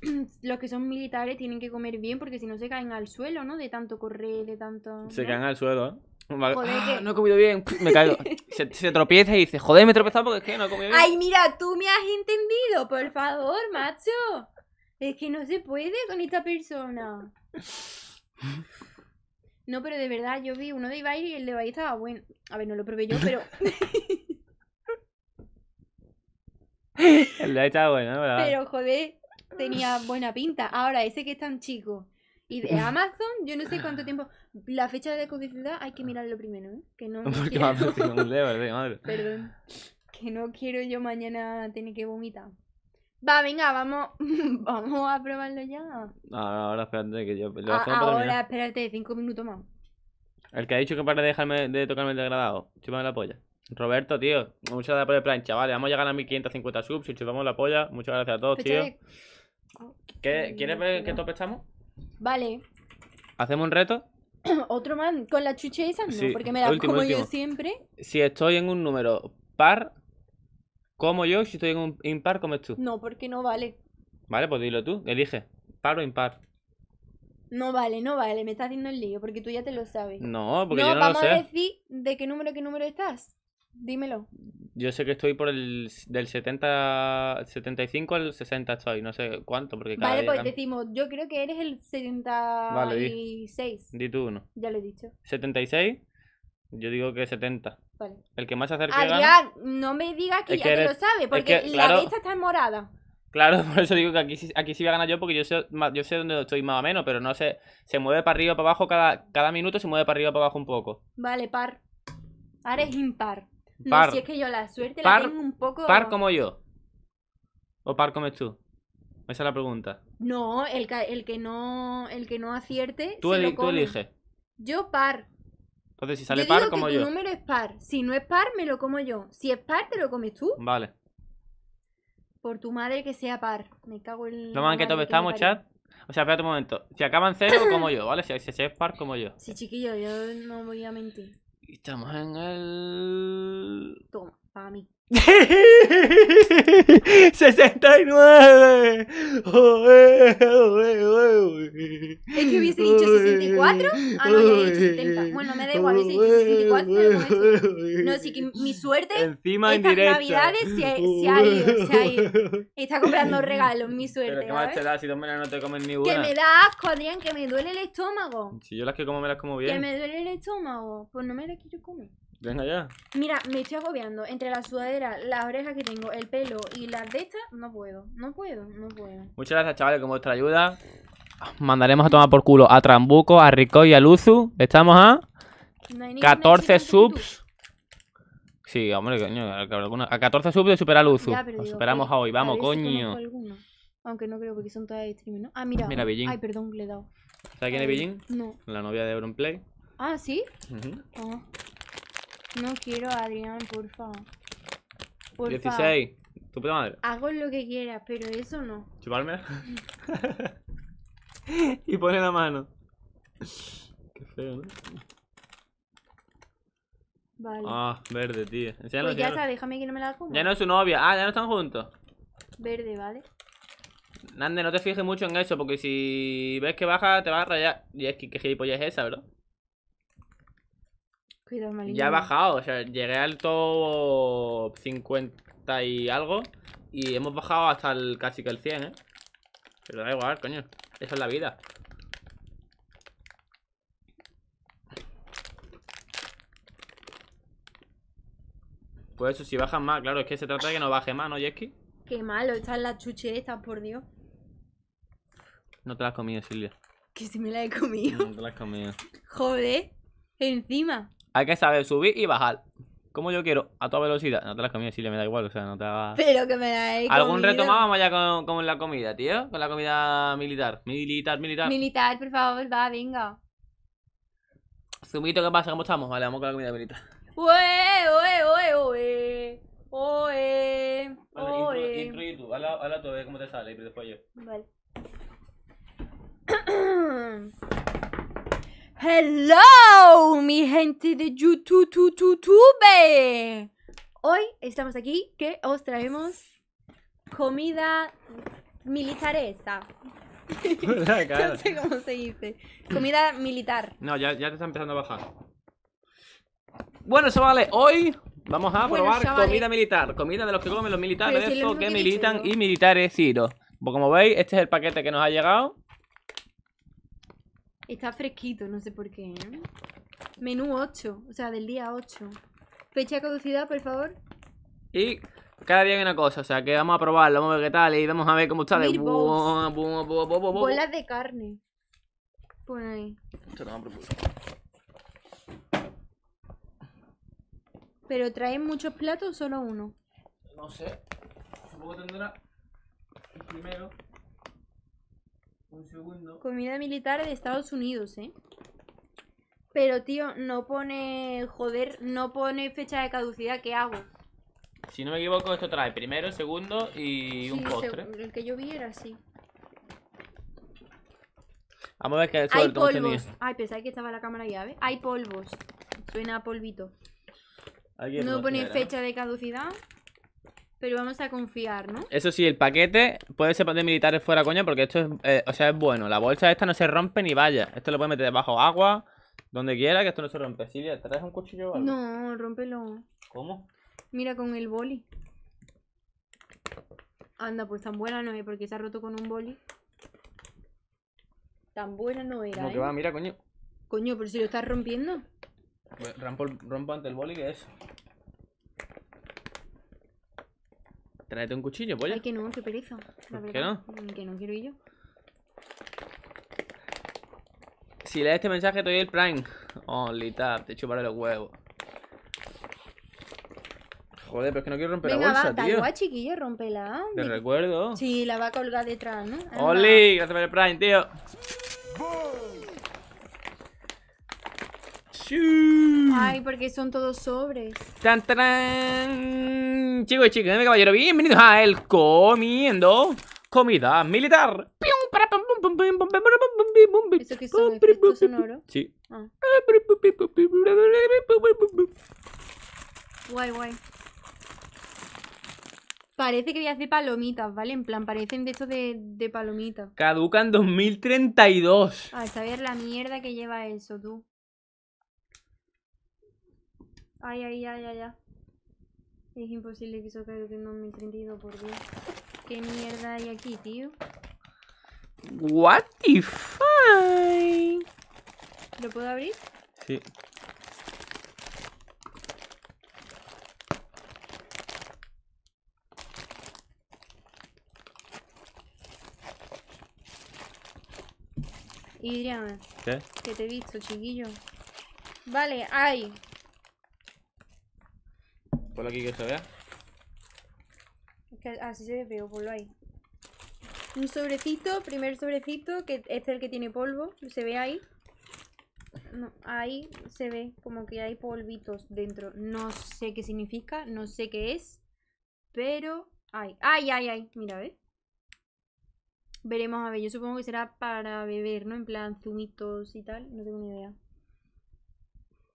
los que son militares tienen que comer bien porque si no se caen al suelo, ¿no? De tanto correr, de tanto. Se caen al suelo, ¿eh? ¡Ah! no he comido bien, me caigo. Se, se, tropieza y dice, joder, me he tropezado porque es que no he comido bien. Ay, mira, tú me has entendido, por favor, macho. Es que no se puede con esta persona. No, pero de verdad, yo vi uno de Ibai y el de Ibai estaba bueno. A ver, no lo probé yo, pero. el de Ibai estaba bueno, ¿verdad? Pero joder, tenía buena pinta. Ahora, ese que es tan chico. Y de Amazon, yo no sé cuánto tiempo. La fecha de caducidad hay que mirarlo primero, ¿eh? Que no. Porque un madre. Perdón. Que no quiero yo mañana tener que vomitar. Va, venga, vamos, vamos a probarlo ya. Ahora, ahora espérate que yo Ahora, espérate, cinco minutos más. El que ha dicho que para de dejarme de tocarme el degradado, chúpame la polla. Roberto, tío, muchas gracias por el plan, chavales. Vamos a llegar a 1550 subs, y chupamos la polla. Muchas gracias a todos, tío. ¿Qué, ¿Quieres ver qué tope estamos? Vale. ¿Hacemos un reto? Otro man, con la chucha esa no, porque me la como yo siempre. Si estoy en un número par, ¿Cómo yo si estoy en un impar es tú? No, porque no vale. Vale, pues dilo tú, elige. ¿Par o impar? No vale, no vale, me estás haciendo el lío porque tú ya te lo sabes. No, porque yo no lo sé. a decir de qué número, qué número estás. Dímelo. Yo sé que estoy por el del 70, 75 al 60 estoy, no sé cuánto, porque cada Vale, pues decimos, yo creo que eres el 76. Vale, di, di tú uno. Ya lo he dicho. 76, yo digo que 70. El que más se acerque Adrián, no me digas que, ya lo sabe, porque la vista está en morada. Claro, por eso digo que aquí, sí voy a ganar yo, porque yo sé, yo sé dónde estoy más o menos, pero no sé. Se mueve para arriba o para abajo cada, cada minuto, se mueve para arriba o para abajo un poco. Vale, par. Par es impar. No, si es que yo la suerte par, la tengo un poco. Par como yo. ¿O par como tú? Esa es la pregunta. No, el que, no el que no acierte. tú eliges. Yo par. Entonces, si sale par, como que tu número es par. Si no es par, me lo como yo. Si es par, te lo comes tú. Vale. Por tu madre que sea par. Me cago en. No mames, que todos estamos, chat. O sea, espérate un momento. Si acaban cero, como yo, ¿vale? Si, si, si, es par, como yo. Sí, chiquillo, yo no voy a mentir. Estamos en el. Toma para mí. 69. es que hubiese dicho 64. Ah, no, dicho 70. Bueno, me da igual, hubiese dicho 64. no, sí que mi suerte. Encima en directo. Navidades Navidad se, ha ido, se ha ido. Está comprando regalos, mi suerte. Pero ¿qué más te da si no te ni una? Que me da asco, Adrián, que me duele el estómago. Si yo las que como me las como bien. Que me duele el estómago. Pues no me las quiero comer. Venga ya Mira, me estoy agobiando entre la sudadera, La oreja que tengo, el pelo y las de estas. No puedo, no puedo, no puedo. Muchas gracias, chavales, con vuestra ayuda. Mandaremos a tomar por culo a Trambuco, a Rico y a Luzu. Estamos a 14 subs. Sí, hombre, coño, a 14 subs de superar a Luzu. superamos a hoy, vamos, coño. Aunque no creo porque son todas de streaming, ¿no? Ah, mira. Mira, Beijing. Ay, perdón, le he dado. ¿Sabes quién es Beijing? No. La novia de play Ah, ¿sí? No quiero, Adrián, por favor. 16. tú Tu puta madre. Hago lo que quieras, pero eso no. ¿Chuparme? y pone la mano. Qué feo, ¿no? Vale. Ah, verde, tío. Pues ya está, déjame que no me la como. Ya no es su novia. Ah, ya no están juntos. Verde, vale. Nande, no te fijes mucho en eso, porque si ves que baja, te va a rayar. Y es que qué gilipollas es esa, bro. Ya he bajado, o sea, llegué al top 50 y algo. Y hemos bajado hasta el casi que el 100, ¿eh? Pero da igual, coño. Esa es la vida. Pues eso, si bajan más, claro, es que se trata de que no baje más, ¿no, Jeski? Qué malo, están las estas, por Dios. No te las has comido, Silvia. Que si me las he comido. No te las has comido. Joder, encima. Hay que saber subir y bajar. Como yo quiero, a toda velocidad. No te las comidas, sí, le me da igual, o sea, no te va... Pero que me da igual. ¿Algún reto más vamos ya con, la comida, tío? Con la comida militar. Militar, militar. Militar, por favor, va, venga. Subito ¿qué pasa? ¿Cómo estamos? Vale, vamos con la comida militar. oe, oe, oe! oe Oe, oe. tú. Habla, habla tú, a cómo te sale y después yo. Vale. Hello, mi gente de YouTube, Hoy estamos aquí que os traemos comida militaresa. no sé cómo se dice. Comida militar. No, ya, ya te está empezando a bajar. Bueno, eso vale. hoy vamos a probar comida militar. Comida de los que comen los militares, de que militan y militares. Pues como veis, este es el paquete que nos ha llegado. Está fresquito, no sé por qué. ¿eh? Menú 8, o sea, del día 8. Fecha de caducidad, por favor. Y cada día hay una cosa, o sea, que vamos a probarlo, vamos a ver qué tal y vamos a ver cómo está. De... Bolas de carne. Pon ahí. ¿Pero traen muchos platos o solo uno? No sé. Supongo tendrá el primero. Un segundo. Comida militar de Estados Unidos, ¿eh? Pero, tío, no pone, joder, no pone fecha de caducidad. ¿Qué hago? Si no me equivoco, esto trae primero, segundo y un postre. El que yo vi era así. Vamos a ver qué Hay polvos. Ay, pensaba que estaba la cámara llave. Hay polvos. Suena a polvito. no, pone fecha de caducidad. Pero vamos a confiar, ¿no? Eso sí, el paquete puede ser de militares fuera, coño, porque esto es, eh, o sea, es bueno. La bolsa esta no se rompe ni vaya. Esto lo puedes meter bajo agua, donde quiera, que esto no se rompe. Silvia, ¿traes un cuchillo o algo? No, rómpelo. ¿Cómo? Mira, con el boli. Anda, pues tan buena no es, porque se ha roto con un boli. Tan buena no era, que ¿eh? va, mira, coño. Coño, pero si lo estás rompiendo. Pues rompo, ante el boli, que es? Tráete un cuchillo, polla. Ay, que no, qué pereza. qué no? Mm, que no quiero ir yo. Si lees este mensaje, te doy el Prime. Only tap, te chuparé los huevos. Joder, pero es que no quiero romper la bolsa, va, tío. Venga, igual, chiquillo, rompela. Te recuerdo. Sí, la va a colgar detrás, ¿no? Oli, gracias por el Prime, tío. Ay, porque son todos sobres. Tan, tan, Chicos y chicas, caballero, bienvenidos a El Comiendo Comida Militar. ¿Eso que son sonoro? Sí. Guay, guay. Parece que ya hace palomitas, ¿vale? En plan, parecen de estos de, de palomitas. Caducan 2032. A saber la mierda que lleva eso, tú. Ay, ay, ay, ay, ay. Es imposible que eso caiga que no me he entendido, por Dios. ¿Qué mierda hay aquí, tío? What the fuck? ¿Lo puedo abrir? Sí. Y ¿Qué? ¿Qué? Que te he visto, chiquillo. Vale, ay por aquí que se vea. así se ve ahí. Un sobrecito, primer sobrecito, que este es el que tiene polvo, se ve ahí. ahí se ve como que hay polvitos dentro. No sé qué significa, no sé qué es, pero hay, ay, ay, ay, mira, ver Veremos, a ver, yo supongo que será para beber, ¿no? En plan, zumitos y tal, no tengo ni idea.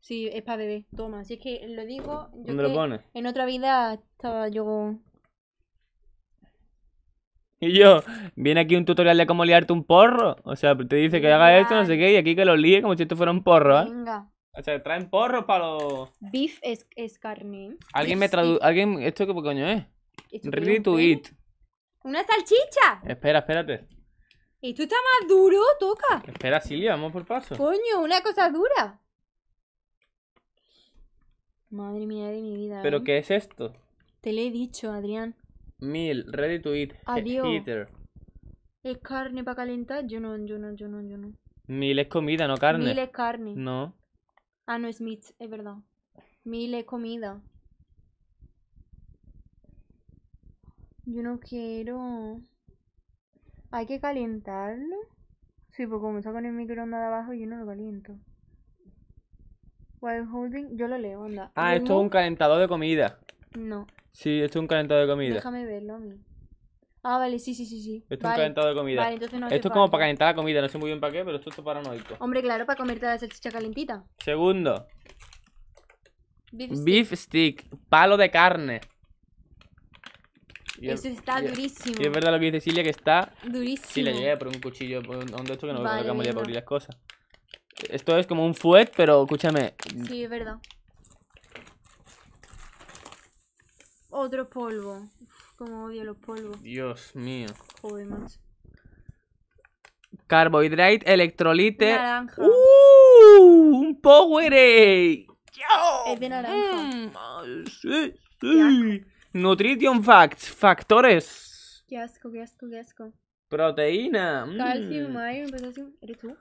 Sí, es para bebé. Toma, si es que lo digo. Yo lo pones? En otra vida estaba yo. Y yo, viene aquí un tutorial de cómo liarte un porro. O sea, te dice que haga esto, no sé qué, y aquí que lo líe como si esto fuera un porro, ¿eh? Venga. O sea, traen porros para los. Beef es, carne. Alguien me traduce. ¿Alguien... ¿Esto qué coño es? Ready to eat. ¡Una salchicha! Espera, espérate. ¿Y tú está más duro? Toca. Espera, Silvia, vamos por paso. Coño, una cosa dura. Madre mía de mi vida. ¿Pero ¿eh? qué es esto? Te lo he dicho, Adrián. Mil, ready to eat. Adiós. ¿Es carne para calentar? Yo no, yo no, yo no, yo no. Mil es comida, no carne. Mil es carne. No. Ah, no es meat, es verdad. Mil es comida. Yo no quiero. ¿Hay que calentarlo? Sí, porque como está con el microondas de abajo, yo no lo caliento. While holding, yo lo leo, anda. Ah, esto es un calentador de comida. No, Sí, esto es un calentador de comida. déjame verlo a mí. Ah, vale, sí, sí, sí, sí. Esto es un calentador de comida. vale, entonces no hace esto es como para calentar la comida, no sé muy bien para qué, pero esto es paranoico. Hombre, claro, para comerte la salchicha calentita. Segundo, Beef stick, palo de carne. Eso está durísimo. Y es verdad lo que dice Silvia, que está... Durísimo. Sí, le llegué por un cuchillo, por un, de esto que no Vale, que vamos a por para abrir las cosas. Esto es como un fuet, pero escúchame. Sí, es verdad. Otro polvo. Como odio los polvos. Dios mío. Joder, macho. Carbohydrate, electrolite. Naranja. ¡Uh! ¡Un Powerade! Es de naranja. Mm, sí, sí. Nutrition Facts. Factores. Qué asco, qué asco, qué asco. Proteína. Mm. Calcio, mm. ¿Eres tú?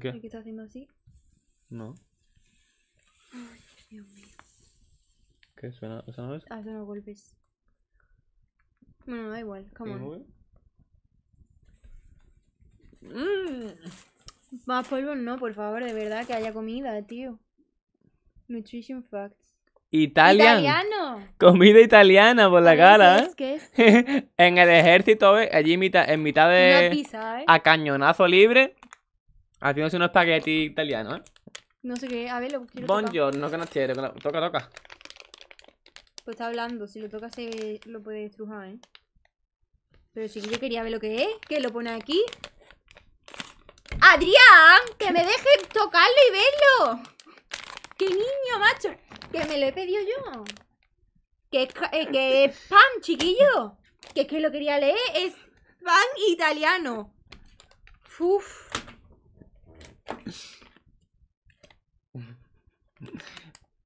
qué? está haciendo así? No. Ay, Dios mío. ¿Qué? ¿Suena? ¿Esa no es? Ah, son golpes. Bueno, da igual, come on. Mm. Más polvo no, por favor, de verdad, que haya comida, tío. Nutrition Facts. Italian. Italiano. Comida italiana por la cara, ¿eh? ¿Qué es? en el ejército, ¿ves? Allí mitad, en mitad de... Pizza, ¿eh? A cañonazo libre. Haciéndose unos espagueti italiano, ¿eh? No sé qué, a ver, lo quiero no que no, quiere, toca, toca. Pues está hablando, si lo toca se lo puede estrujar, ¿eh? Pero si yo quería ver lo que es, que lo pone aquí. ¡Adrián! ¡Que me dejen tocarlo y verlo! ¡Qué niño, macho! ¡Que me lo he pedido yo! ¡Que es, eh, pan, chiquillo! ¡Que es que lo quería leer! ¡Es pan italiano! ¡Uf!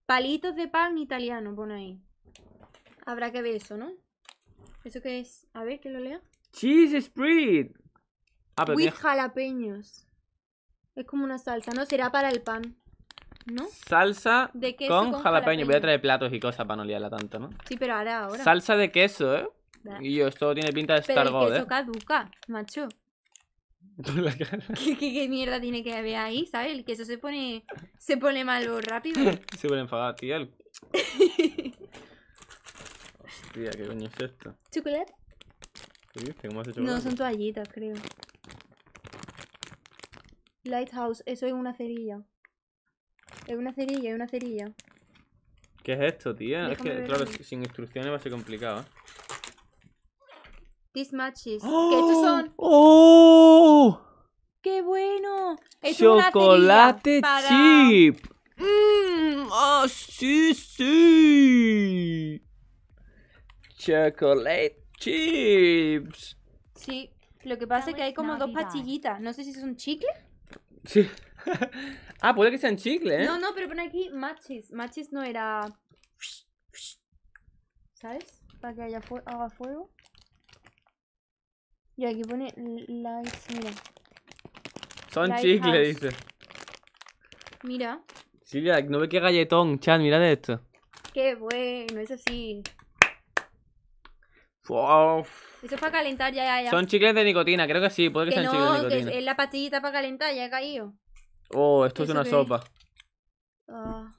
Palitos de pan italiano, pone ahí. Habrá que ver eso, ¿no? ¿Eso qué es? A ver, que lo lea. Cheese spread. Ah, With jalapeños. Es como una salsa, ¿no? Será para el pan. ¿No? Salsa de con, jalapeños Voy a traer platos y cosas para no liarla tanto, ¿no? Sí, pero ahora, Salsa de queso, ¿eh? Y yo, esto tiene pinta de Star Pero queso ¿eh? caduca, macho. ¿Qué, mierda tiene que haber ahí, sabes? El queso se pone. Se pone malo rápido. se pone enfadado, tía. Hostia, qué coño es esto. ¿Chocolate? ¿Qué viste? ¿Cómo hace chocolate? No, son toallitas, creo. Lighthouse, eso es una cerilla. Es una cerilla, es una cerilla. ¿Qué es esto, tía? es que, claro, sin instrucciones va a ser complicado, ¿eh? These matches. ¡Oh! Que estos ¡Oh! son. ¡Oh! ¡Qué bueno! Es ¡Chocolate chip! ¡Mmm! ¡Oh, sí, sí! ¡Chocolate chips! Sí, lo que pasa es que hay como dos pastillitas. No sé si son chicle. Sí. ah, puede que sean chicle, ¿eh? No, no, pero pone aquí matches. Matches no era. ¿Sabes? Para que haya haga fuego. Mira, aquí pone la mira. Son chicles, dice. Mira. Silvia, no ve que galletón, Chan, de esto. Qué bueno, eso sí. Wow. Eso es para calentar ya, ya, ya. Son chicles de nicotina, creo que sí, puede que, sean chicles de nicotina. es la pastillita para calentar, ya ha caído. Oh, esto es una sopa. Ah.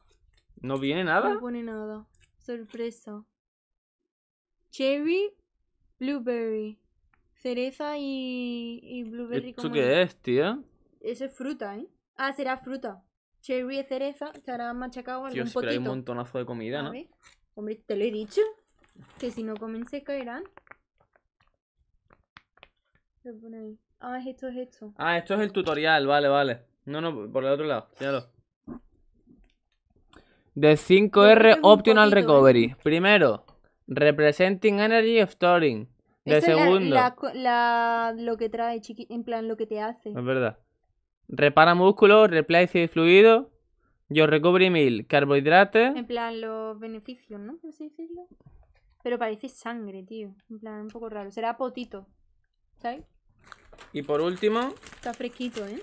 ¿No viene nada? No pone nada. Sorpresa. Cherry Blueberry cereza y, blueberry. ¿Esto qué es, tía? Eso es fruta, ¿eh? Ah, será fruta. Cherry es cereza, estará machacado algún Dios, potito. Pero hay un montonazo de comida, ¿no? Hombre, te lo he dicho. Que si no comen se caerán. ahí? Ah, esto es esto. Ah, esto es el tutorial, vale, vale. No, no, por el otro lado, fíjalo. De 5R Optional ¿eh? Recovery. Primero, Representing Energy Storing. De segundo. lo que trae, chiqui, en plan, lo que te hace. Es verdad. Repara músculos, replace fluido. Yo recobre mil carbohidratos. En plan, los beneficios, ¿no? No sé decirlo. Pero parece sangre, tío. En plan, un poco raro. Será potito. ¿Sabes? Y por último. Está fresquito, ¿eh?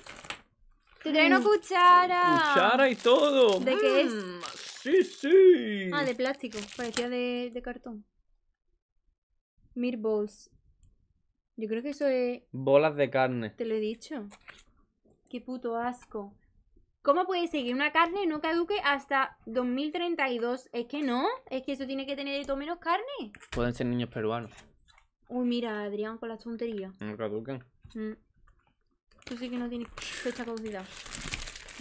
Te mm. trae una cuchara. Cuchara y todo. ¿De qué es? Mm, sí, sí. Ah, de plástico. Parecía de cartón. Meatballs. Yo creo que eso es. Bolas de carne. Te lo he dicho. Qué puto asco. ¿Cómo puede seguir una carne no caduque hasta 2032? Es que no, es que eso tiene que tener de todo menos carne. Pueden ser niños peruanos. Uy, mira, Adrián, con las tonterías. No caduquen. Mm. Esto sí que no tiene fecha caducidad.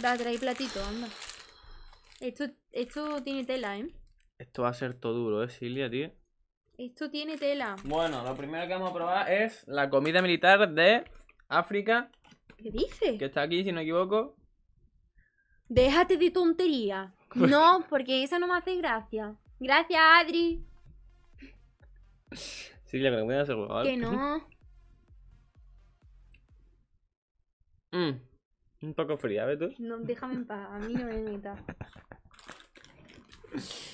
Da, trae platito, anda. Esto, esto tiene tela, ¿eh? Esto va a ser todo duro, ¿eh, Silvia, tío? Esto tiene tela. Bueno, lo primero que vamos a probar es la comida militar de África. ¿Qué dice? Que está aquí, si no me equivoco. Déjate de tontería. No, porque esa no me hace gracia. Gracias, Adri. Sí, le voy seguro. Que no. Mm, un poco fría, ¿ves tú? No, déjame en paz. A mí no me metas.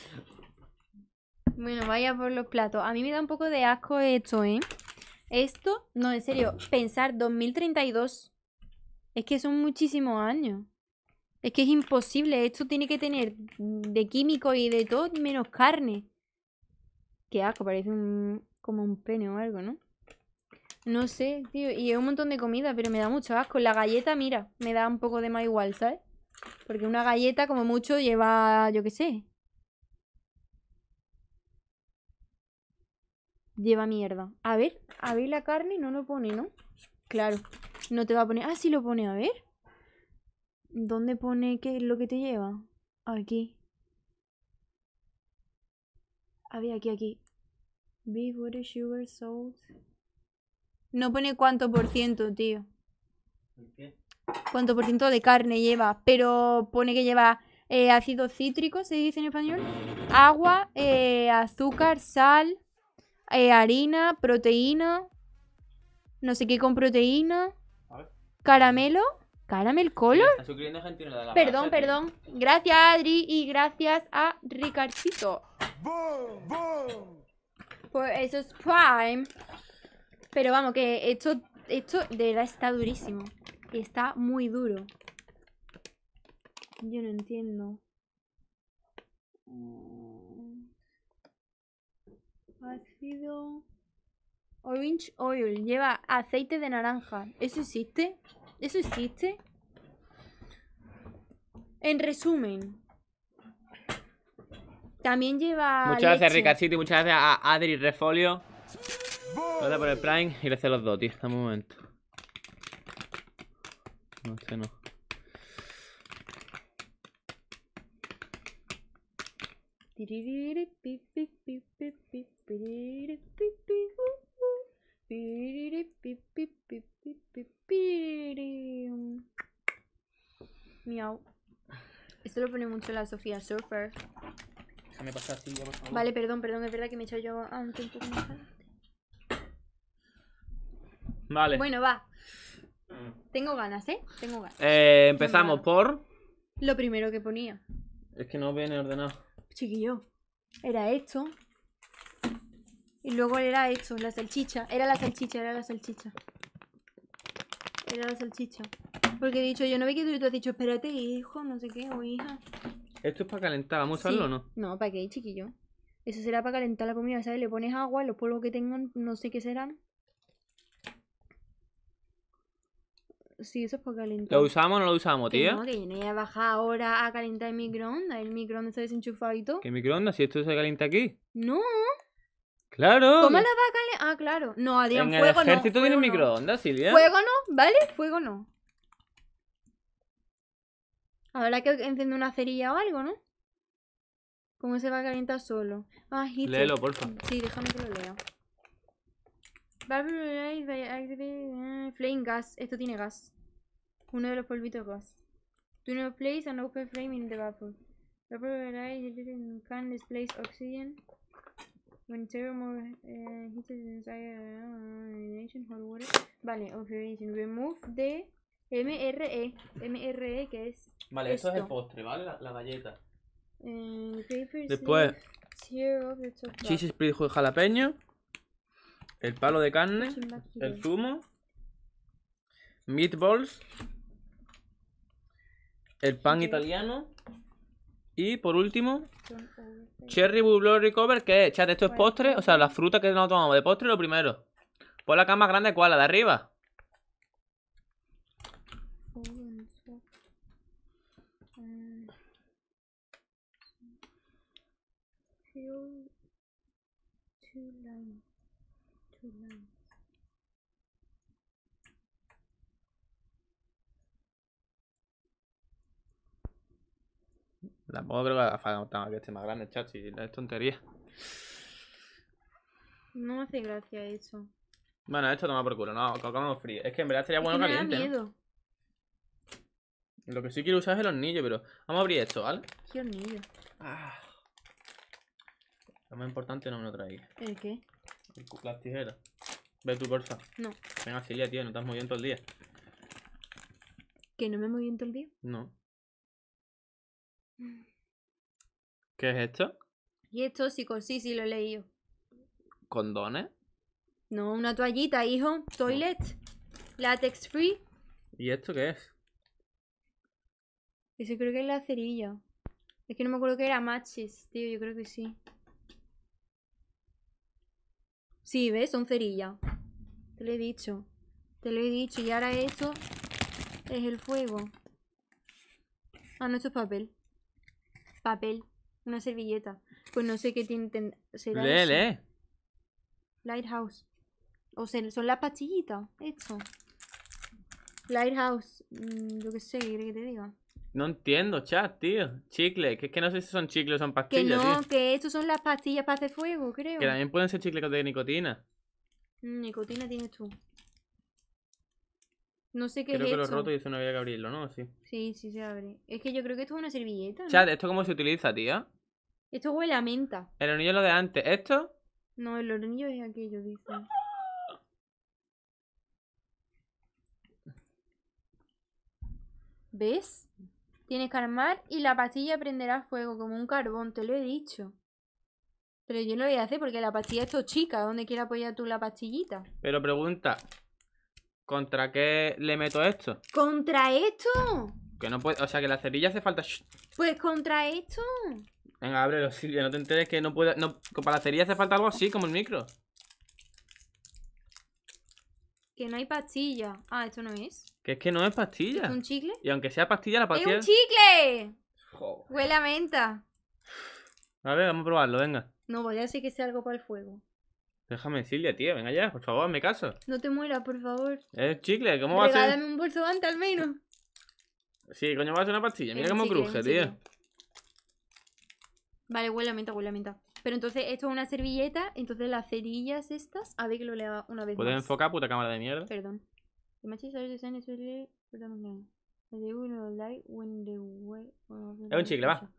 Bueno, vaya por los platos. A mí me da un poco de asco esto, ¿eh? Esto, no, en serio, pensar 2032. Es que son muchísimos años. Es que es imposible. Esto tiene que tener de químico y de todo menos carne. Qué asco, parece un, como un pene o algo, ¿no? No sé, tío. Y es un montón de comida, pero me da mucho asco. La galleta, mira, me da un poco de más igual, ¿sabes? Porque una galleta, como mucho, lleva, yo qué sé, Lleva mierda. A ver, a ver la carne, no lo pone, ¿no? Claro, no te va a poner... Ah, sí lo pone, a ver. ¿Dónde pone qué lo que te lleva? Aquí. A ver, aquí, aquí. Beef, water, sugar, salt. No pone cuánto por ciento, tío. ¿Qué? Cuánto por ciento de carne lleva, pero pone que lleva eh, ácido cítrico, se dice en español. Agua, eh, azúcar, sal eh, harina, proteína, no sé qué con proteína, caramelo, caramel color. perdón, perdón. Gracias Adri y gracias a Ricardito Boom, pues eso es Prime. Pero vamos, que esto, esto de verdad está durísimo. Está muy duro. Yo no entiendo. Mm. Orange oil. Lleva aceite de naranja. ¿Eso existe? ¿Eso existe? En resumen. También lleva. Muchas gracias, Ricard muchas gracias a Adri Refolio. Gracias por el Prime. Y gracias a los dos, Dame un momento. No, este no. Miau. Esto lo pone mucho la Sofía Surfer. Déjame pasar Vale, perdón, perdón, es verdad que me he echado yo A un tiempo Vale. Bueno, va. Mm. Tengo ganas, ¿eh? Tengo ganas. Eh, empezamos por. Lo primero que ponía. Es que no viene ordenado chiquillo, era esto. Y luego era esto, la salchicha. Era la salchicha, era la salchicha. Era la salchicha. Porque he dicho, yo no ve que tú, has dicho, espérate, hijo, no sé qué, o oh, hija. Esto es para calentar, ¿vamos a usarlo o no? No, ¿para qué, chiquillo? Eso será para calentar la comida, ¿sabes? Le pones agua, los polvos que tengan, no sé qué serán. Sí, eso es para calentar. ¿Lo usamos o no lo usamos, tío? no, que no voy a bajar ahora a calentar el microondas. El microondas está desenchufado y todo. ¿Qué microondas? Si esto se calienta aquí. No. Claro. ¿Cómo la va a calentar? Ah, claro. No, Adrián, en fuego el ejército tiene no. microondas, Silvia. Fuego no, ¿vale? Fuego no. Habrá que encender una cerilla o algo, ¿no? ¿Cómo se va a calentar solo? Ah, Léelo, este- porfa. Sí, déjame que lo lea. Ah, flame gas. Esto tiene gas. Uno de los polvitos gas. Do not place an open flame in the vapor. Vapor can displace oxygen. When more uh, heated ah, inside uh, hot water. Vale, operation. Remove the MRE. MRE que es. Vale, eso es el postre, ¿vale? La, la galleta. Uh, Después. Cheese split jalapeño el palo de carne, el zumo, meatballs, el pan italiano y por último cherry blueberry cover que es, chat, esto es postre, o sea, la fruta que no tomamos de postre lo primero. por la cama grande cuál, la de arriba. Tampoco creo que haga que esté más grande el chat, es tontería. No me hace gracia eso. Bueno, esto toma por culo, no, tocamos frío. Es que en verdad sería bueno caliente. da miedo. Lo que sí quiero usar es el hornillo, pero vamos a abrir esto, ¿vale? ¿Qué hornillo? Ah. Lo más importante no me lo traí. ¿El qué? Las tijeras. Ve tu bolsa No. Venga, ya, tío, no estás moviendo todo el día. ¿Que no me movido todo el día? No. ¿Qué es esto? Y esto sí, sí, sí, lo he leído. ¿Condones? No, una toallita, hijo. Toilet. Latex free. ¿Y esto qué es? Eso creo que es la cerilla. Es que no me acuerdo que era matches, tío. Yo creo que sí. Sí, ¿ves? Son cerillas. Te lo he dicho. Te lo he dicho. Y ahora esto es el fuego. Ah, no, esto es papel. Papel. Una servilleta. Pues no sé qué tiene. Lighthouse. O sea, son las pastillitas. Esto. Lighthouse. Mm, yo qué sé, ¿qué que te diga? No entiendo, chat, tío. Chicle, que es que no sé si son chicles o son Que no, que estos son las pastillas para hacer fuego, creo. Que también pueden ser chicles de nicotina. Mm, nicotina tienes tú. No sé qué creo que lo he roto y eso no había que abrirlo, ¿no? Sí. sí, se abre. Es que yo creo que esto es una servilleta. Chat, ¿esto cómo se utiliza, tía? Esto huele a menta. El hornillo es lo de antes. ¿Esto? No, el hornillo es aquello, dice. ¿Ves? Tienes que armar y la pastilla prenderá fuego como un carbón, te lo he dicho. Pero yo no lo voy a hacer porque la pastilla es chica. ¿Dónde quieres apoyar tú la pastillita? Pero pregunta, ¿Contra qué le meto esto? ¿Contra esto? Que no puede... O sea, que la cerilla hace falta... Pues contra esto. Venga, ábrelo, Silvia. No te enteres que no puede... para la cerilla hace falta algo así, como el micro. Que no hay pastilla. Ah, esto no es. Que es que no es pastilla. ¿Es un chicle? Y aunque sea pastilla, la pastilla... ¡Es un chicle! Huele a menta. A ver, vamos a probarlo, venga. No, voy a decir que sea algo para el fuego. Déjame Silvia, tía, venga ya, por favor, hazme caso. No te mueras, por favor. Es eh, chicle, ¿cómo va a ser? Dame un antes al menos. Sí, coño, va a ser una pastilla. Mira eh, cómo cruje, tío. Vale, huele a menta, huele a menta. Pero entonces esto es una servilleta, entonces las cerillas estas, a ver que lo lea una vez ¿Puedes enfocar, puta cámara de mierda? Perdón. Es un chicle, va.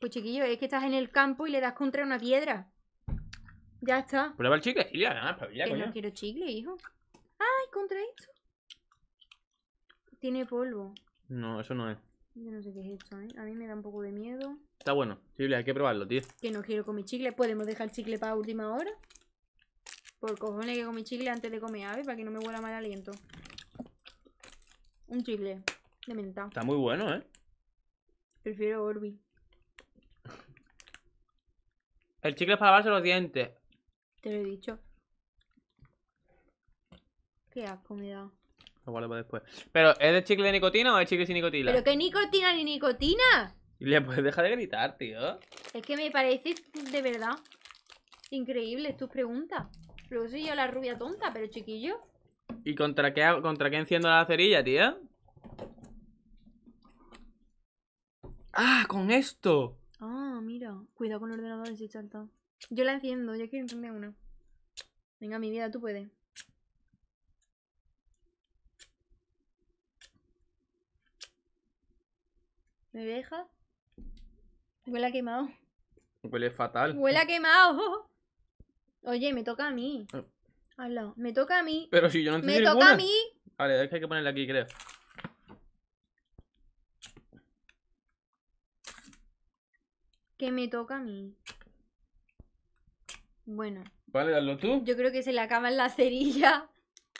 Pues chiquillo, es que estás en el campo y le das contra una piedra. Ya está. Prueba el chicle, chile nada, pavilla, que coño. no quiero chicle, hijo. Ay, contra esto. Tiene polvo. No, eso no es. Yo no sé qué es esto, ¿eh? A mí me da un poco de miedo. Está bueno. Chicle, hay que probarlo, tío. Que no quiero comer chicle. ¿Podemos dejar el chicle para última hora? Por cojones que comí chicle antes de comer ave, para que no me huela mal aliento. Un chicle de menta. Está muy bueno, ¿eh? Prefiero Orbi. El chicle es para lavarse los dientes. Te lo he dicho. Qué asco me Lo guardo para después. Pero, ¿es de chicle de nicotina o es chicle sin nicotina? ¿Pero qué nicotina ni nicotina? y le puedes deja de gritar, tío. Es que me parece de verdad increíble tus preguntas. Luego soy yo la rubia tonta, pero chiquillo. ¿Y contra qué, contra enciendo la cerilla, tía? ¡Ah! ¡Con esto! Ah, mira. Cuidado con el ordenador si salta. Yo la enciendo, yo quiero entender una. Venga, mi vida, tú puedes. ¿Me deja? Huele a quemado. Huele fatal. Huele a quemado. Oye, me toca a mí. Hola, ah. me toca a mí. Pero si yo no entiendo Me toca a mí. Vale, es que hay que ponerle aquí, creo. Que me toca a mí. Bueno. Vale, hazlo tú. Yo creo que se le acaban la cerilla.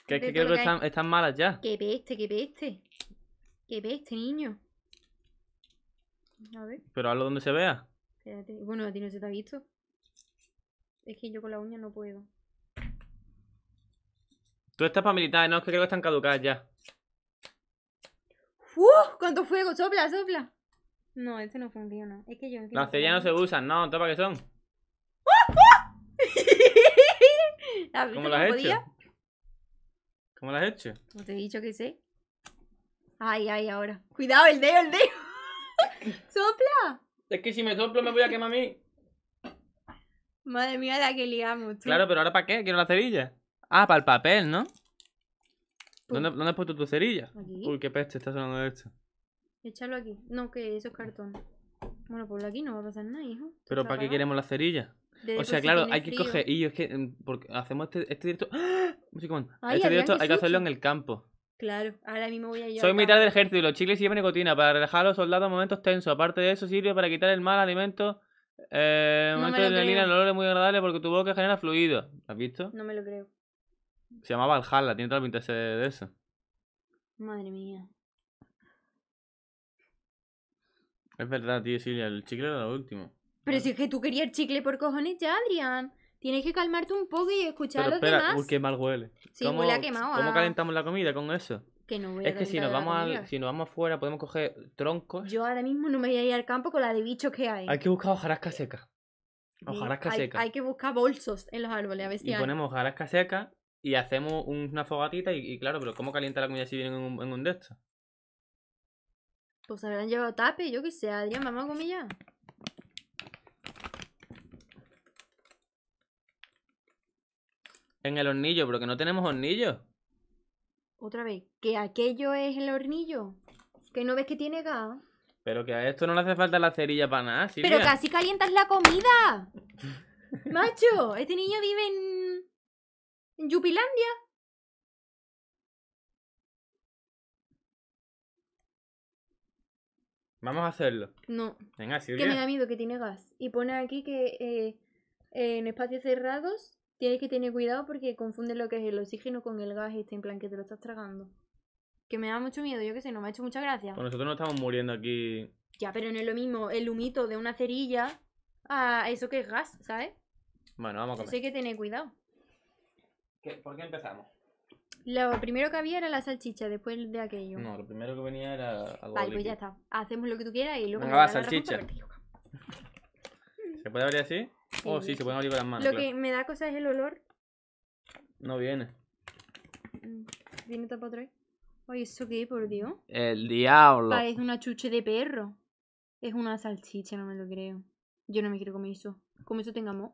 Que es que creo que están, malas ya. Que peste, que peste. Que peste, niño. A ver. Pero hazlo donde se vea. Espérate. Bueno, a ti no se te ha visto. Es que yo con la uña no puedo. Tú estás para militar, no, es que creo que están caducadas ya. ¡Uf! ¿Cuánto fuego? ¡Sopla, sopla! No, este no funciona. Es que yo... Las cerillas no se usan, no, ¿tú para qué son? Ah, ¿Cómo las has hecho? ¿Cómo la has hecho? No te he dicho que sé. Ay, ay, ahora. Cuidado, el dedo, el dedo. ¡Sopla! Es que si me soplo me voy a quemar a mí. Madre mía, la que liamos. Claro, pero ahora para qué? Quiero la cerilla. Ah, para el papel, ¿no? ¿Dónde, has puesto tu cerilla? Uy, qué peste está sonando de esto. Échalo aquí. No, que eso es cartón. Bueno, ponlo aquí, no va a pasar nada, hijo. ¿Pero para qué queremos la cerilla? o sea, claro, hay que coger. Y yo que mm, hacemos este, este directo. ¡ah! este directo hay que hacerlo en el campo. Claro, ahora mismo voy a yo. Soy mitad del ejército y los chicles llevan nicotina para relajar a los soldados en momentos tensos. Aparte de eso, sirve para quitar el mal alimento. Eh, de adrenalina, el olor es muy agradable porque tu boca genera fluido. ¿Has visto? No me lo creo. Se llamaba Valhalla, tiene toda la pinta de eso. Madre mía. Es verdad, tío, Silvia, el chicle era lo último. Pero si es que tú querías chicle por cojones ya, Adrián. Tienes que calmarte un poco y escuchar Pero a los espera, mal huele. ¿Cómo, ¿Cómo ah. calentamos la comida con eso? Que no voy es que si nos vamos si nos vamos afuera podemos coger troncos. Yo ahora mismo no me voy a ir al campo con la de bichos que hay. Hay que buscar hojarasca seca. Hojarasca seca. Hay que buscar bolsos en los árboles a ver si Y ponemos hojarasca seca y hacemos una fogatita y, claro, pero ¿cómo calienta la comida si viene en un, en un de estos? Pues habrán llevado tape, yo qué sé, Adrián, vamos mamá comilla. En el hornillo, pero que no tenemos hornillo. Otra vez, que aquello es el hornillo. Que no ves que tiene gas. Pero que a esto no le hace falta la cerilla para nada, Pero casi calientas la comida. Macho, este niño vive en... en Yupilandia. Vamos a hacerlo. No. Venga, Silvia. Que me da miedo que tiene gas. Y pone aquí que eh, en espacios cerrados tienes que tener cuidado porque confunde lo que es el oxígeno con el gas y este, en plan que te lo estás tragando. Que me da mucho miedo, yo que sé, no me ha hecho mucha gracia. Pues nosotros no estamos muriendo aquí. Ya, pero no es lo mismo el humito de una cerilla a eso que es gas, ¿sabes? Bueno, vamos a comer. Eso hay que tener cuidado. ¿Por qué empezamos? Lo primero que había era la salchicha, después de aquello. No, lo primero que venía era algo Vale, pues ya está. Hacemos lo que tú quieras y luego... Venga, salchicha. ¿Se puede abrir así? Oh, sí, se pueden abrir con las manos. Lo que me da cosa es el olor. No viene. Mm, viene tapa atrás vez. Oye, ¿eso qué? Por Dios. El diablo. Parece una chuche de perro. Es una salchicha, no me lo creo. Yo no me quiero comer eso. Como eso tengamos.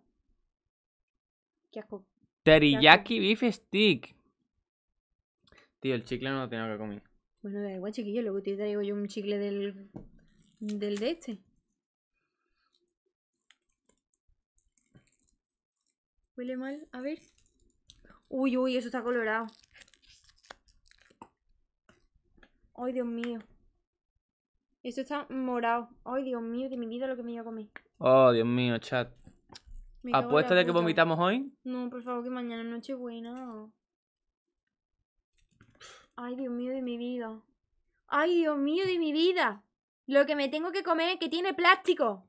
Qué asco. Teriyaki beef stick. Tío, el chicle no lo tengo que comer. Bueno, da igual, chiquillo. Luego te traigo yo un chicle del. del de este. Huele mal, a ver. Uy, uy, eso está colorado. Ay, Dios mío. Eso está morado. Ay, Dios mío, de mi vida lo que me iba a comer. Oh, Dios mío, chat. ¿Apuesto de que vomitamos hoy? No, por favor, que mañana noche buena. Ay, Dios mío, de mi vida. Ay, Dios mío, de mi vida. Lo que me tengo que comer que tiene plástico.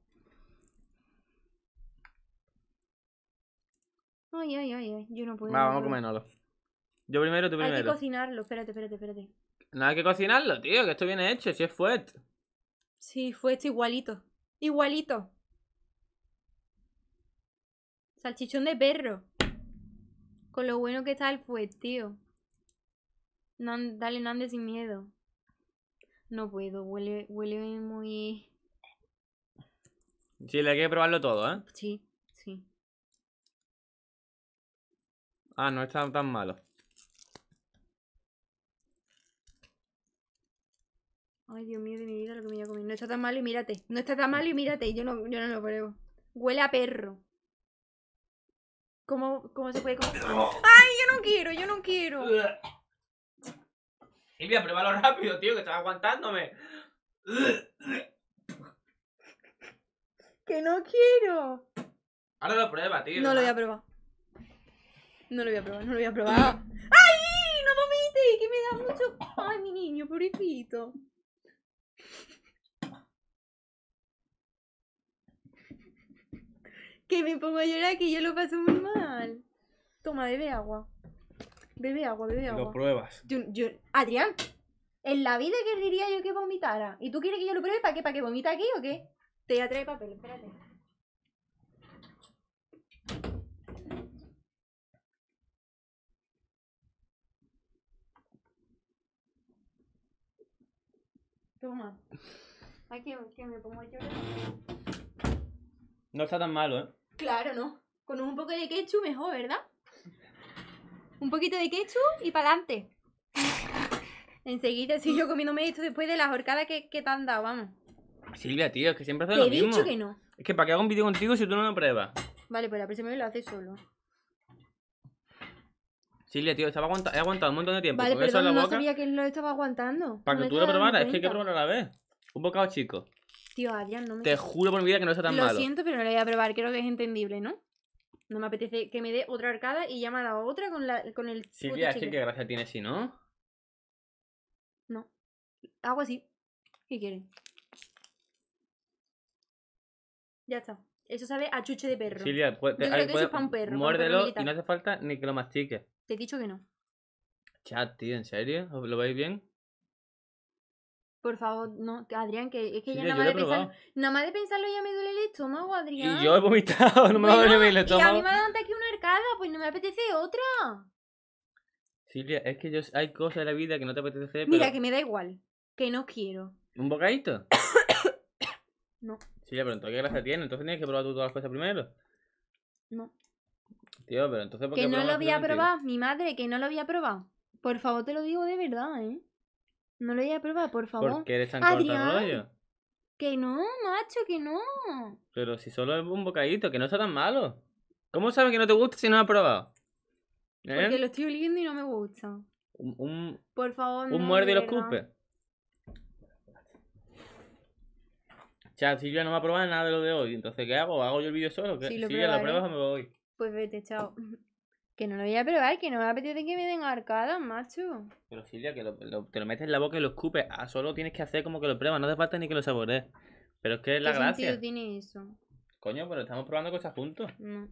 Ay, ay, ay, ay. Yo no puedo. Va, vamos a comérnoslo. Yo primero, tú primero. Hay que cocinarlo. Espérate, espérate, espérate. No hay que cocinarlo, tío, que esto viene hecho, si es fuet. Sí, fuet igualito. Igualito. Salchichón de perro. Con lo bueno que está el fuet, tío. No, dale, no andes sin miedo. No puedo, huele, huele muy... Sí, le hay que probarlo todo, ¿eh? Sí. Ah, no está tan malo. Ay, Dios mío de mi vida lo que me voy a comer. No está tan malo y mírate. No está tan malo y mírate. Yo no, yo no lo pruebo. Huele a perro. ¿Cómo, cómo se puede comer? ¡Ay, yo no quiero! ¡Yo no quiero! Silvia, pruébalo rápido, tío, que estaba aguantándome. ¡Que no quiero! Ahora lo prueba, tío. No lo voy a probar. No lo voy a probar, no lo voy a probar. Ah. ¡Ay! ¡No vomite! ¡Que me da mucho! ¡Ay, mi niño, pobrecito! Que me pongo a llorar, que yo lo paso muy mal. Toma, bebe agua. Bebe agua, bebe agua. Lo pruebas. Yo, yo... Adrián, en la vida querría yo que vomitara. ¿Y tú quieres que yo lo pruebe? ¿Para qué? ¿Para que vomita aquí o qué? Te voy a traer papel, espérate. Toma. Ay, que, me pongo yo. No está tan malo, ¿eh? Claro, no. Con un poco de ketchup mejor, ¿verdad? Un poquito de ketchup y para adelante. Enseguida sigo comiéndome esto después de las horcadas que, te han dado, vamos. Silvia, tío, es que siempre haces lo mismo. Te he dicho que no. Es que para qué hago un vídeo contigo si tú no lo pruebas. Vale, pues la próxima vez lo haces solo. Silvia, tío, estaba he aguantado un montón de tiempo. Vale, eso en la no sabía que lo estaba aguantando. Para que tú lo probaras, es que hay que probarlo a la vez. Un bocado chico. Tío, Adrián, no me... Te juro por mi vida que no está tan malo. Lo siento, pero no lo voy a probar. Creo que es entendible, ¿no? No me apetece que me dé otra arcada y ya me ha dado otra con, la, con el... Silvia, es que qué gracia tiene si no. No. Hago así. ¿Qué quieren? Ya está. Eso sabe a chuche de perro. Silvia, pues, eso es pues, para un perro. Muérdelo y no hace falta ni que lo mastiques. Te he dicho que no. Chat, tío, ¿en serio? ¿Lo veis bien? Por favor, no, Adrián, que es que ya nada más, de pensarlo, nada más de pensarlo ya me duele el estómago, Adrián. Y yo he vomitado, no me duele el estómago. Y a mí me ha dado aquí una arcada, pues no me apetece otra. Silvia, es que yo, hay cosas de la vida que no te apetece hacer. Mira, que me da igual, que no quiero. ¿Un bocadito? no. Silvia, pero entonces qué gracia tiene, entonces tienes que probar tú todas las cosas primero. No entonces... que no lo había probado, mi madre, que no lo había probado. Por favor, te lo digo de verdad, ¿eh? No lo había probado, por favor. ¿Por eres tan corto rollo? Que no, macho, que no. Pero si solo es un bocadito, que no está tan malo. ¿Cómo sabes que no te gusta si no lo has probado? ¿Eh? Porque lo estoy oliendo y no me gusta. Un, por favor, un muerde y lo escupe. Si yo no me a probado nada de lo de hoy. Entonces, ¿qué hago? ¿Hago yo el vídeo solo? Sí, Silvia, ¿la pruebas me voy? Pues vete, chao. Que no lo voy a probar, que no me apetece que me den arcada, macho. Pero Silvia, que te lo metes en la boca y lo escupes. Ah, solo tienes que hacer como que lo pruebas, no te falta ni que lo saborees. Pero es que es la gracia. ¿Qué tiene eso? Coño, pero estamos probando cosas juntos. No.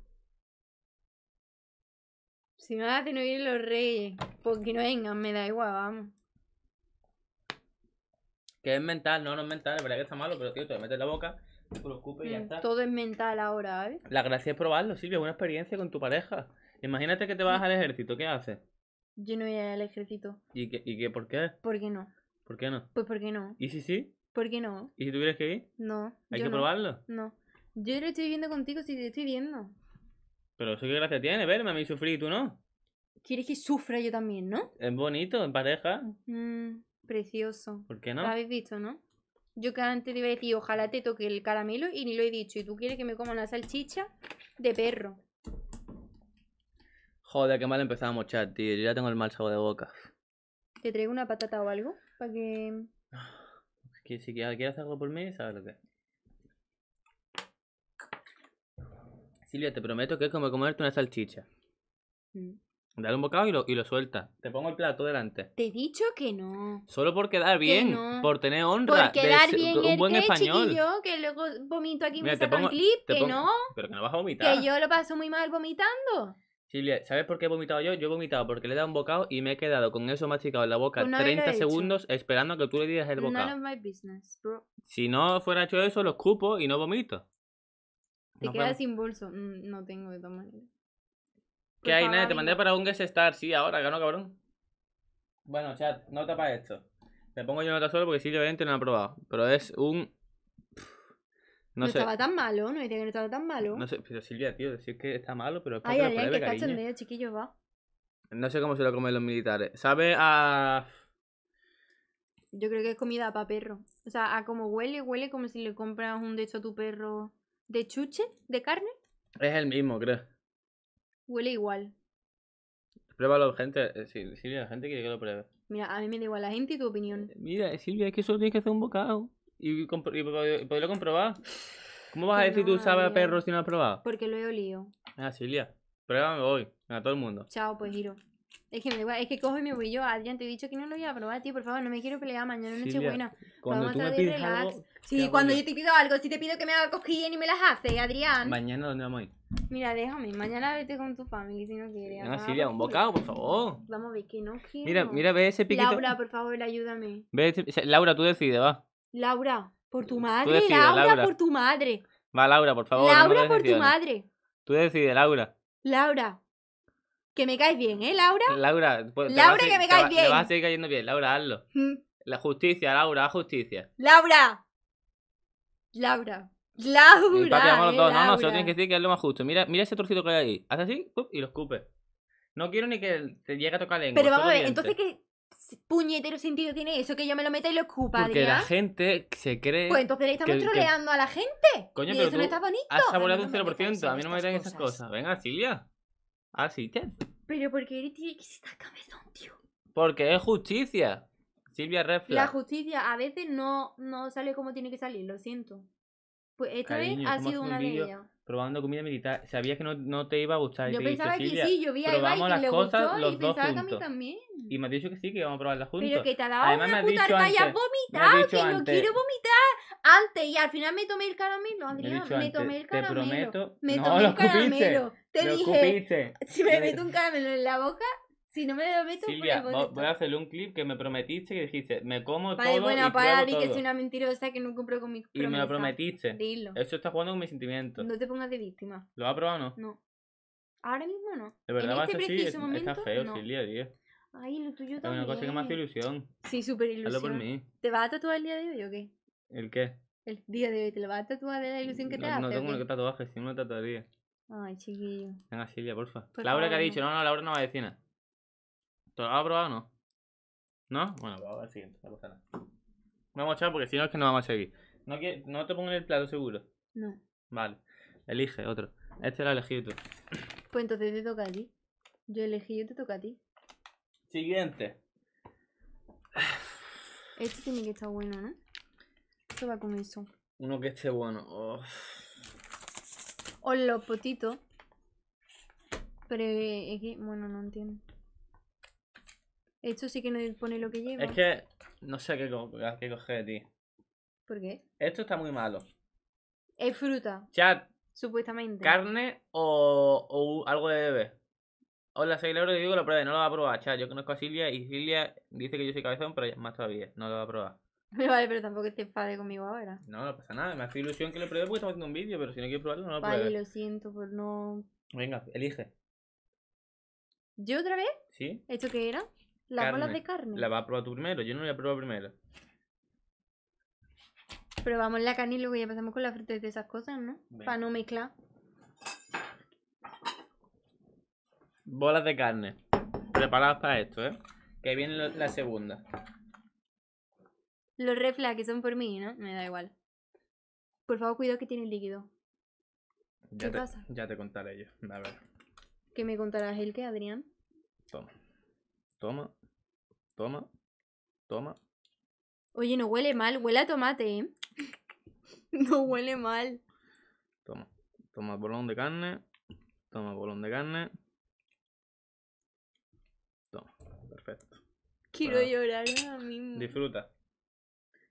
Si me hacen oír los reyes, porque no vengan, me da igual, vamos. Que es mental, no, no es mental, es verdad que está malo, pero tío, te lo metes en la boca te preocupes mm, Todo es mental ahora, ¿eh? La gracia es probarlo, Silvia, es una experiencia con tu pareja. Imagínate que te vas mm. al ejército, ¿qué haces? Yo no voy al ejército. ¿Y qué, y qué, por qué? ¿Por qué no? ¿Por qué no? Pues porque no. ¿Y si sí? ¿Por qué no? ¿Y si tuvieras que ir? No. ¿Hay que probarlo? No. Yo lo estoy viendo contigo si te estoy viendo. Pero eso qué gracia tiene, verme a mí sufrir y tú no. Quieres que sufra yo también, ¿no? Es bonito, en pareja. Mm, precioso. ¿Por qué no? Lo habéis visto, ¿no? Yo que antes te iba a decir, ojalá te toque el caramelo y ni lo he dicho. Y tú quieres que me coma una salchicha de perro. Joder, qué mal empezamos, chat, tío. Yo ya tengo el mal sabor de boca. ¿Te traigo una patata o algo? Para que... que si quieres algo por mí, sabes lo que Silvia, te prometo que es como comerte una salchicha. Mm. Dale un bocado y lo, suelta. Te pongo el plato delante. Te he dicho que no. Solo por quedar bien, por tener honra. Por quedar bien un buen español. que luego vomito aquí en me clip, que no. Pero que no vas a vomitar. Que yo lo paso muy mal vomitando. Silvia, ¿sabes por qué he vomitado yo? Yo he vomitado porque le he dado un bocado y me he quedado con eso masticado en la boca 30 pues segundos esperando que tú le digas el bocado. None of my business, bro. Si no fuera hecho eso, lo escupo y no vomito. Te quedas sin bolso. Mm, no tengo de tomar ¿Qué hay, nada, Te mandé para un guest star. Sí, ahora, ¿no, cabrón? Bueno, chat, nota para esto. te pongo yo nota solo porque sí, obviamente no lo he probado. Pero es un... No, estaba tan malo, no diría que no estaba tan malo. No sé, pero Silvia, tío, decir que está malo, pero es que ay, chiquillo, va. No sé cómo se lo comen los militares. ¿Sabe a...? Yo creo que es comida para perro. O sea, a como huele, huele como si le compras un de hecho a tu perro de chuche, de carne. Es el mismo, creo. Huele igual. Pruébalo, gente. Eh, Silvia, la gente quiere que lo pruebe. Mira, a mí me da igual la gente y tu opinión. Eh, mira, eh, Silvia, es que solo tienes que hacer un bocado. Y, poderlo comprobar. ¿Cómo vas a decir tú sabes a perro si no has probado? Porque lo he olido. Ah, Silvia, pruébame hoy. A todo el mundo. Chao, pues, Giro. Es que coge mi huello, y me voy yo. Adrián, te he dicho que no lo voy a probar, tío. Por favor, no me quiero pelear mañana noche buena. Cuando Vamos a estar relax. algo... Sí, cuando yo? te pido algo, si te pido que me haga cosquillas y me las hace, Adrián. Mañana, ¿dónde vamos a ir? Mira, déjame, mañana vete con tu familia si no quieres. No, Silvia, un bocado, por favor. Vamos a ver que no quiero. Mira, mira, ve ese piquito. Laura, por favor, ayúdame. Ve este, Laura, tú decides, va. Laura, por tu madre, Laura, por tu madre. Va, Laura, por favor. Laura, por tu madre. Tú decides, Laura. Laura que me caes bien, ¿eh, Laura? Laura, Laura, que me caes bien. Te vas a seguir cayendo bien, Laura, hazlo. La justicia, Laura, justicia. Laura. Laura. Laura. No, no, solo tienes que decir que es lo más justo. Mira, mira ese trocito que hay ahí. Haz así y lo escupe No quiero ni que te llegue a tocar lengua. Pero vamos a ver, entonces qué puñetero sentido tiene eso que yo me lo meta y lo escupa, Porque la gente se cree. Pues entonces le estamos troleando a la gente. Coño, y pero eso no está bonito. Has saboreado un 0%. A mí no me dan esas cosas. Venga, Silvia. Ah, sí, ¿qué? Pero porque él tiene que estar cabezón, tío. Porque es justicia. Silvia Refla. La justicia a veces no, no sale como tiene que salir, lo siento. Pues esta vez ha sido una un de ellas. Probando comida militar. Sabías que no, no te iba a gustar. Yo pensaba que sí, yo vi a Ibai que las le cosas, gustó los y dos pensaba que a mí también. Y me has dicho que sí, que íbamos a probarlas juntos. Pero que te ha dado una puta dicho antes, vomitado, has que no quiero vomitar antes. Y al final me tomé el caramelo, Adrián, me, tomé el caramelo. Te prometo. Me tomé el caramelo. Te dije, si me meto un caramelo en la boca, si no me lo meto, Silvia, voy, voy a hacerle un clip que me prometiste que dijiste, me como vale, todo bueno, para di que soy una mentirosa que no cumplo con mis promesas. Y me lo prometiste. Eso está jugando con mis sentimientos. No te pongas de víctima. ¿Lo has probado o no? No. Ahora mismo no. De verdad, en este preciso así, está feo, Silvia, tío. Ay, lo tuyo también. una cosa que me hace ilusión. Sí, súper ilusión. Hazlo por mí. ¿Te vas a tatuar el día de hoy o qué? ¿El qué? El día de hoy, ¿te lo vas a tatuar de la ilusión que te no, No tengo un tatuaje, si no me tatuaría. Ay, chiquillo. Venga, Silvia, porfa. Laura, que ha dicho? No, no, Laura no va a decir nada. ¿Te lo has probado o no? ¿No? Bueno, vamos al siguiente, no pasa nada. Vamos a echar porque si no es que no vamos a seguir. ¿No, que, no te pongo en el plato seguro? No. Vale. Elige otro. Este lo has elegido tú. Pues entonces te toca a ti. Yo elegí, yo te toca a ti. Siguiente. Este tiene que estar bueno, ¿no? Esto va con eso. Uno que esté bueno. O los potito. Pero, es que, bueno, no entiendo. Esto sí que no dispone lo que lleva. Es que no sé qué, qué coger, tío. ¿Por qué? Esto está muy malo. Es fruta. Chat. Supuestamente. Carne o, o algo de bebé. Hola, soy Laura y digo lo pruebe. No lo va a probar, chat. Yo conozco a Silvia y Silvia dice que yo soy cabezón, pero más todavía. No lo va a probar. Vale, pero tampoco te enfades conmigo ahora. No, no pasa nada. Me hace ilusión que lo pruebe porque estamos haciendo un vídeo, pero si no quieres probarlo, no lo Vale, lo siento por no. Venga, elige. ¿Yo otra vez? ¿Sí? ¿Esto qué era? Las bolas de carne. La va a probar tú primero, yo no la he a primero. Probamos la carne y luego ya pasamos con la fruta y esas cosas, ¿no? Para no mezclar. Bolas de carne. Preparadas para esto, ¿eh? Que viene la segunda. Los reflejos que son por mí, ¿no? Me da igual. Por favor, cuidado que tiene líquido. Ya ¿Qué pasa? Ya te contaré yo. A ver. ¿Qué me contarás el que, Adrián? Toma. Toma. Toma. Toma. Oye, no huele mal. Huele a tomate, ¿eh? no huele mal. Toma. Toma bolón de carne. Toma bolón de carne. Toma. Perfecto. Quiero llorar a mí. Disfruta.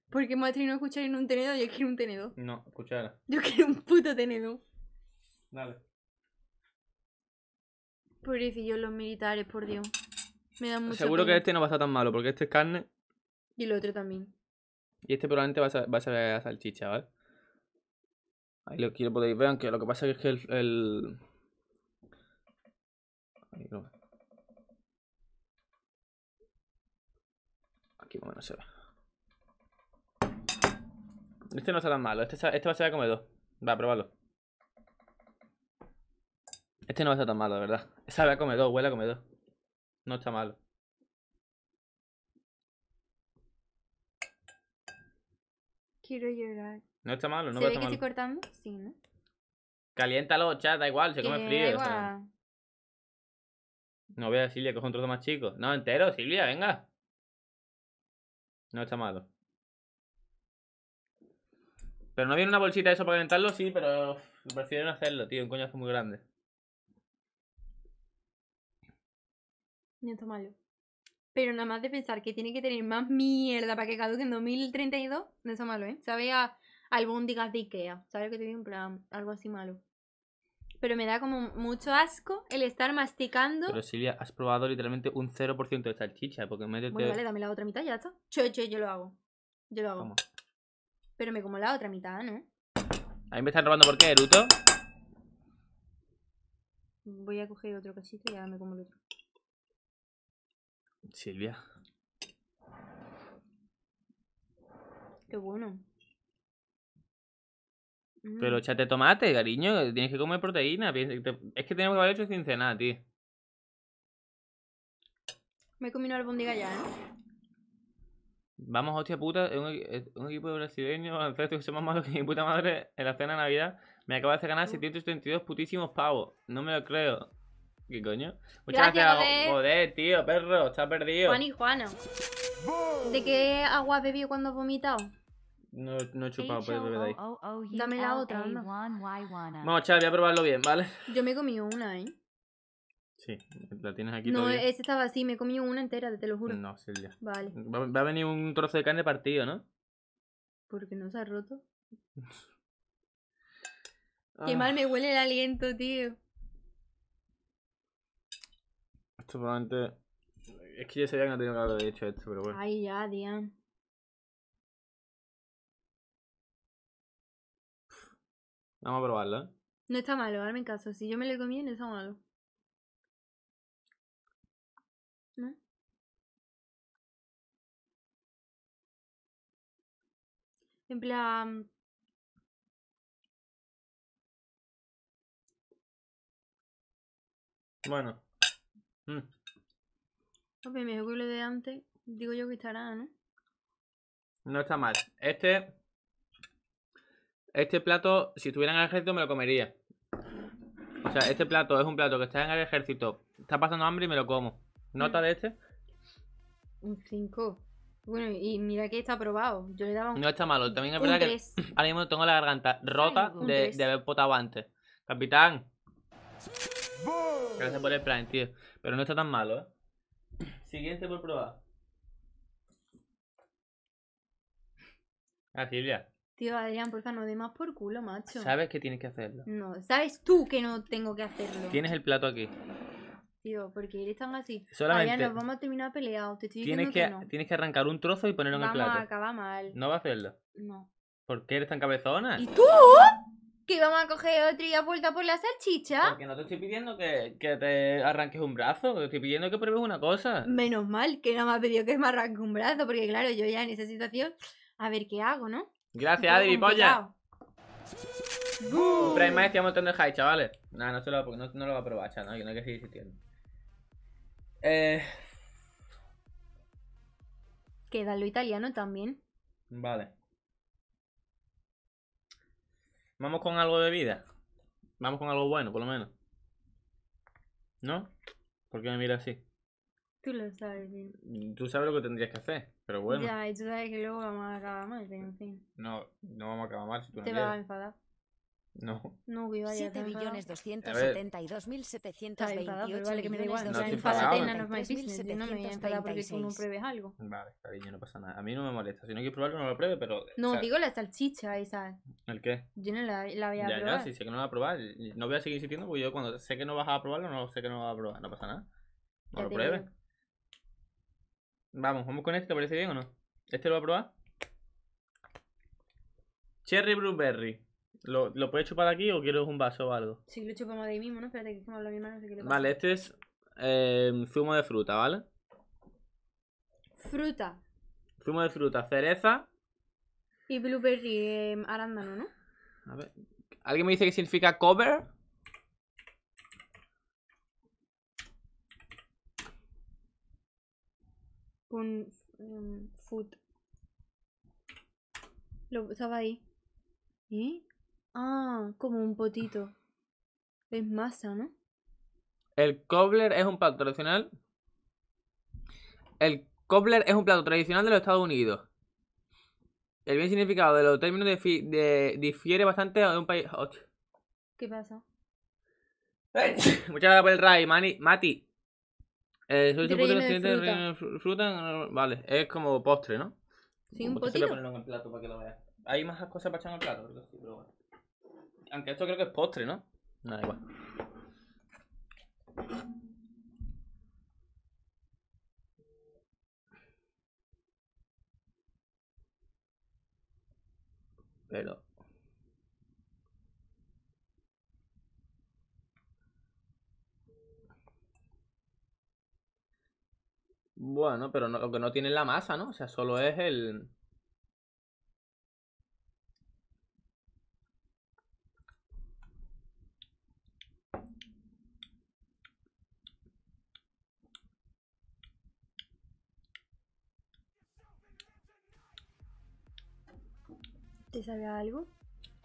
Porque Matri no escuchar en un tenedor, yo quiero un tenedor. No, escuchar Yo quiero un puto tenedor. Dale. Pobrecillos los militares, por Dios. Me dan mucho Seguro que este no va a estar tan malo, porque este es carne. Y el otro también. Y este probablemente va a, ser a salchicha, ¿vale? Ahí lo quiero podéis ver, aunque lo que pasa es que el... Aquí bueno Aquí, se ve. Este no está tan malo. Este, este va a ser a dos. Va, probarlo. Este no va a estar tan malo, de verdad. Sabe a dos, huele a dos. No está malo. Quiero llorar. No está malo, no ¿Se va malo. que estoy cortando? Sí, ¿no? Caliéntalo, chat, da igual, se come frío. O sea. No veas, Silvia, coge un trozo más chico. No, entero, Silvia, venga. No está malo. Pero no había una bolsita de eso para calentarlo, sí, pero prefiero no hacerlo, tío. Un coñazo muy grande. No está malo. Pero nada más de pensar que tiene que tener más mierda para que caduque en 2032, no está malo, ¿eh? Sabía algún albóndigas de Ikea, ¿sabes que tenía un plan, algo así malo. Pero me da como mucho asco el estar masticando. Pero Silvia, has probado literalmente un 0% de salchicha, porque me... Bueno, vale, dame la otra mitad, ya está. Yo, yo, lo hago. Yo lo hago. Pero me como la otra mitad, ¿no? A mí me están robando por qué, Eruto. Voy a coger otro casito y ahora me como el otro. Silvia. Qué bueno. Mm. Pero échate tomate, cariño. Tienes que comer proteína. Es que tenemos que haber hecho sin cenar, tío. Me he comido albóndiga ya, ¿eh? Vamos, hostia puta, un, un equipo brasileño, ancestros que somos malo que mi puta madre en la cena de Navidad me acaba de hacer ganar 732 putísimos pavos. No me lo creo. ¿Qué coño? Muchas gracias, Joder, tío, perro, está perdido. Juan y Juana. ¿De qué agua has bebido cuando has vomitado? No, no he chupado, pero de verdad. Oh, oh, Dame la otra, Vamos, chaval, voy a probarlo bien, ¿vale? Yo me he comido una, ¿eh? Sí, la tienes aquí. No, ese estaba así, me he comido una entera, te lo juro. No, Silvia. Vale. Va, a venir un trozo de carne partido, ¿no? Porque no se ha roto. Qué mal me ah. huele el aliento, tío. Esto probablemente. Es que yo sabía que no tenía que haber hecho esto, pero bueno. Ay, ya, Dian. Vamos a probarlo. ¿eh? No está malo, en caso. Si yo me lo comí, no está malo. En plan... Bueno. Mm. mejor que lo de antes. Digo yo que estará, ¿no? No está mal. Este... Este plato, si estuviera en el ejército, me lo comería. O sea, este plato es un plato que está en el ejército. Está pasando hambre y me lo como. Mm. ¿Nota de este? Un 5. Bueno, y mira que está probado. Yo le daba un. No está malo. También es verdad que ahora mismo tengo la garganta rota de, de, haber potado antes. Capitán. Gracias por el plan, tío. Pero no está tan malo, ¿eh? Siguiente por probar. Ah, Silvia. Tío, Adrián, porfa, no demás más por culo, macho. Sabes que tienes que hacerlo. No, sabes tú que no tengo que hacerlo. Tienes el plato aquí. Tío, porque eres tan así. Solamente. nos vamos a terminar peleados. Te estoy tienes que, no. Tienes que arrancar un trozo y ponerlo en el plato. Vamos a acabar mal. No va a hacerlo. No. ¿Por qué eres tan cabezona? ¿Y tú? ¿Que vamos a coger otra y a vuelta por la salchicha? Porque no te estoy pidiendo que, que, te arranques un brazo, te estoy pidiendo que pruebes una cosa. Menos mal que no me ha pedido que me arranque un brazo, porque claro, yo ya en esa situación, a ver qué hago, ¿no? Gracias, mi polla. prime maestro y un montón de high, chavales. Nah, no, se lo, no, no lo va a probar, chaval, no, no hay que seguir insistiendo. Eh... Queda lo italiano también. Vale. Vamos con algo de vida. Vamos con algo bueno, por lo menos. ¿No? ¿Por qué me mira así? Tú lo sabes bien. Tú sabes lo que tendrías que hacer, pero bueno. Ya, y tú sabes que luego vamos a acabar mal, en fin. No, no vamos a acabar mal si tú Te vas a enfadar. No. No, que vaya. 7 billones 272 mil vale, que me No, No, me voy a porque no pruebes algo. Vale, cariño, no pasa nada. A mí no me molesta. Si no quieres probarlo, no lo pruebe, pero... No, digo la salchicha esa. ¿El qué? Yo no la, la voy a ya, probar. Ya, sí sé que no la va a probar, no voy a seguir insistiendo porque yo cuando sé que no vas a probarlo, no sé que no vas a probar. No pasa nada. No lo pruebes. Vamos, vamos con este. ¿Te parece bien o no? ¿Este lo va a probar? Cherry Blueberry. ¿Lo, ¿Lo, puedes chupar aquí o quieres un vaso o algo? Sí, lo chupamos de ahí mismo, ¿no? Espérate, que como la misma, no sé qué le Vale, este es eh, zumo de fruta, ¿vale? Fruta. Zumo de fruta, cereza. Y blueberry, em, arándano, ¿no? A ver. ¿Alguien me dice qué significa cover? un em, food. Lo estaba ahí. ¿Y? ¿Eh? Ah, como un potito. Es masa, ¿no? El cobbler es un plato tradicional. El cobbler es un plato tradicional de los Estados Unidos. El bien significado de los términos difiere bastante de un país. ¿Qué pasa? Muchas gracias por el ray, Mani, Mati. Eh, soy un de fruta. fruta. Vale, es como postre, ¿no? Sí, un, un potito. a ponerlo en el plato para que lo veas. Hay más cosas para echar en el plato, pero bueno. Aunque esto creo que es postre, ¿no? No, da igual. Pero... Bueno, pero no, lo que no tiene la masa, ¿no? O sea, solo es el... Si sabe algo?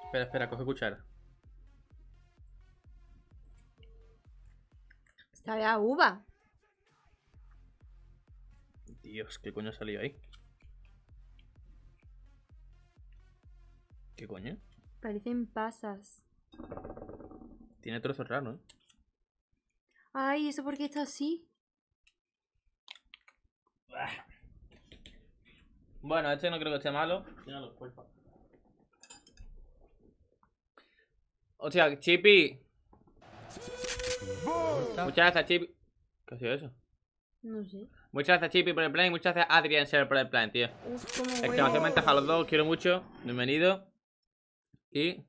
Espera, espera, coge cuchara. Sabe a uva. Dios, ¿qué coño ha salido ahí? ¿Qué coño? Parecen pasas. Tiene trozos raros, ¿eh? Ay, ¿eso por qué está así? Bueno, este no creo que esté malo. Tiene los cuerpos. O sea, Chipi... Muchas gracias, Chippy. ¿Qué ha sido eso? No sé. Muchas gracias, Chippy, por el plan. Y muchas gracias, Adrian, por el plan, tío. Exclamación ventaja a los dos. Quiero mucho. Bienvenido. Y.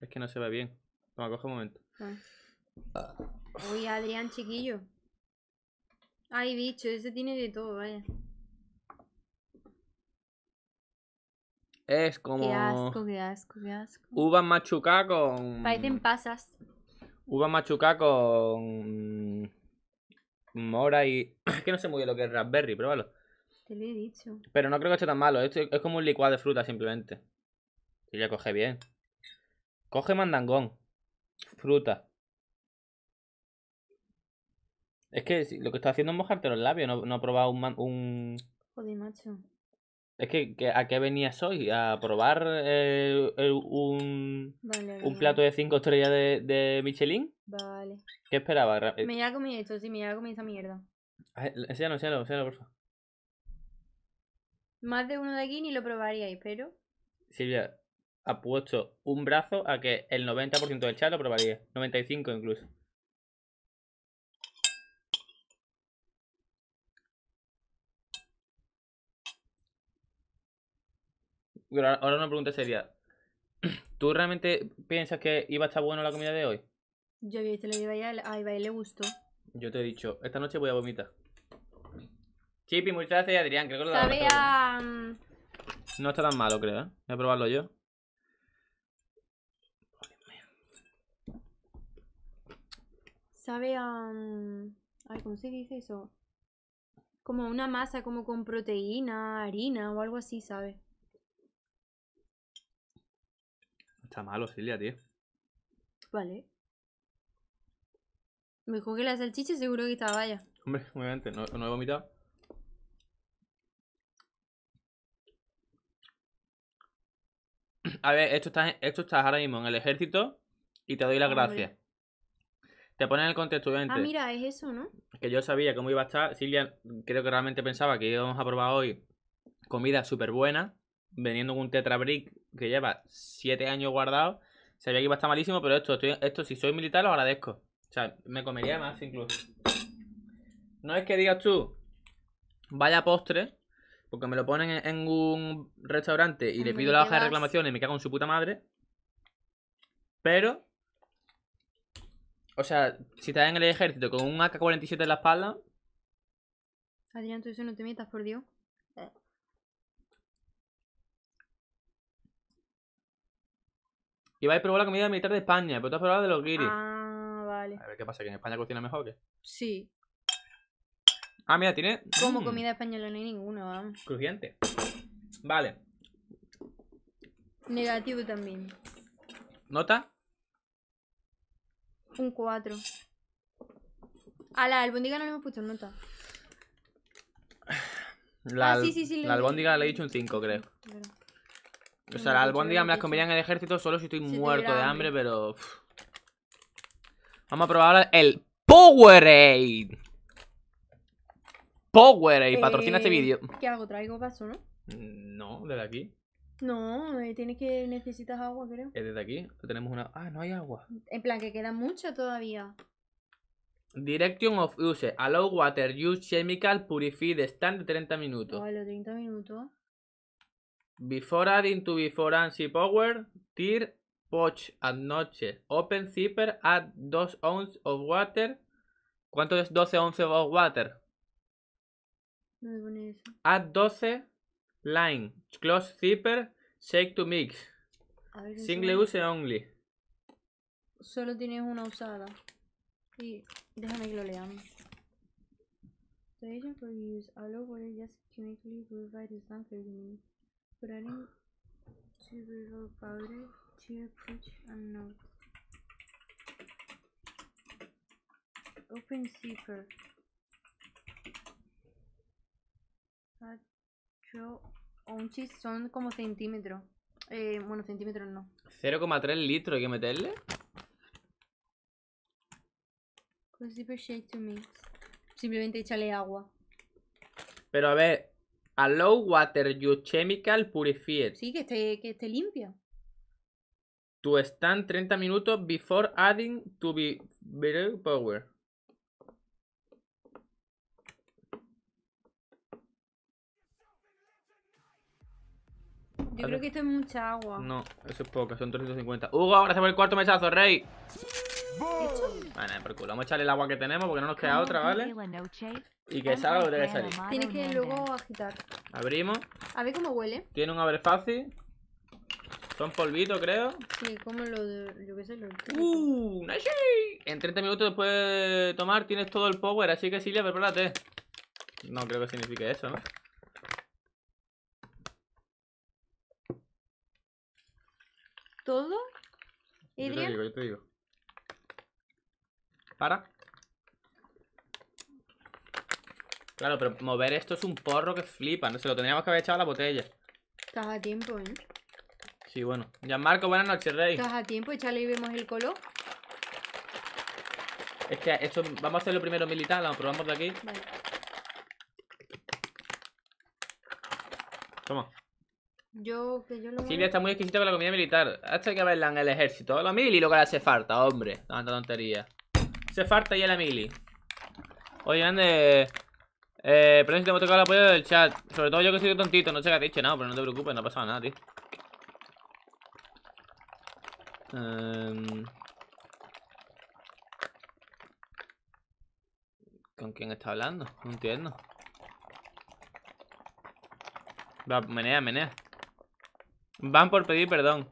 Es que no se ve bien. Toma, coge un momento. Ah. Uy, Adrián, chiquillo. Ay, bicho, ese tiene de todo, vaya. Es como. Qué asco, qué asco, qué asco. Uva machuca con. Parecen pasas. Uva machuca con. Mora y. Es que no sé muy bien lo que es raspberry, pruébalo. Te lo he dicho. Pero no creo que esté tan malo. Esto es como un licuado de fruta simplemente. Y ya coge bien. Coge mandangón. Fruta. Es que lo que está haciendo es mojarte los labios. No, ha probado un. un... Joder, macho. Es que, ¿a qué venías hoy? ¿A probar eh, un, un plato de 5 estrellas de, de, Michelin? Vale. ¿Qué esperaba? Eh me iba a comer esto, sí, me iba a comer esa mierda. Ah, eh, enséñalo, enséñalo, enséñalo, por favor. Más de uno de aquí ni lo probaríais, pero... Silvia, apuesto un brazo a que el 90% del chat lo probaría. 95 incluso. ahora una pregunta seria. ¿Tú realmente piensas que iba a estar bueno la comida de hoy? Yo había visto iba a ir a Ibai le gustó. Yo te he dicho, esta noche voy a vomitar. Chipi, muchas gracias, Adrián. Creo que lo Sabía... No está tan malo, creo, ¿eh? Voy a probarlo yo. Sabe a... ¿cómo se dice eso? Como una masa, como con proteína, harina o algo así, ¿sabe? Está malo, Silvia, tío. Vale. Me jugué la salchicha seguro que estaba vaya. Hombre, obviamente, no, no he vomitado. A ver, esto está esto ahora mismo en el ejército y te doy las ah, gracias. Te ponen el contexto, obviamente. Ah, mira, es eso, ¿no? Que yo sabía cómo iba a estar. Silvia, creo que realmente pensaba que íbamos a probar hoy comida súper buena veniendo con un Tetra Brick que lleva 7 años guardado. Sabía que iba a estar malísimo, pero esto, esto si soy militar lo agradezco. O sea, me comería más incluso. No es que digas tú, vaya postre, porque me lo ponen en, un restaurante y le pido la hoja de reclamación y me cago en su puta madre. Pero, o sea, si estás en el ejército con un AK-47 en la espalda. Adrián, tú eso no te metas, por Dios. vais a probar la comida militar de España, pero tú has probado de los guiris. Ah, vale. A ver qué pasa, que en España cocina mejor que. Sí. Ah, mira, tiene. Como mm. comida española no hay ninguna, vamos. Crujiente. Vale. Negativo también. ¿Nota? Un 4. A la albóndiga no le hemos puesto nota. La, ah, sí, sí, sí, la albóndiga le he dicho un 5, creo. O sea, algún día me las comería en el ejército solo si estoy muerto de hambre, pero... Vamos a probar ahora el Powerade. Powerade, patrocina este eh, vídeo. ¿Qué hago? ¿Traigo vaso, no? Mm, no, desde aquí. No, eh, tienes que necesitas agua, creo. Es desde aquí. Tenemos una... Ah, no hay agua. En plan, que queda mucho todavía. Direction of use. Allow water use chemical purify stand de 30 minutos. Vale, 30 minutos. Before adding to before ANSI power, tir poch at noche. Open zipper add 2 ounces of water. ¿Cuánto es 12 ounces of water? No add 12 line. Close zipper, shake to mix. Single use only. Solo tienes una usada. Y déjame que lo leamos. The for use, allow water just chemically purified the sun for minutes spreading cerebral powder, tear and note. Open Seeker. Onchis son como centímetros. Eh, bueno, centímetros no. 0,3 litros hay que meterle. to Simplemente échale agua. Pero a ver, Allow water you chemical purifier. Sí, que esté, que esté limpio. To stand 30 minutos before adding to be power. Yo creo que esto es mucha agua. No, eso es poca, son 350. Hugo, ahora hacemos el cuarto mesazo, rey. Vale, por culo. Vamos a echarle el agua que tenemos porque no nos queda otra, ¿vale? Y que salga o que debe salir. Tienes que luego agitar. Abrimos. A ver cómo huele. Tiene un abre fácil. Son polvitos, creo. Sí, como lo de, yo qué sé, lo de... ¡Uh! En 30 minutos después de tomar tienes todo el power, así que Silvia, prepárate. No creo que signifique eso, ¿no? ¿Todo? Yo te digo, yo te digo. Claro, pero mover esto es un porro que flipa. No se lo tendríamos que haber echado a la botella. Estás a tiempo, ¿eh? Sí, bueno. Marco, buenas noches, Rey. Estás a tiempo, echale y vemos el color. Es que esto, vamos a hacerlo primero militar, lo probamos de aquí. Vale. Toma. Yo, que yo lo Silvia está muy exquisita con la comida militar. Hasta hay que verla en el ejército. Lo mil y lo que le hace falta, hombre. Tanta tontería. Se falta ya la mili. Oye, Ande. Eh, te hemos tocado el apoyo del chat. Sobre todo yo que soy tontito, no sé qué ha dicho nada, no, pero no te preocupes, no ha pasado nada, tío. Em, ¿Con quién está hablando? No entiendo. Va, menea, menea. Van por pedir perdón.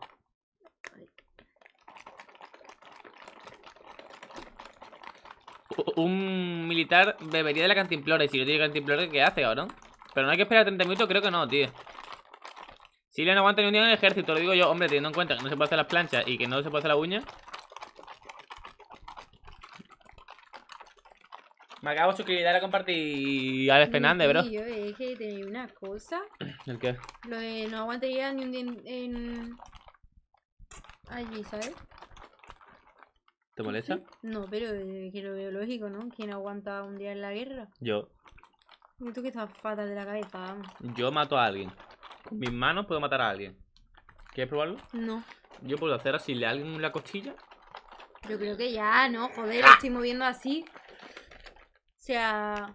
un militar bebería de la cantimplora. Y si no tiene cantimplora, ¿qué hace, cabrón? Pero no hay que esperar 30 minutos, creo que no, tío. Si le no aguanta ni un día en el ejército, lo digo yo. Hombre, teniendo en cuenta que no se puede hacer las planchas y que no se puede hacer la uña. Me acabo de suscribir, a compartir a Alex Fernández, bro. Yo es que tenía una cosa. ¿El qué? Lo de no aguantaría ni un día en... Allí, ¿sabes? ¿Te molesta? No, pero es eh, que lo veo ¿no? ¿Quién aguanta un día en la guerra? Yo. ¿Y tú qué estás fatal de la cabeza? Yo mato a alguien. mis manos puedo matar a alguien. ¿Quieres probarlo? No. Yo puedo hacer así le a alguien la costilla. Yo creo que ya, ¿no? Joder, lo ¡Ah! estoy moviendo así. O sea.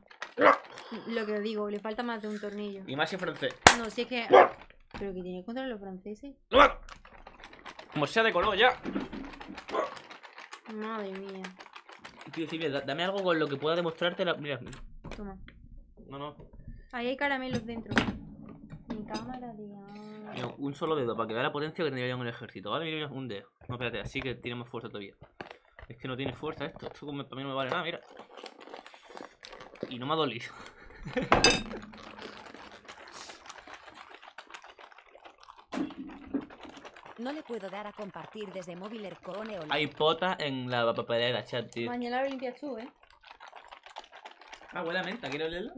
Lo que digo, le falta más de un tornillo. Y más en francés. No, si es que. ¡Ah! ¿Pero que tiene contra los franceses? ¡Ah! Como sea de color ya. Madre mía. Tío, Silvia, bien, dame algo con lo que pueda demostrarte la... Mira. Toma. No, no. Ahí hay caramelos dentro. Mi cámara de... Mira, un solo dedo, para que vea la potencia que tendría yo en el ejército. Vale, mira, un dedo. No, espérate, así que tiene más fuerza todavía. Es que no tiene fuerza esto. Esto para mí no me vale nada, mira. Y no me ha dolido. No le puedo dar a compartir desde móvil Ercone o... Hay potas en la papelera, chat, tío. Mañana lo limpias tú, ¿eh? Ah, huele a menta, ¿quieres olerlo?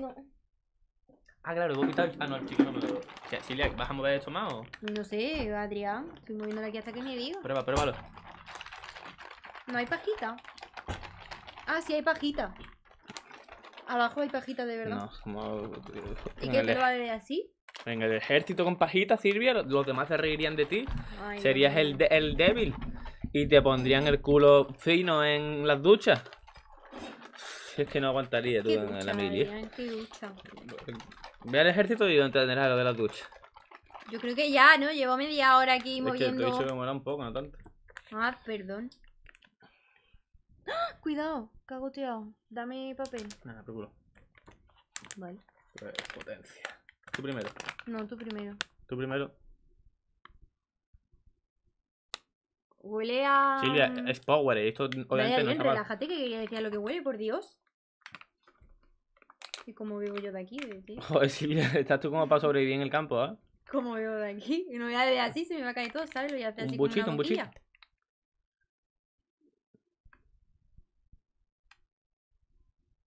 Ah, claro, voy a quitar... Ah, no, el chico no me lo... Silvia, ¿vas a mover esto más o...? No sé, Adrián. Estoy moviéndolo aquí hasta que me digo. Prueba, pruébalo. No hay pajita. Ah, sí hay pajita. Abajo hay pajita de verdad. No, como... Eh, ¿Y qué te e- lo así? En el ejército con pajita, Silvia, los demás se reirían de ti. Serías el, el débil. Y te pondrían el culo fino en las duchas. es que no aguantaría tú en la milia. Ve al ejército y entenderás lo de las duchas. Yo creo que ya, ¿no? Llevo media hora aquí moviendo... un poco, Ah, perdón. ¡Ah! Cuidado, cagoteado. Dame papel. Nada, por culo. Vale. potencia. Tú primero. No, tú primero. Tú primero. Huele a. Silvia, mm, es Power. ¿eh? Esto obviamente no relájate que quería decir lo que huele, por Dios. ¿Y cómo vivo yo de aquí? ti. Joder, Silvia, estás tú como para sobrevivir en el campo, ¿eh? ¿Cómo vivo de aquí? Y no voy a beber así, se me va a caer todo, ¿sabes? Lo voy a hacer así. Un buchito, como un buchito.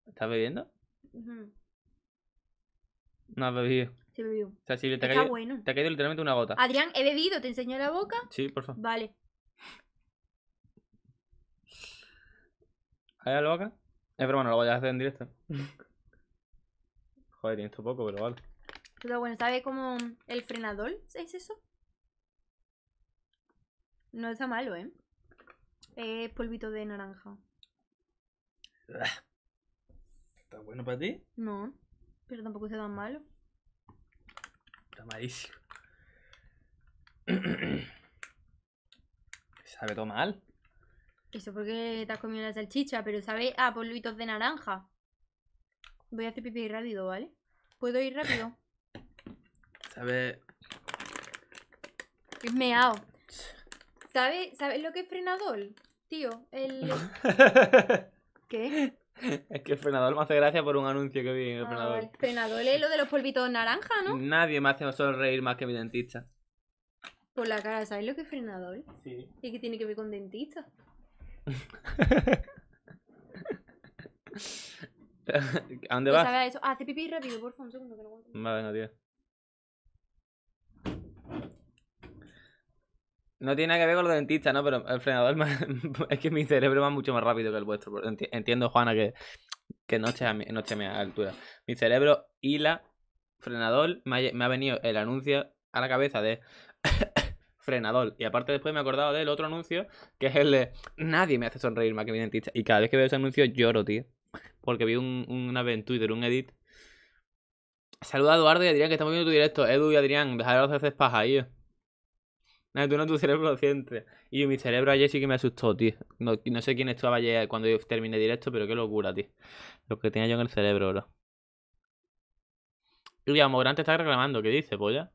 ¿Estás bebiendo? No has bebido. Sí, bebido. O sea, si te, ha caído, bueno. te ha caído literalmente una gota. Adrián, he bebido, ¿te enseño la boca? Sí, por favor. Vale. ¿Hay la boca? Es broma, bueno, lo voy a hacer en directo. Joder, tiene esto poco, pero vale. Está bueno, ¿sabe cómo el frenador? ¿Es eso? No está malo, ¿eh? Es polvito de naranja. ¿Está bueno para ti? No. Pero tampoco se tan malo. Está malísimo. sabe todo mal. Eso porque te has comido la salchicha, pero sabe ah, polvitos de naranja. Voy a hacer pipí rápido, ¿vale? ¿Puedo ir rápido? Sabe... Es meao. ¿Sabes sabe lo que es frenador? Tío, el... ¿Qué? Es que el frenador me hace gracia por un anuncio que vi en el ah, frenador. El frenador es lo de los polvitos naranja, ¿no? Nadie me hace sonreír más que mi dentista. Por la cara, ¿sabes lo que es frenador? Sí. ¿Y qué tiene que ver con dentista? ¿A dónde vas? a pipí rápido, por favor, un segundo que no guardo. Vale, tío. No tiene nada que ver con los dentistas, ¿no? Pero el frenador es que mi cerebro va mucho más rápido que el vuestro. Entiendo, Juana, que, que no esté a mi, mi altura. Mi cerebro y la frenador me ha, venido el anuncio a la cabeza de frenador. Y aparte después me he acordado del otro anuncio, que es el de nadie me hace sonreír más que mi dentista. Y cada vez que veo ese anuncio lloro, tío. Porque vi un, una vez Twitter, un edit. Saluda a Eduardo y Adrián, que estamos viendo tu directo. Edu y Adrián, dejaros de hacer paja, ahí. Eh tú no, tu cerebro lo siente. Y mi cerebro ayer sí que me asustó, tío. No, sé quién estaba ayer cuando yo terminé directo, pero qué locura, tío. Lo que tenía yo en el cerebro, bro. Y Amorante está reclamando, ¿qué dice, polla?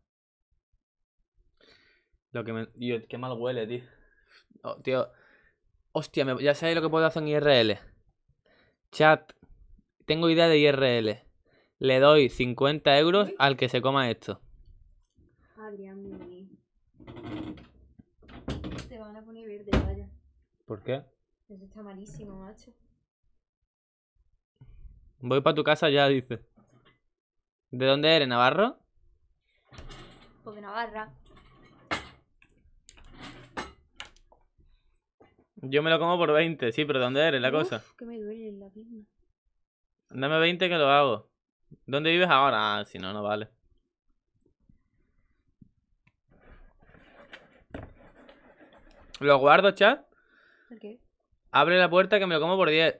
Lo que me. qué mal huele, tío. Oh, tío. Hostia, ya sabéis lo que puedo hacer en IRL. Chat. Tengo idea de IRL. Le doy 50 euros al que se coma esto. Adrián. ¿Por qué? Eso está malísimo, macho. Voy para tu casa ya, dice. ¿De dónde eres, Navarro? Pues de Navarra. Yo me lo como por 20, sí, pero ¿de ¿dónde eres la Uf, cosa? Que me duele la pierna. Dame 20 que lo hago. ¿Dónde vives ahora? Ah, si no, no vale. ¿Lo guardo, chat? Abre la puerta que me lo como por 10.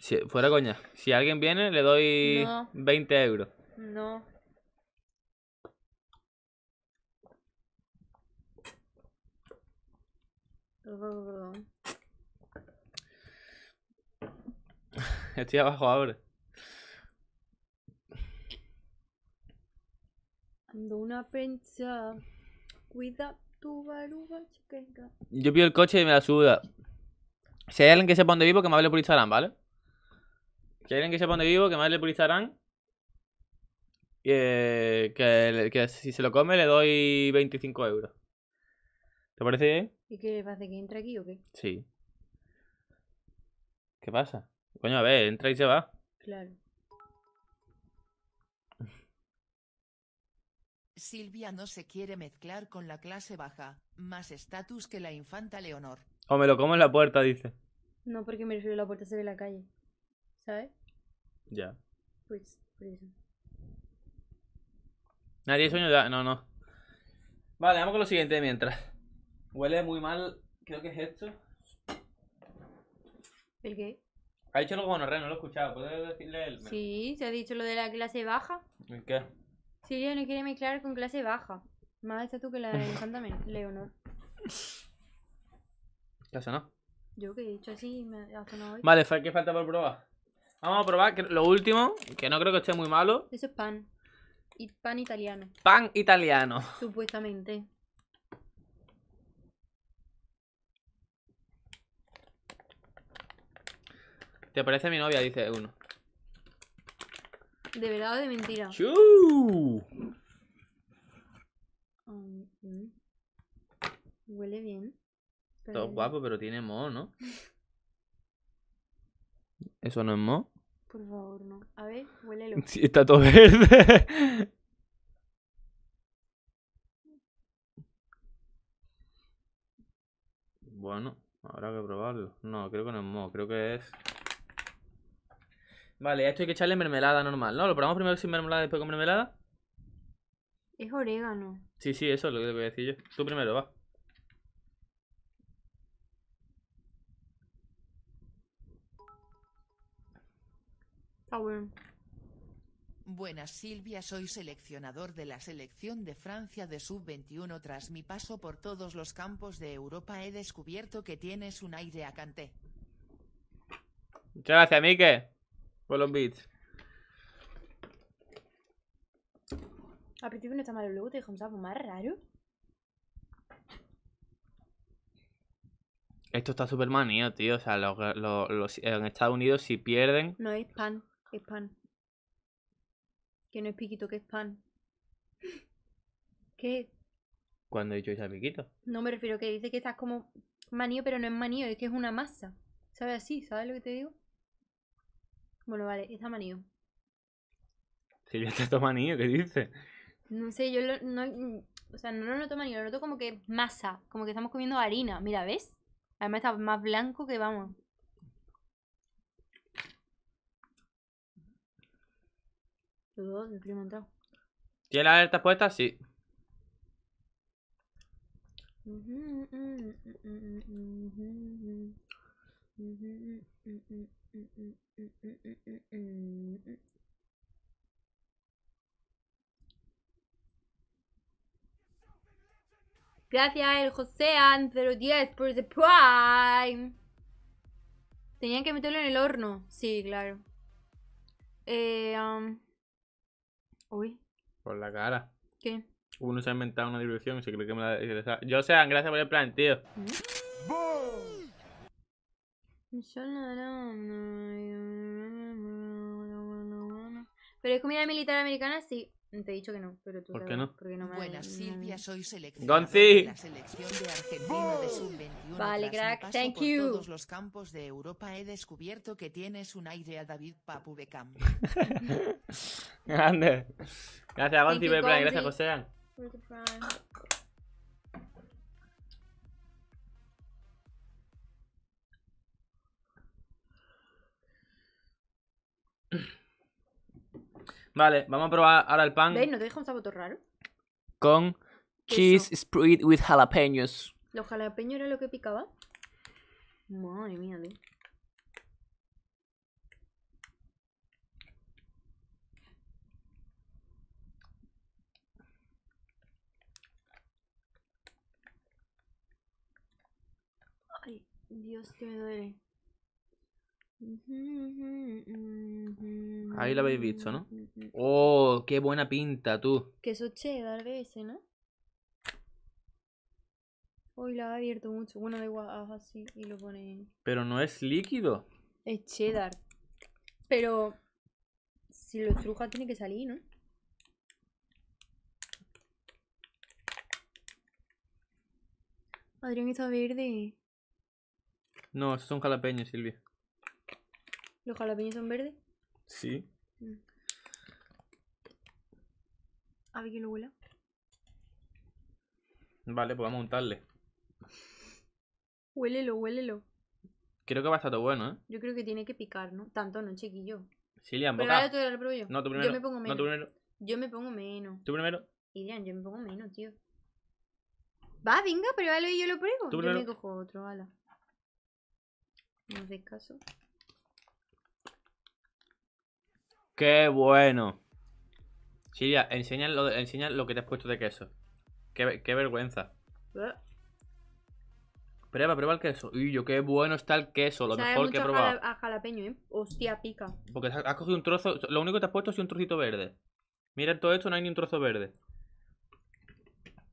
Si, fuera coña. Si alguien viene, le doy 20 euros. No. Estoy abajo abre Ando una prensa. Cuida tu baruga, Yo pido el coche y me la suda. Si hay alguien que se pone vivo, que más le por ¿vale? Si hay alguien que se pone vivo, que más le por Instagram. Eh, que, si se lo come le doy 25 euros. ¿Te parece ¿Y qué pasa? ¿Que entra aquí o qué? Sí. ¿Qué pasa? Coño, a ver, entra y se va. Claro. Silvia no se quiere mezclar con la clase baja, más estatus que la infanta Leonor. O me lo como en la puerta, dice. No, porque me refiero a la puerta, se ve la calle. ¿Sabes? Ya. Pues, por eso. Nadie sueño ya. No, no. Vale, vamos con lo siguiente mientras. Huele muy mal, creo que es esto. ¿El qué? Ha dicho algo como no lo he escuchado. ¿Puedes decirle él? Sí, se ha dicho lo de la clase baja. ¿El qué? Sí, yo no quiere mezclar con clase baja. Más está tú que la de Santa Leonor. Yo que he dicho así, me ha Vale, ¿qué falta por probar? Vamos a probar lo último, que no creo que esté muy malo. Eso es pan. Y pan italiano. Pan italiano. Supuestamente. Te parece mi novia, dice uno. ¿De verdad o de mentira? Ah, mm. Huele bien. Todo guapo, pero tiene mo, ¿no? ¿Eso no es mo? Por favor, no. A ver, huélelo. Sí, está todo verde. bueno, habrá que probarlo. No, creo que no es mo, creo que es... Vale, esto hay que echarle mermelada normal, ¿no? ¿Lo probamos primero sin mermelada y después con mermelada? Es orégano. Sí, sí, eso es lo que te voy a decir yo. Tú primero, va. Ah, Buenas Silvia, soy seleccionador de la selección de Francia de sub-21. Tras mi paso por todos los campos de Europa he descubierto que tienes un aire a Canté. Muchas gracias, Mike. Por principio no más raro. Esto está súper manío tío. O sea, los, en Estados Unidos si pierden... No hay pan. Es pan. Que no es piquito, que es pan. ¿Qué? cuando he dicho esa piquito? No me refiero que dice que estás como manío, pero no es manío, es que es una masa. ¿Sabes así? ¿Sabes lo que te digo? Bueno, vale, está manío. Si yo está manío, ¿qué dice No sé, yo no, o sea, no lo noto manío, lo noto como que masa, como que estamos comiendo harina. Mira, ¿ves? Además está más blanco que vamos. Los dos, ¿Tiene la alerta puesta? Sí. Gracias, el Josean 010 por the Prime. Tenían que meterlo en el horno. Sí, claro. Eh, um, Uy. Por la cara. ¿Qué? Uno se ha inventado una diversión y se cree que me la... Yo sean, gracias por el plan, tío mm. Pero es comida militar americana, sí. Te he dicho que no, pero tú ¿Por qué no? Porque no me Buenas, Silvia, soy de la selección de Argentina de sub-21. Vale, crack, paso thank por you. todos los campos de Europa he descubierto que tienes un aire a David Papu Beckham. Grande. Gracias, Gonzi, gracias, José. Vale, vamos a probar ahora el pan. ¿Veis? ¿No te deja un sabor raro? Con cheese spread with jalapeños. ¿Los jalapeños era lo que picaba? Madre mía, Ay, Dios, que me duele. Ahí la habéis visto, ¿no? ¡Oh, qué buena pinta, tú! eso, cheddar de ese, ¿no? Hoy la ha abierto mucho. Bueno, de igual, así y lo pone... Pero no es líquido. Es cheddar. Pero si lo estruja tiene que salir, ¿no? Adrián está verde. No, esos son jalapeños, Silvia. ¿Los jalapeños son verdes? Sí. Mm. A ver que lo huela. Vale, pues vamos a untarle. Huélelo, huélelo. Creo que va a estar todo bueno, ¿eh? Yo creo que tiene que picar, ¿no? Tanto no, chiquillo. Sí, Pero boca. yo. No, tú primero. Yo me pongo menos. No, tú primero. Yo me pongo menos. Tú primero. Ilian, yo me pongo menos, tío. Va, venga, pruébalo y yo lo pruebo. yo me cojo otro, ala. No haces caso. Qué bueno. Silvia, enseña lo, lo que te has puesto de queso. Qué, vergüenza. Eh. Prueba, prueba el queso. Uy, yo qué bueno está el queso, lo mejor que he probado. A jalapeño, ¿eh? Hostia, pica. Porque has cogido un trozo, lo único que te has puesto es un trocito verde. Mira, todo esto no hay ni un trozo verde.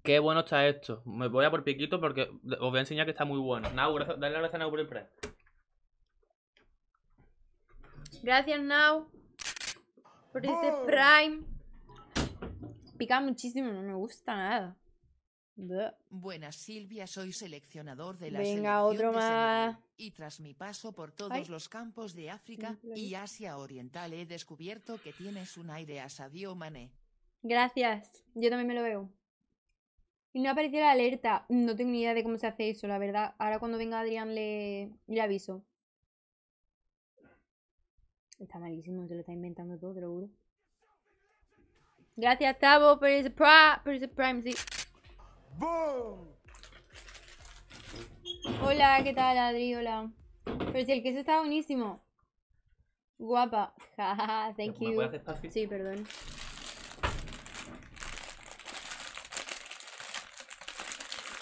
Qué bueno está esto. Me voy a por piquito porque os voy a enseñar que está muy bueno. Nau, dale la gracias a Nau por el pre. Gracias, Nau. Por Prime. Pica muchísimo, no me gusta nada. Buenas Silvia, soy seleccionador de la Venga, selección otro más. y tras mi paso por todos los campos de África y Asia Oriental he descubierto que tienes un aire a Mané. Gracias, yo también me lo veo. Y no apareció la alerta, no tengo ni idea de cómo se hace eso, la verdad. Ahora cuando venga Adrián le, le aviso. Está malísimo, se lo está inventando todo, te lo juro. Gracias, Tavo, por ese, por Prime, sí. ¡Bum! Hola, ¿qué tal, Adri? Hola. Pero si el queso está buenísimo. Guapa. Thank you. Sí, perdón.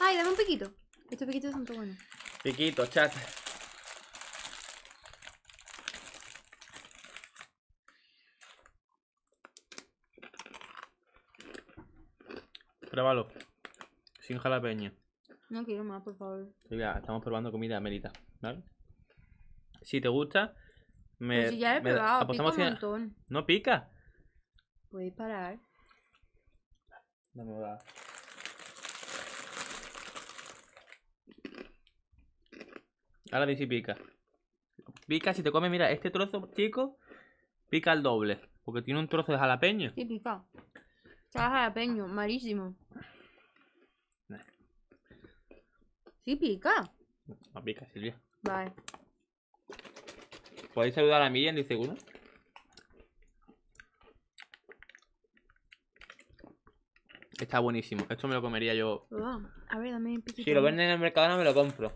Ay, dame un piquito. Estos piquitos son tan buenos. Piquito, chat. Pruébalo. Sin jalapeño. No quiero más, por favor. estamos probando comida amérita, ¿vale? Si te gusta, me. Pues si ya he probado, apostamos un montón. No pica. Puedes parar. No me va. Ahora dice pica. Pica, si te comes, mira, este trozo, chico, pica el doble. Porque tiene un trozo de jalapeño. Sí, pica. Estaba jalapeño, malísimo. Sí pica. No pica, Silvia. Vale. ¿Podéis saludar a Miriam? Dice uno. Está buenísimo. Esto me lo comería yo. a ver, dame piquito. Si lo venden en el mercado, no me lo compro.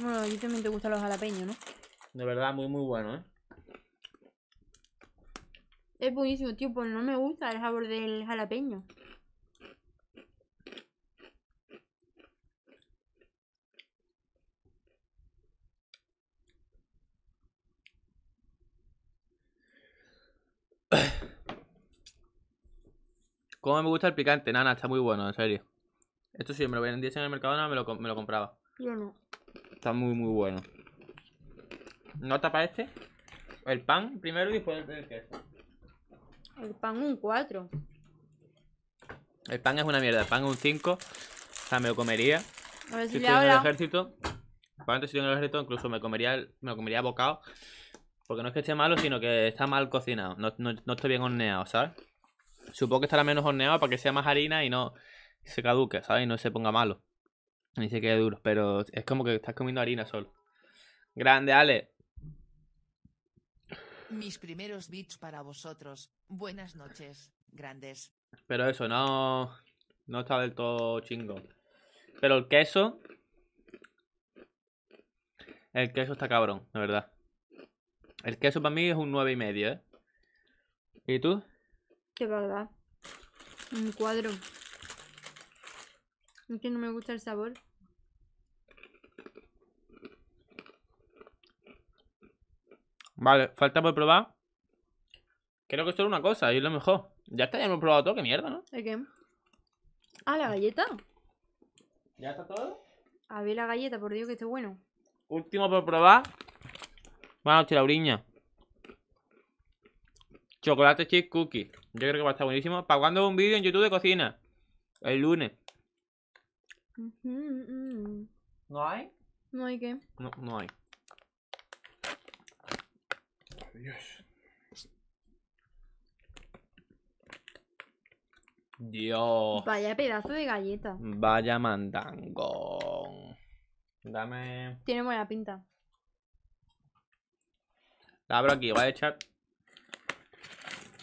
Bueno, a ti también te gustan los jalapeños, ¿no? De verdad, muy muy bueno, ¿eh? Es buenísimo, tío, Pues no me gusta el sabor del jalapeño. Cómo me gusta el picante, nana, está muy bueno, en serio. Esto sí, me lo vendiesen en el mercado, me lo, me lo compraba. Yo no. Está muy, muy bueno. ¿Nota para este? El pan primero y después el queso. El pan un 4. El pan es una mierda. El pan un 5. O sea, me lo comería. A ver si, si en el ejército. Antes, si estoy en el ejército, incluso me comería me lo comería bocado. Porque no es que esté malo, sino que está mal cocinado. No, no, no estoy bien horneado, ¿sabes? Supongo que estará menos horneado para que sea más harina y no se caduque, ¿sabes? Y no se ponga malo. Ni se quede duro. Pero es como que estás comiendo harina solo. Grande, Ale. Mis primeros beats para vosotros. Buenas noches, grandes. Pero eso, no. No está del todo chingo. Pero el queso. El queso está cabrón, de verdad. El queso para mí es un nueve y medio, ¿eh? ¿Y tú? Qué verdad. Un cuadro. Es que no me gusta el sabor. Vale, falta por probar. Creo que solo una cosa y es lo mejor. Ya está, ya hemos probado todo, qué mierda, ¿no? ¿De qué? Ah, la galleta. ¿Ya está todo? A ver la galleta, por Dios que esté bueno. Último por probar. Bueno, noches, Chocolate chip cookie. Yo creo que va a estar buenísimo. ¿Para cuándo un vídeo en YouTube de cocina? El lunes. Mm, mm. ¿No hay? No hay qué. No, no hay. Dios. Vaya pedazo de galleta. Vaya mandangón. Dame. Tiene buena pinta. La abro aquí, voy a echar.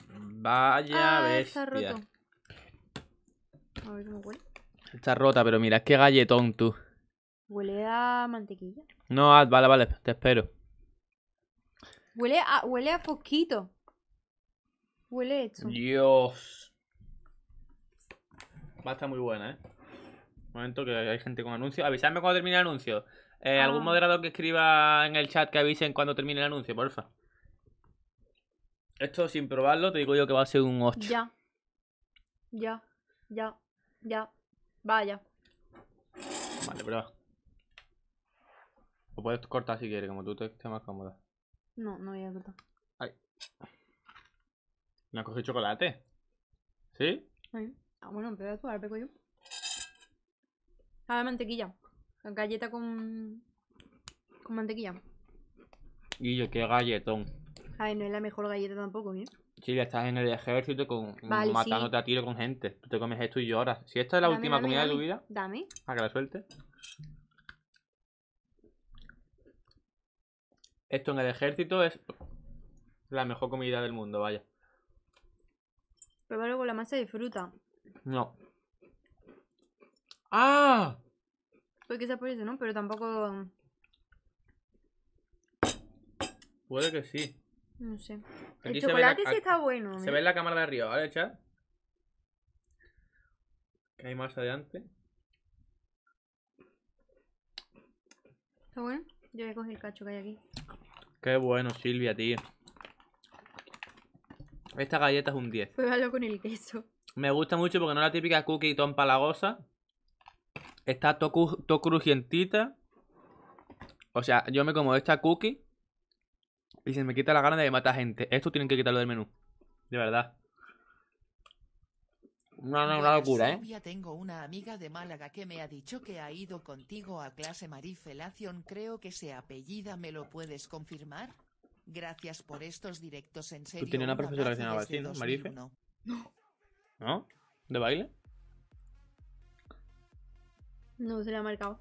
Vaya ah, Está roto. A ver cómo huele. Está rota, pero mira, es que galletón tú. Huele a mantequilla. No, ah, vale, vale, te espero. Huele a, huele a poquito. Huele Dios. Va a estar muy buena, ¿eh? momento que hay gente con anuncio Avisadme cuando termine el anuncio. Eh, ¿Algún ah. moderador que escriba en el chat que avisen cuando termine el anuncio, porfa? Esto sin probarlo, te digo yo que va a ser un 8. Ya. Ya. Ya. Ya. Vaya. Vale, prueba Lo puedes cortar si quieres, como tú te estés más cómoda. No, no había a Ay. ¿No has cogido chocolate? ¿Sí? Ah, bueno, un pedazo, ahora pego yo. A ver, mantequilla. Galleta con. con mantequilla. Guillo, qué galletón. Ay, no es la mejor galleta tampoco, ¿eh? Sí, ya estás en el ejército con matándote a tiro con gente. Tú te comes esto y lloras. Si esta es la última comida de tu vida. Dame. A que la suelte. Esto en el ejército es la mejor comida del mundo, vaya. Pero luego la masa de fruta. No. ¡Ah! Pues quizás por eso, ¿no? Pero tampoco... Puede que sí. No sé. el chocolate sí está bueno. Se ve en la cámara de arriba, ¿vale, chat? Que hay más adelante. ¿Está bueno? Yo voy a coger el cacho que hay aquí. Qué bueno, Silvia, tío. Esta galleta es un 10. Pruébalo pues con el queso. Me gusta mucho porque no es la típica cookie tan palagosa. Está todo crujientita. O sea, yo me como esta cookie y se me quita la gana de matar gente. Esto tienen que quitarlo del menú. De verdad. No, no, una locura, ¿eh? Tengo una amiga de Málaga que me ha dicho que ha ido contigo a clase Marife Marifelación, creo que se apellida, ¿me lo puedes confirmar? Gracias por estos directos en serio. ¿Tú tienes una profesora que se llama así, ¿no? Marife? No. ¿No? ¿De baile? No se la ha marcado.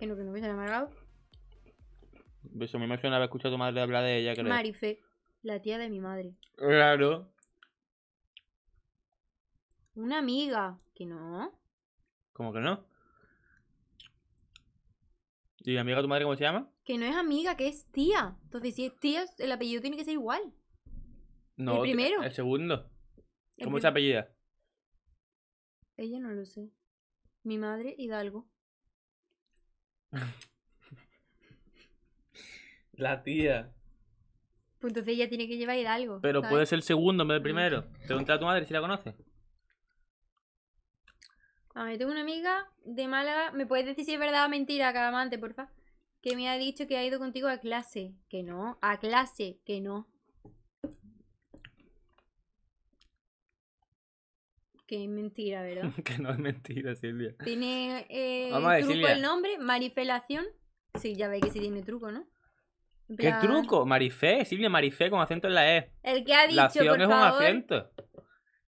¿En no, que no se la ha marcado. Eso pues me imagino haber escuchado a tu madre hablar de ella, creo. Marife, la tía de mi madre. Claro. Una amiga, que no. ¿Cómo que no? ¿Y amiga tu madre cómo se llama? Que no es amiga, que es tía. Entonces, si es tía, el apellido tiene que ser igual. No, el primero. El segundo. ¿Cómo se apellida? Ella no lo sé. Mi madre, Hidalgo. la tía. Pues entonces ella tiene que llevar Hidalgo. Pero puede ser el segundo en vez del ah, primero. Pregunta a tu madre si la conoce. A ver, tengo una amiga de Málaga. ¿Me puedes decir si es verdad o mentira, Calamante, porfa? Que me ha dicho que ha ido contigo a clase. Que no. A clase. Que no. Que es mentira, ¿verdad? que no es mentira, Silvia. Tiene eh, truco el nombre, marifelación. Sí, ya veis que sí tiene truco, ¿no? ¿Qué truco? Marifé, Silvia, Marifé con acento en la E. El que ha dicho, La es un acento.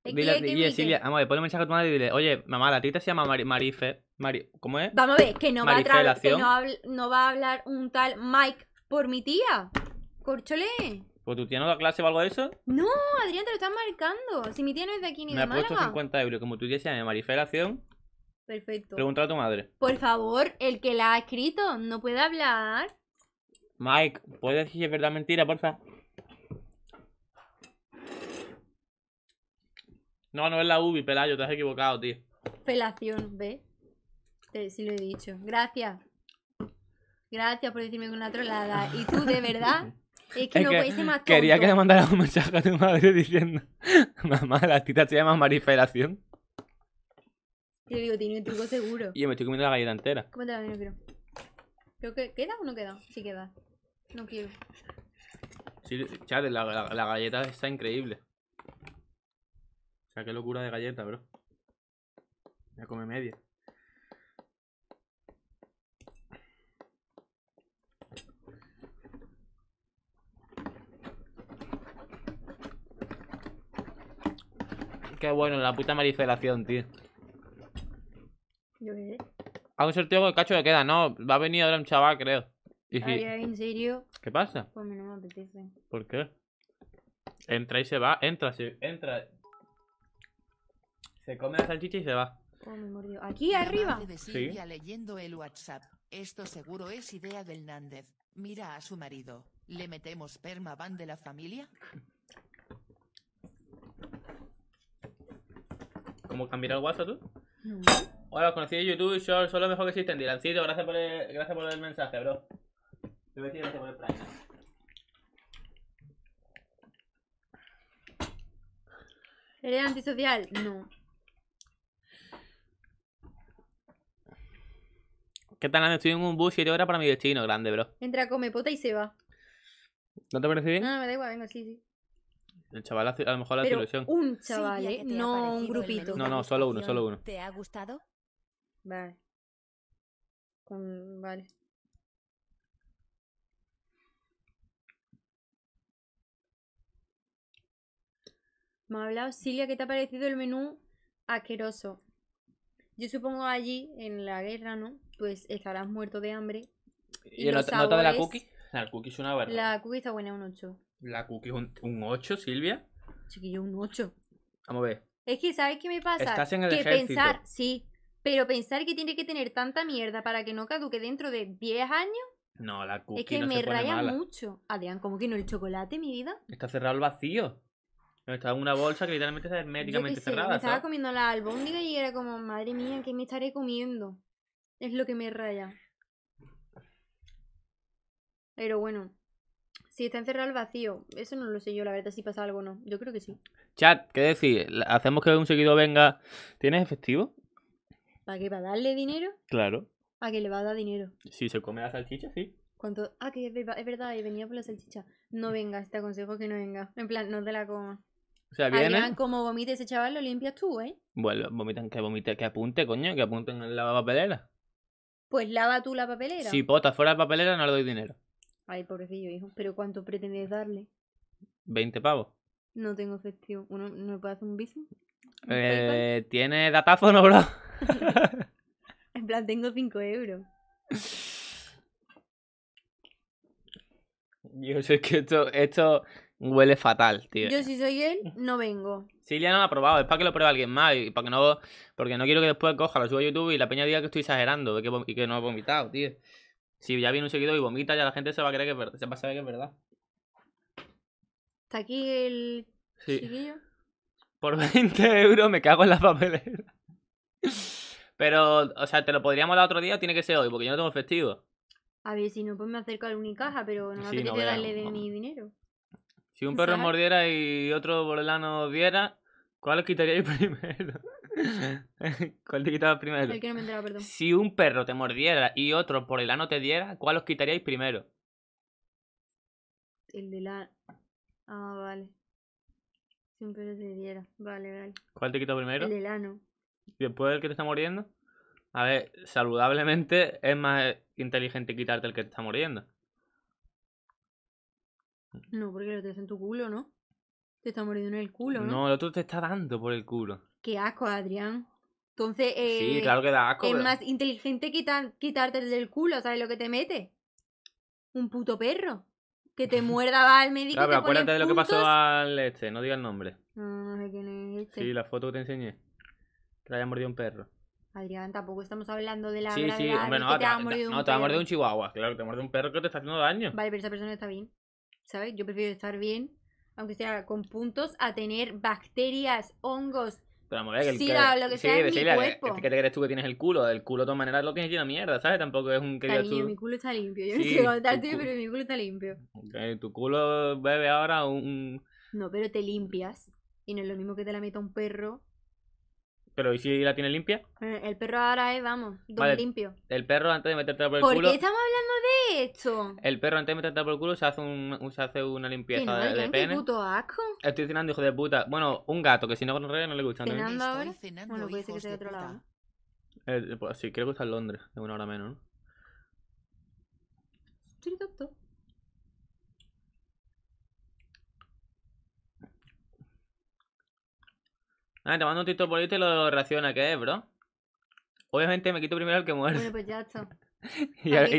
Dile, y Silvia, vamos a ver, ponle un mensaje a tu madre y dile, oye, mamá, la tita se llama Marife. ¿Cómo es? Vamos a ver, que no, va a, que no, va a hablar un tal Mike por mi tía. Corchole. ¿Pues tu tía no da clase o algo de eso? No, Adrián, te lo están marcando. Si mi tía no es de aquí ni de Málaga. Me ha puesto 50 euros. Como tu tía se llama acción Perfecto. Pregúntale a tu madre. Por favor, el que la ha escrito no puede hablar. Mike, ¿puedes decir si es verdad mentira, porfa? No, no es la UBI, Pelayo, te has equivocado, tío. Pelación, ve sí lo he dicho. Gracias. Gracias por decirme que una trolada. Y tú, de verdad, es que no que puedes más tonto. Quería que le mandaras un mensaje a tu madre diciendo: Mamá, la tita se llama Marifelación. Yo digo, tiene un truco seguro. Y yo me estoy comiendo la galleta entera. te no quiero. que, queda o no queda? Sí queda. No quiero. Sí, la galleta está increíble qué locura de galleta, bro. Ya come media. Qué bueno, la puta maricelación, tío. Yo qué sé. Hago un sorteo con el cacho que queda, no. Va a venir ahora un chaval, creo. ¿en serio? ¿Qué pasa? Pues no me apetece. ¿Por qué? Entra y se va. Entra, se... entra. Se come la salchicha y se va. Oh, me mordió. ¿Aquí arriba? Sí. leyendo el WhatsApp. Esto seguro es idea del Nández. Mira a su marido. ¿Le metemos perma van de la familia? ¿Cómo cambiar el WhatsApp tú? No. Hola, conocí de YouTube y son, son lo mejor que en Dilancito, gracias por el, gracias por el mensaje, bro. Yo me decir por el plan. ¿Eres antisocial? No. ¿Qué tal, Estoy en un bus de hora para mi destino. Grande, bro. Entra, come pota y se va. ¿No te parece bien? No, ah, me da igual, venga, sí, sí. El chaval a lo mejor hace Pero ilusión. Un chaval, ¿eh? no un grupito. No, no, solo uno, solo uno. ¿Te ha gustado? Vale. Vale. Me ha hablado Silvia que te ha parecido el menú asqueroso. Yo supongo allí, en la guerra, ¿no? pues estarás muerto de hambre. ¿Y, ¿Y el nota de la cookie? Ah, la cookie es una verdad. La cookie está buena, un 8. ¿La cookie es un, 8, Silvia? Chiquillo, un 8. Vamos a ver. Es que, ¿sabes qué me pasa? Estás en el que pensar, sí, pero pensar que tiene que tener tanta mierda para que no caduque dentro de 10 años. No, la cookie Es que me raya mucho. Adrián, ¿cómo que no el chocolate, mi vida? Está cerrado el vacío. Estaba en una bolsa que literalmente está herméticamente cerrada. estaba comiendo la albóndiga y era como, madre mía, ¿qué me estaré comiendo? Es lo que me raya. Pero bueno, si está encerrado el vacío, eso no lo sé yo, la verdad, si pasa algo o no. Yo creo que sí. Chat, ¿qué decir? Hacemos que un seguidor venga. ¿Tienes efectivo? ¿Para qué? ¿Para darle dinero? Claro. ¿A que le va a dar dinero? Si se come la salchicha, sí. ¿Cuánto? Ah, que es verdad, y venía por la salchicha. No mm. venga te este aconsejo que no venga En plan, no te la coma O sea, viene... como vomite ese chaval, lo limpias tú, ¿eh? Bueno, vomitan, que vomite, que apunte, coño, que apunte en la papelera. Pues lava tú la papelera. Si pota fuera de papelera, no le doy dinero. Ay, pobrecillo, hijo. ¿Pero cuánto pretendes darle? 20 pavos. No tengo efectivo. ¿Uno, ¿No me puede hacer un bici? Eh, ¿Tiene datáfono, bro? en plan, tengo 5 euros. Yo sé que esto, esto huele fatal, tío. Yo si soy él, no vengo. Sí, ya no lo ha probado, es para que lo pruebe alguien más y para que no. Porque no quiero que después coja, lo suba a YouTube y la peña diga que estoy exagerando y que no he vomitado, tío. Si ya viene un seguido y vomita, ya la gente se va a creer que es verdad. Se que es verdad. ¿Está aquí el chiquillo? Por 20 euros me cago en la papelera. Pero, o sea, te lo podríamos dar otro día o tiene que ser hoy, porque yo no tengo festivo. A ver, si no, pues me acerco a la Unicaja, pero no me apetece darle de mi dinero. Si un perro mordiera y otro por el ano diera, ¿cuál os quitaríais primero? ¿Cuál te quitabas primero? Si un perro te mordiera y otro por el ano te diera, ¿cuál os quitaríais primero? El de la... Ah, vale. Si un perro te diera. Vale, vale. ¿Cuál te quita primero? El del ano. ¿Y después el que te está muriendo? A ver, saludablemente es más inteligente quitarte el que te está muriendo. No, porque lo tienes en tu culo, ¿no? Te está muriendo en el culo, ¿no? No, el otro te está dando por el culo. Qué asco, Adrián. Entonces, eh, sí, claro que da asco. Es más inteligente quitar, quitarte del culo, ¿sabes lo que te mete? Un puto perro. Que te muerda, va al médico. Claro, pero acuérdate de lo que pasó al este, no diga el nombre. No, sé quién es este. Sí, la foto que te enseñé. Que la haya mordido un perro. Adrián, tampoco estamos hablando de la. Sí, sí, hombre, no, que te, mordido no, te ha mordido un chihuahua. Claro, te ha mordido un perro que te está haciendo daño. Vale, pero esa persona está bien. ¿sabes? Yo prefiero estar bien, aunque sea con puntos, a tener bacterias, hongos, pero vamos a ver que, lo que sea en mi cuerpo. que te crees tú que tienes el culo. El culo de todas maneras lo tienes es de mierda, ¿sabes? Tampoco es un que limpio, mi culo está limpio. Yo no sé contarte, pero mi culo está limpio. Ok, tu culo bebe ahora un... No, pero te limpias. Y no es lo mismo que te la meta un perro pero ¿y si la tiene limpia? Eh, el perro ahora es, vamos, don limpio. El perro antes de meterte por el culo. ¿Por qué estamos hablando de esto? El perro antes de meterte por el culo se hace, un, se hace una limpieza no, de, de pene. puto asco. Estoy cenando, hijo de puta. Bueno, un gato que si no corre no le gusta. ¿Cenando ahora? bueno, puede ser que sea de otro lado. Eh, pues, sí, creo que está en Londres, de una hora menos, ¿no? Estoy tonto. Ah, te mando un título por ahí y te lo reacciona, ¿qué es, bro? Obviamente me quito primero al que muere. Bueno, pues ya está. y, el que,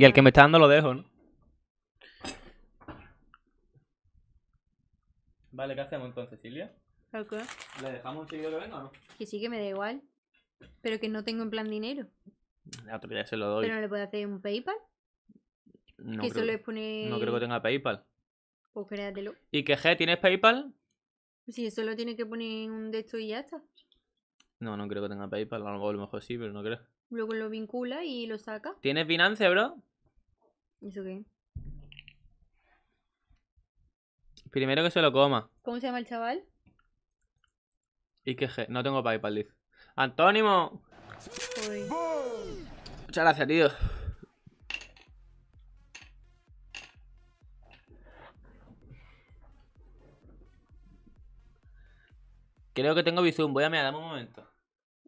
y, que me, está dando lo dejo, ¿no? Vale, ¿qué hacemos entonces, Silvia? ¿Qué? ¿Le dejamos un seguidor que venga o no? Que sí, que me da igual. Pero que no tengo en plan dinero. La otro se lo doy. ¿Pero no le puedo hacer un PayPal? No que solo es No creo que tenga PayPal. Pues créatelo. ¿Y qué, G, tienes PayPal? Sí, solo tiene que poner un de y ya está. No, no creo que tenga PayPal. A lo mejor, sí, pero no creo. Luego lo vincula y lo saca. ¿Tienes Binance, bro? ¿Eso qué? Primero que se lo coma. ¿Cómo se llama el chaval? Y que no tengo PayPal, dice. ¡Antónimo! Muchas gracias, tío. Creo que tengo Bizum. Voy a me dame un momento.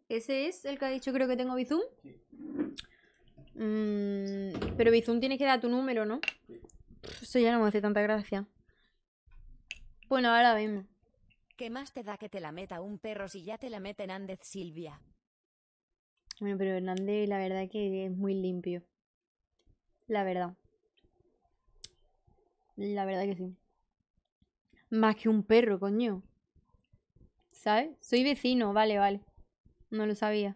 ¿Ese es el que ha dicho creo que tengo Bizum? Mm, pero Bizum tienes que dar tu número, ¿no? Sí. Eso ya no me hace tanta gracia. Bueno, ahora mismo ¿Qué más te da que te la meta un perro si ya te la mete Hernández Silvia? Bueno, pero Hernández la verdad que es muy limpio. La verdad. La verdad que sí. Más que un perro, coño. ¿Sabes? Soy vecino, vale, vale. No lo sabía.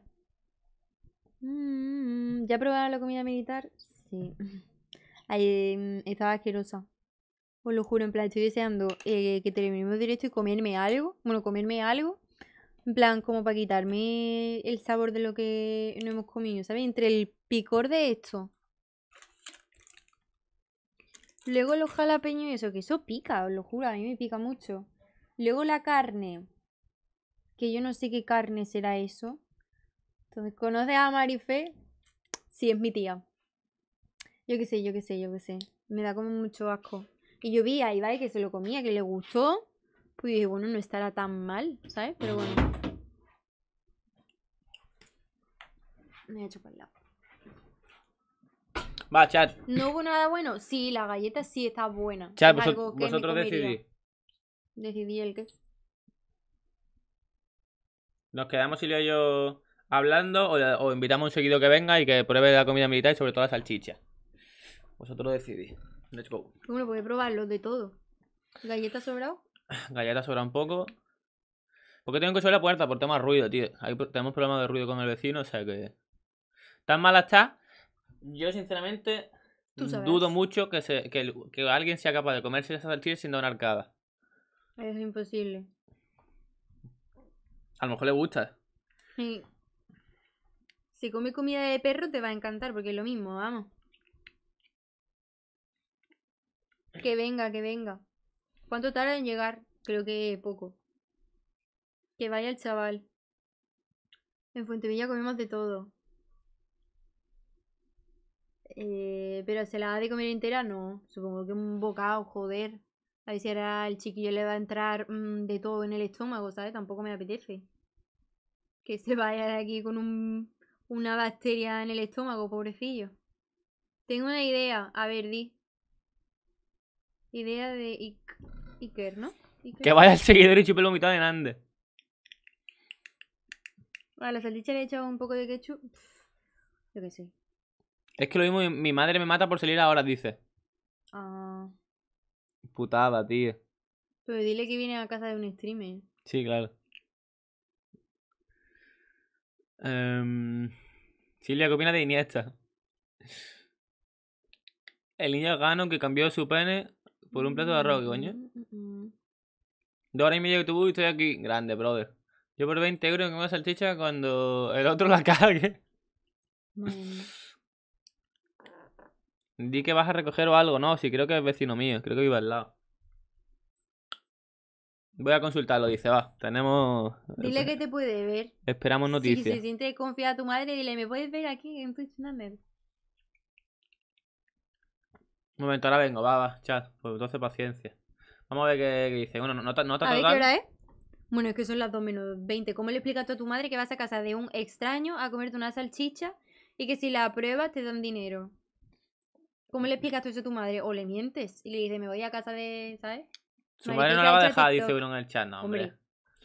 Mm, ¿Ya probaron la comida militar? Sí. Mm, estaba asquerosa. Os lo juro, en plan, estoy deseando eh, que terminemos directo y comerme algo. Bueno, comerme algo. En plan, como para quitarme el sabor de lo que no hemos comido, ¿sabes? Entre el picor de esto. Luego los jalapeños y eso, que eso pica, os lo juro, a mí me pica mucho. Luego la carne que yo no sé qué carne será eso. Entonces, ¿conoces a Marife? Sí, es mi tía. Yo qué sé, yo qué sé, yo qué sé. Me da como mucho asco. Y yo vi a Ibai que se lo comía, que le gustó. Pues dije, bueno, no estará tan mal, ¿sabes? Pero bueno. Me voy hecho el Va, chat. ¿No hubo nada bueno? Sí, la galleta sí está buena. Chat, vosotros decidís. Decidí el qué. Nos quedamos, Silvio y yo, hablando o, invitamos un seguido que venga y que pruebe la comida militar y sobre todo la salchicha. Vosotros decidís. Let's go. Bueno, puede probarlo de todo. ¿Galletas sobrado? Galletas sobra un poco. Porque tengo que subir la puerta por tema de ruido, tío. tenemos problemas de ruido con el vecino, o sea que. Tan mala está. Yo, sinceramente, dudo mucho que, se, que, que alguien sea capaz de comerse esa salchicha sin dar una arcada. Es imposible. A lo mejor le gusta. Sí. Si come comida de perro te va a encantar porque es lo mismo, vamos. Que venga, que venga. ¿Cuánto tarda en llegar? Creo que poco. Que vaya el chaval. En Fuentevilla comemos de todo. Eh, pero se la ha de comer entera, no. Supongo que un bocado, joder. A ver si ahora el chiquillo le va a entrar mm, de todo en el estómago, ¿sabes? Tampoco me apetece que se vaya de aquí con un, una bacteria en el estómago, pobrecillo. Tengo una idea. A ver, di. Idea de Iker, ¿no? Iker. Que vaya el seguidor y chupelo mitad de Nande. A la salchicha le he echado un poco de ketchup. Yo que sé. Es que lo mismo, mi madre me mata por salir ahora, dice. Ah. Putada, tío. Pero dile que viene a casa de un streamer. Sí, claro. Em, Silvia, ¿qué opinas de Iniesta? El niño gano que cambió su pene por un plato de arroz, coño? Mm, mm, mm. Dos horas y media que tuvo y estoy aquí. Grande, brother. Yo por 20 euros que me salchicha cuando el otro la cague Di que vas a recoger o algo, no, si creo que es vecino mío, creo que iba al lado. Voy a consultarlo, dice, va, tenemos... Dile que te puede ver. Esperamos noticias. Si se siente confiada tu madre, dile, ¿me puedes ver aquí en Twitch? Un momento, ahora vengo, va, va, chat. Pues entonces paciencia. Vamos a ver qué, dice. Bueno, no, te no, ¿qué hora es? Bueno, es que son las 2 menos 20. ¿Cómo le explicas tú a tu madre que vas a casa de un extraño a comerte una salchicha y que si la apruebas te dan dinero? ¿Cómo le explicas tú eso a tu madre? O le mientes y le dices, me voy a casa de, ¿sabes? Su madre no la va a dejar, dice uno en el chat, no, hombre.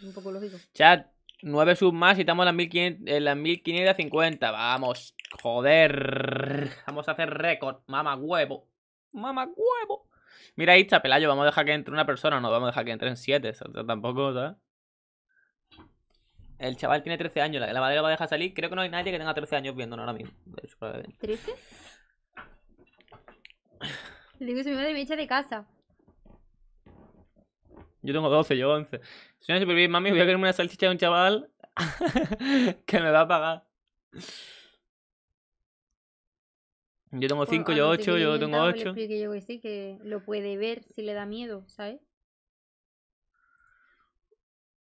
un poco lógico. Chat, 9 subs más y estamos en las, en las 1550. Vamos, joder. Vamos a hacer récord. Mama huevo. Mama huevo. Mira ahí chapelayo. Pelayo. Vamos a dejar que entre una persona. No vamos a dejar que entren 7. tampoco, ¿sabes? El chaval tiene 13 años. La, madre lo va a dejar salir. Creo que no hay nadie que tenga 13 años viéndonos ahora mismo. ¿13? Le digo, su madre me echa de casa. Yo tengo 12, yo 11. Si no bien, mami, voy a querer una salchicha de un chaval que me va a pagar. Yo tengo 5, yo 8, yo tengo 8. Yo que sí, que lo puede ver si le da miedo, ¿sabes?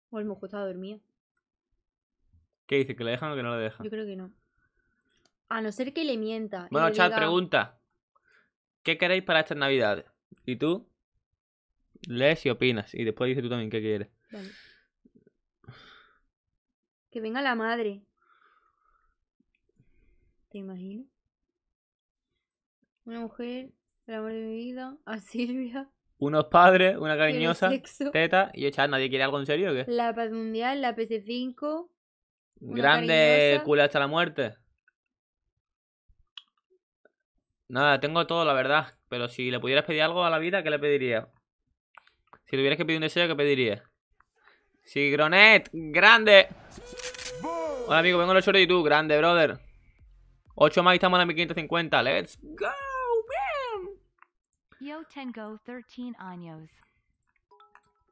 O el mojo está dormido. ¿Qué dice? ¿Que le dejan o que no le dejan? Yo creo que no. A no ser que le mienta. Bueno, chat, pregunta. ¿Qué queréis para estas navidades? ¿Y tú? lees y opinas. Y después dices tú también qué quieres. Que venga la madre. ¿Te imagino Una mujer, el amor de mi vida, a Silvia. Unos padres, una cariñosa, teta y echar, ¿nadie quiere algo en serio o qué? La paz mundial, la PC5. Grande culo hasta la muerte. Nada, tengo todo, la verdad. Pero si le pudieras pedir algo a la vida, ¿qué le pedirías? Si tuvieras que pedir un deseo, ¿qué pedirías? Gronet! grande. Hola amigo, vengo en los y tú, grande, brother. 8 más y estamos en la 1550. Let's go, man. Yo tengo 13 años.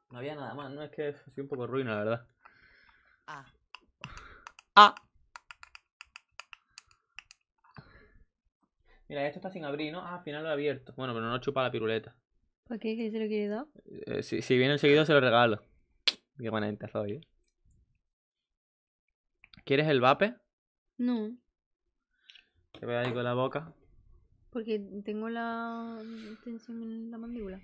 No había nada más, no es que sido un poco ruina, la verdad. Ah. Ah. Mira, esto está sin abrir, ¿no? Ah, al final lo he abierto. Bueno, pero no chupa la piruleta. ¿Por qué? ¿Que se lo quiere dar? Eh, si, si, viene el se lo regalo. Qué buena gente soy, eh. ¿Quieres el vape? No. Te voy a ir con la boca. Porque tengo la tensión en la mandíbula.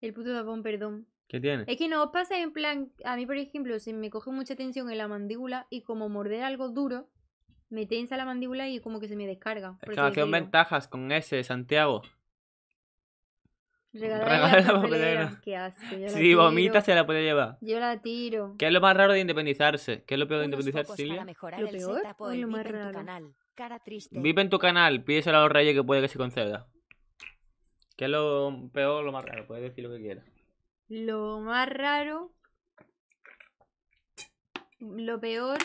El puto tapón, perdón. ¿Qué tiene? Es que no os pasa en plan, a mí por ejemplo, si me coge mucha tensión en la mandíbula y como morder algo duro, me tensa la mandíbula y como que se me descarga. Es que son ventajas con ese, Santiago. Regalar vomita se la puede llevar. Yo la tiro. ¿Qué es lo más raro de independizarse? ¿Qué es lo peor de independizarse, Silvia? Lo peor lo más raro. Vive en tu canal, pídeselo a los reyes que puede que se conceda. ¿Qué es lo peor o lo más raro? Puedes decir lo que quieras. Lo más raro. Lo peor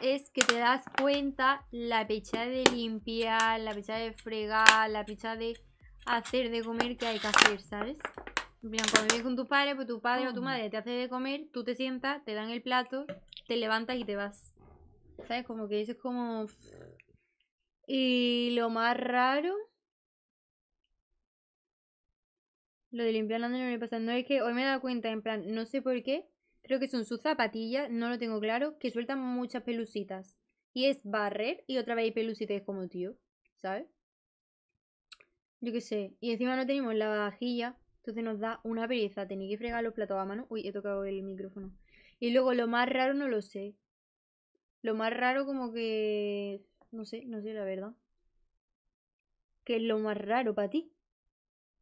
es que te das cuenta la pichada de limpiar, la pechada de fregar, la pechada de hacer de comer que hay que hacer, ¿sabes? En plan, cuando vives con tus padres, pues tu padre o tu mm. madre te hace de comer, tú te sientas, te dan el plato, te levantas y te vas. ¿Sabes? Como que eso es como... Y lo más raro... Lo de limpiar la no me pasa. No es que hoy me he dado cuenta, en plan, no sé por qué. Creo que son sus zapatillas, no lo tengo claro, que sueltan muchas pelusitas Y es barrer y otra vez hay pelusitas como tío, ¿sabes? Yo qué sé. Y encima no tenemos la vajilla. Entonces nos da una pereza. Tenéis que fregar los platos a mano. Uy, he tocado el micrófono. Y luego lo más raro no lo sé. Lo más raro como que... No sé, no sé la verdad. ¿Qué es lo más raro para ti?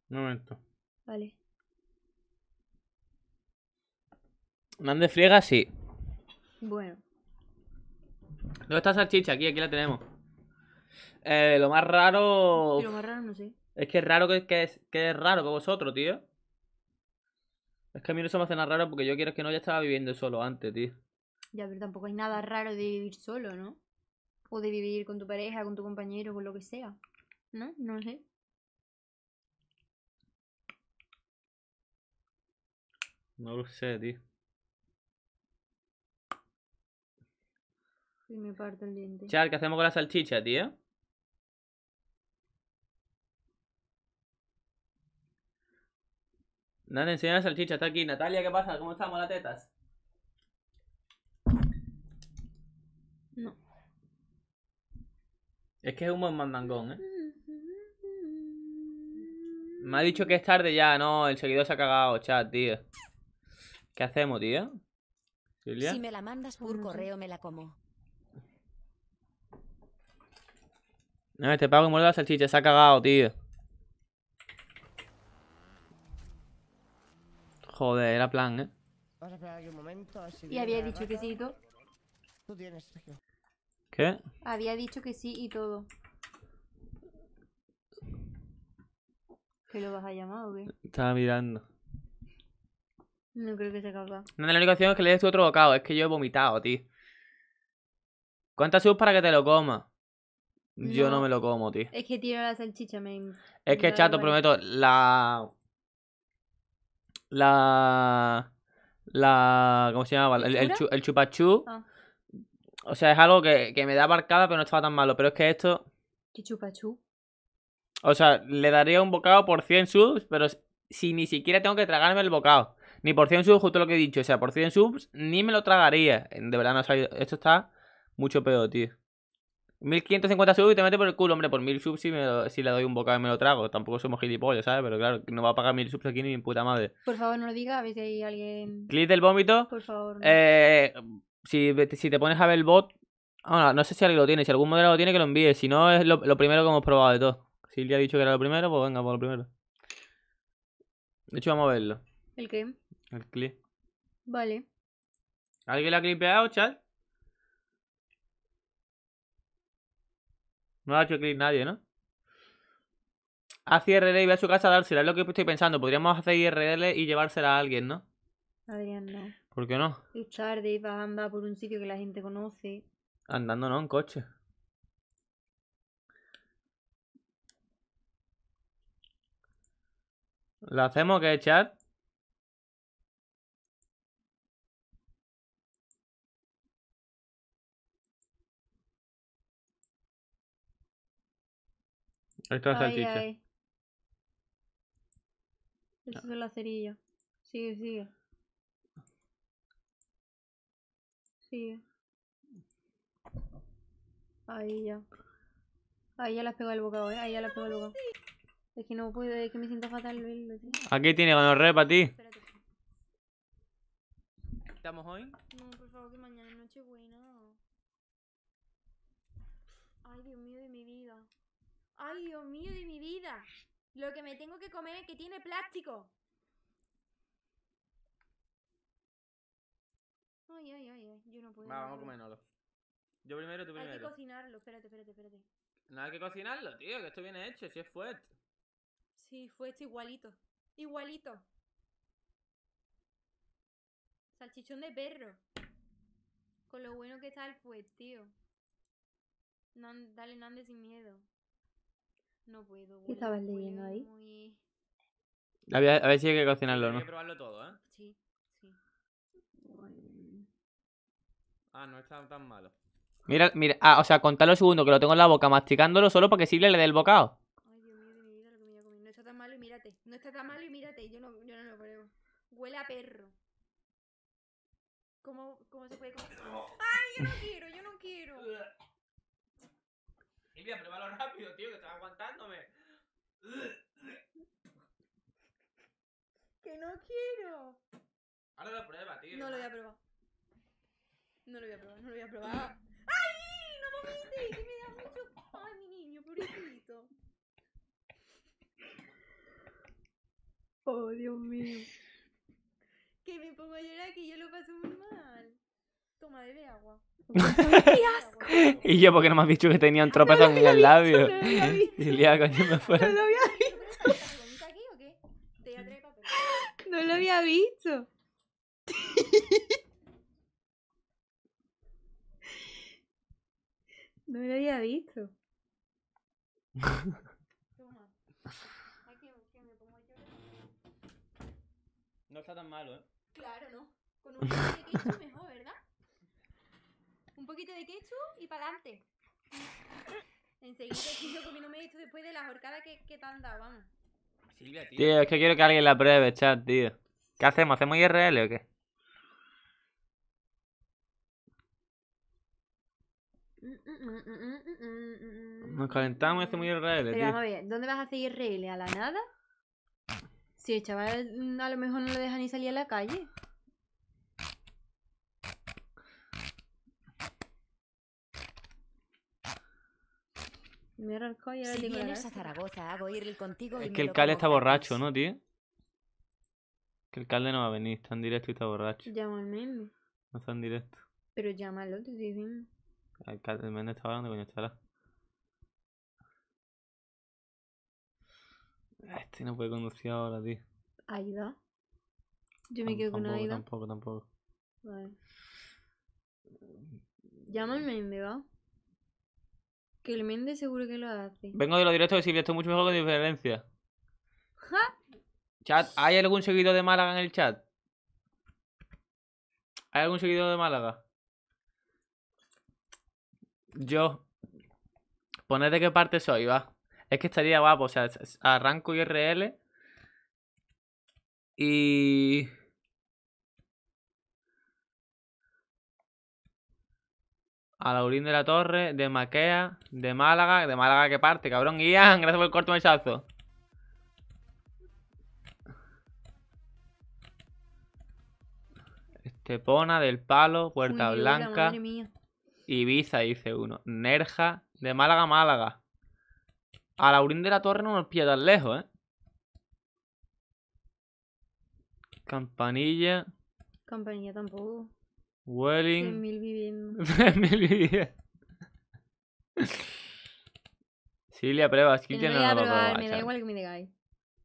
Un momento. Vale. Mande friega, sí. Bueno. ¿Dónde está salchicha? Aquí, aquí la tenemos. Eh, lo más raro. Lo más raro no sé. Es que es raro que, que, es, raro que vosotros, tío. Es que a mí no se me hace nada raro porque yo quiero que no ya estaba viviendo solo antes, tío. Ya, pero tampoco hay nada raro de vivir solo, ¿no? O de vivir con tu pareja, con tu compañero, con lo que sea. ¿No? No sé. No lo sé, tío. Y me parto el diente. Char, ¿qué hacemos con la salchicha, tío? Nada, enseñar la salchicha, está aquí. Natalia, ¿qué pasa? ¿Cómo estamos las tetas? No. Es que es un buen mandangón, ¿eh? Mm-hmm. Me ha dicho que es tarde ya, no, el seguidor se ha cagado, chat, tío. ¿Qué hacemos, tío? ¿Silvia? Si me la mandas por mm-hmm. correo, me la como. No, este pago muerde la salchicha, se ha cagado, tío. Joder, era plan, ¿eh? a esperar aquí un momento. y había dicho que sí y todo. Tú tienes, ¿Qué? Había dicho que sí y todo. ¿Que lo vas a llamar o qué? Estaba mirando. No creo que se capaz. No, la única opción es que le des tu otro bocado. Es que yo he vomitado, tío. ¿Cuántas subs para que te lo comas? Yo no. me lo como, tío. Es que tiro la salchicha, me... Es que, chato, prometo, la la. la ¿Cómo se llamaba? El, chupachú. Ah. O sea, es algo que, me da barcada, pero no estaba tan malo. Pero es que esto. ¿Qué chupachú? O sea, le daría un bocado por 100 subs, pero si ni siquiera tengo que tragarme el bocado. Ni por 100 subs, justo lo que he dicho. O sea, por 100 subs ni me lo tragaría. De verdad, no Esto está mucho peor, tío. 1550 subs y te mete por el culo, hombre, por 1000 subs si, me si le doy un bocado y me lo trago. Tampoco somos gilipollas, ¿sabes? Pero claro, no va a pagar 1000 subs aquí ni mi puta madre. Por favor, no lo diga, a ver si hay alguien... Clic del vómito. Por favor. Eh, si, si te pones a ver el bot... Ahora, no, sé si alguien lo tiene, si algún modelo lo tiene que lo envíe. Si no, es lo, primero que hemos probado de todo. Si le ha dicho que era lo primero, pues venga, por lo primero. De hecho, vamos a verlo. ¿El qué? El clip. Vale. ¿Alguien lo ha clipeado, chat? No ha hecho clic nadie, ¿no? Hace IRL y ve a su casa a dársela. Es lo que estoy pensando. Podríamos hacer IRL y llevársela a alguien, ¿no? Adrián, no. ¿Por qué no? Es tarde, vas a andar por un sitio que la gente conoce. Andando no, en coche. ¿La hacemos que chat? Ahí está la salchicha. Eso ah. es la cerilla. Sigue, sigue. Sigue. Ahí ya. Ahí ya la has pegado el bocado, eh. Ahí ya la pegado el bocado. Es que no puedo, es que me siento fatal. Aquí tiene re para ti. ¿Estamos hoy? No, por favor, que mañana es noche buena. Ay, Dios mío de mi vida. Ay, Dios mío de mi vida. Lo que me tengo que comer es que tiene plástico. Ay, ay, ay, ay. Yo no puedo. vamos a comérnoslo. Yo primero, tú primero. Hay que cocinarlo. Espérate, espérate, espérate. No hay que cocinarlo, tío. Que esto viene hecho. Si es fuerte. Sí, fuerte igualito. Igualito. Salchichón de perro. Con lo bueno que está el fuet, tío. No, dale, no andes sin miedo. No puedo. ¿Qué estabas leyendo ahí? A, ver, a ver si hay que cocinarlo, ¿no? Hay que probarlo todo, ¿eh? Sí, sí. Ah, no está tan malo. Mira, mira, ah, o sea, contalo segundo, que lo tengo en la boca masticándolo solo para que Silvia le dé el bocado. Ay, Dios mío, lo que me No está tan malo y mírate. No está tan malo y mírate. Yo no, yo no lo creo. Huele a perro. ¿Cómo, cómo se puede comer? ¡Ay, yo no quiero, yo no quiero! a probarlo rápido, tío, que estaba aguantándome. Que no quiero. Ahora lo prueba, tío. No lo voy a probar. No lo voy a probar, no lo voy a probar. ¡Ay! ¡No me metes, ¡Que me da mucho! ¡Ay, mi niño, pobrecito! ¡Oh, Dios mío! Que me pongo a llorar, que yo lo paso muy mal. Toma, bebé agua. ¡Qué asco! y yo, porque no me has dicho que tenía un tropezón no en el labio? Lilia, coño, me fuera. No lo había visto. No lo había visto. No lo había visto. No está tan malo, ¿eh? Claro, no. Con un es mejor, un poquito de ketchup y para adelante. Enseguida quiso yo comiéndome esto después de las horcadas que, te han dado, vamos. Silvia, tío. es que quiero que alguien la pruebe, chat, tío. ¿Qué hacemos? ¿Hacemos IRL o qué? Nos calentamos y hacemos IRL, Pero vamos a ver, ¿dónde vas a hacer IRL? ¿A la nada? Si el chaval mm, a lo mejor no le deja ni salir a la calle. Me si vienes a Zaragoza, hago ir contigo Es que el Calde está borracho, ¿no, tío? Que el Calde no va a venir, está en directo y está borracho. Llama al Mende. No está en directo. Pero llámalo, te estoy diciendo. El, el Mende está hablando, coño, estará. Este no puede conducir ahora, tío. ¿Ayuda? Yo me quedo con Aida. Tampoco, tampoco. Vale. al Mende, va. Que el Mende seguro que lo hace. Vengo de los directos de Silvia, estoy mucho mejor que diferencia. Chat, ¿hay algún seguidor de Málaga en el chat? ¿Hay algún seguidor de Málaga? Yo. Poned de qué parte soy, va. Es que estaría guapo, o sea, arranco IRL. Y... a Laurín de la Torre, de Maquea, de Málaga, de Málaga que parte, cabrón. Ian, gracias por el corto mechazo. Estepona, del Palo, Puerta Blanca. Ibiza, dice uno. Nerja, de Málaga, Málaga. A Laurín de la Torre no nos pilla tan lejos, ¿eh? Campanilla. Campanilla tampoco. Welling. Mil viviendas. Mil viviendas. Silvia, prueba. Silvia no, no, lo probar, Me da igual que me digáis.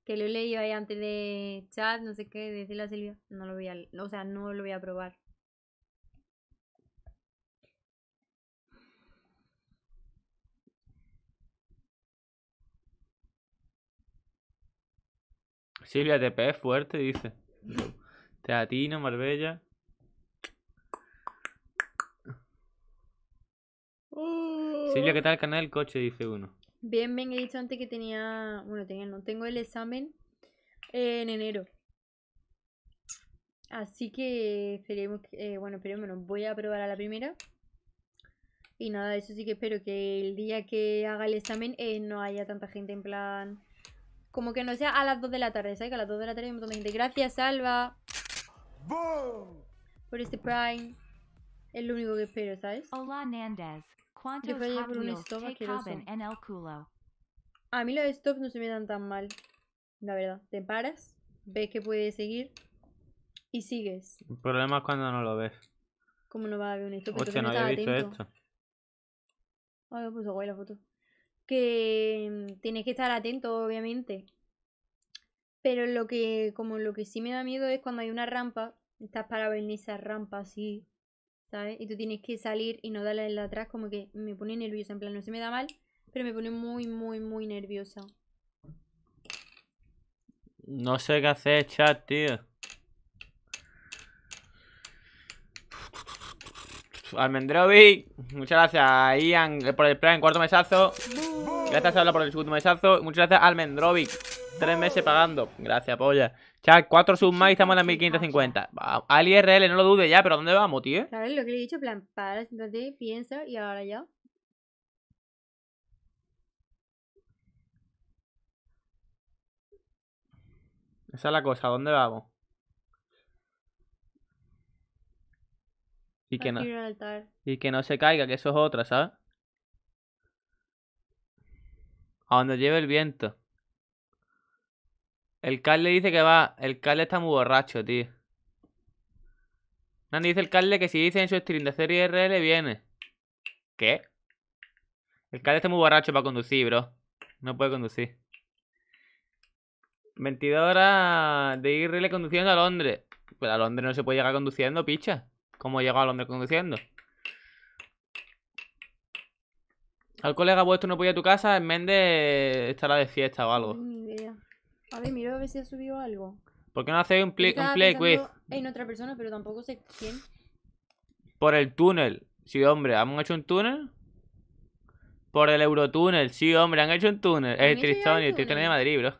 Que lo he leído ahí antes de chat, no sé qué, decirle a Silvia. No lo voy a. O sea, no lo voy a probar. Silvia, te pees fuerte, dice. Te atino Marbella. Silvia, uh. ¿qué tal el canal del coche? Dice uno. Bien, bien, he dicho antes que tenía. Bueno, tenía, no. Tengo el examen en enero. Así que esperemos. Eh, bueno, esperemos, voy a probar a la primera. Y nada, eso sí que espero que el día que haga el examen eh, no haya tanta gente en plan. Como que no sea a las 2 de la tarde, ¿sabes? a las 2 de la tarde hay un gente. Gracias, Alba. Por este Prime. Es lo único que espero, ¿sabes? Hola, Nandez. ¿Cuántos Yo por un stop A mí los stops no se me dan tan mal. La verdad. Te paras, ves que puedes seguir y sigues. El problema es cuando no lo ves. ¿Cómo no va a haber un stop? Hostia, no había visto atento. esto. Ay, me puso guay la foto. Que mm, tienes que estar atento, obviamente. Pero lo que, como lo que sí me da miedo es cuando hay una rampa, estás parado en esa rampa así, ¿sabes? Y tú tienes que salir y no darle el atrás, como que me pone nerviosa, en plan, no se me da mal, pero me pone muy, muy, muy nerviosa. No sé qué hacer, chat, tío. Almendrovic, muchas gracias Ian eh, por el plan cuarto mesazo. Gracias por el segundo mesazo. Muchas gracias Almendrovic, tres meses pagando. Gracias, polla. Chat, 4 sub más y estamos en las 1550. Al IRL, no lo dude ya, pero ¿dónde vamos, tío? Claro, lo que le he dicho, plan, para, siéntate, piensa y ahora ya. Esa es la cosa, ¿dónde vamos? Y que, no, y que no se caiga, que eso es otra, ¿sabes? A donde lleve el viento. El Carle dice que va. El Carle está muy borracho, tío. Nandi dice el Carle que si dice en su stream de serie RL viene. ¿Qué? El Carle está muy borracho para conducir, bro. No puede conducir. 22 horas de irle conduciendo a Londres. Pero a Londres no se puede llegar conduciendo, picha. ¿Cómo llegó a Londres conduciendo? Al colega vuestro no puede a tu casa, en Méndez estará de fiesta o algo. A ver, miro a ver si ha subido algo. ¿Por qué no hace un play, un quiz? En otra persona, pero tampoco sé quién. Por el túnel. Sí, hombre, ¿han hecho un túnel? Por el Eurotúnel, sí, hombre, han hecho un túnel. Es el Tristón y el Tristón de Madrid, bro.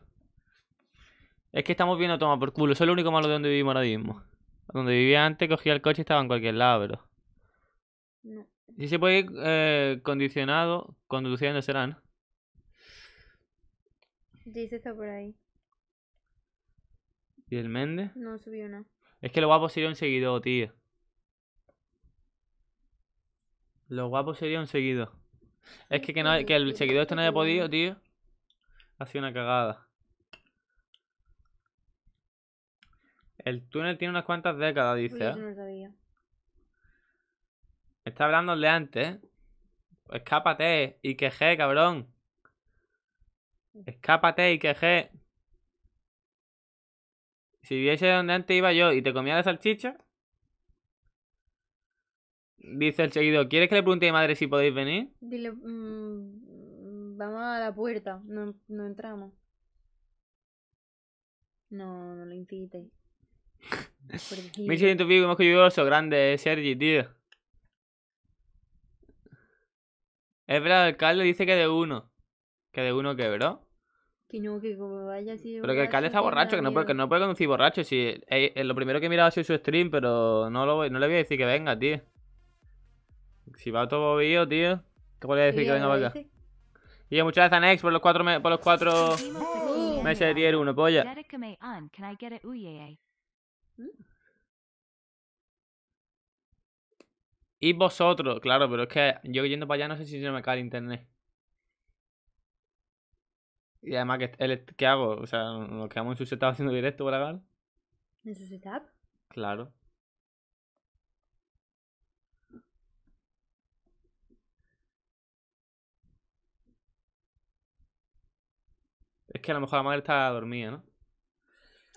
Es que estamos viendo toma por culo, eso es lo único malo de donde vivimos ahora mismo. Donde vivía antes, cogía el coche y estaba en cualquier lado, bro. No. Si se puede ir eh, condicionado, conduciendo serán. Dice está por ahí. ¿Y el Méndez? No subió nada. Es que lo guapo sería un seguidor, tío. Lo guapo sería un seguidor. Es que, el seguidor este no haya podido, tío. Ha sido una cagada. El túnel tiene unas cuantas décadas, dice. ¿eh? Está hablando de antes, ¿eh? Escápate, queje, cabrón. Escápate, y queje. Si viese donde antes iba yo y te comía la salchicha. Dice el seguidor, ¿quieres que le pregunte a mi madre si podéis venir? Dile, mm, vamos a la puerta, no, no entramos. No, no lo Me tu vivo más curioso, grande, Sergi, tío. Es verdad, el alcalde dice que de uno. Que de uno quebró. Que no, que como vaya así. Pero que el está borracho, que no, puede, que no puede conducir borracho. Si, eh, eh, lo primero que he mirado ha sido su stream, pero no, lo no le voy a decir que venga, tío. Si va todo bobillo, tío. ¿Qué voy a decir que venga para acá? Y muchas gracias Nex por los cuatro, por los cuatro meses de tier 1, polla. Y vosotros, claro, pero es que yo yendo para allá no sé si se me cae el internet. Y además, que él, ¿qué hago? O sea, nos quedamos en su setup haciendo directo, Bragal. ¿En su setup? Claro. Es que a lo mejor la madre está dormida, ¿no?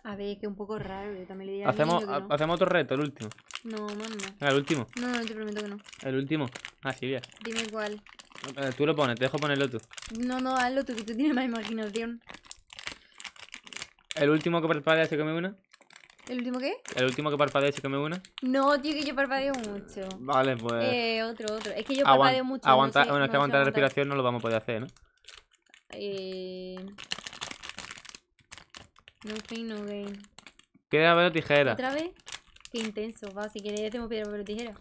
A ver, que un poco raro, yo también le diría hacemos, Hacemos otro reto, el último. No, mamá. Ah, el último. No, no, te prometo que no. El último. Ah, sí, bien. Dime cuál. tú lo pones, te dejo ponerlo tú. No, no, hazlo tú, que tú tienes más imaginación. ¿El último que parpadea se come una? ¿El último qué? ¿El último que parpadea se come una? No, tío, que yo parpadeo mucho. Vale, pues... Eh, otro, otro. Es que yo parpadeo mucho. Aguanta, bueno, es que aguantar la respiración no lo vamos a poder hacer, ¿no? Eh... No pain, no gain. Queda papel tijera. ¿Otra vez? Qué intenso. Va, si quieres hacemos piedra, papel tijera.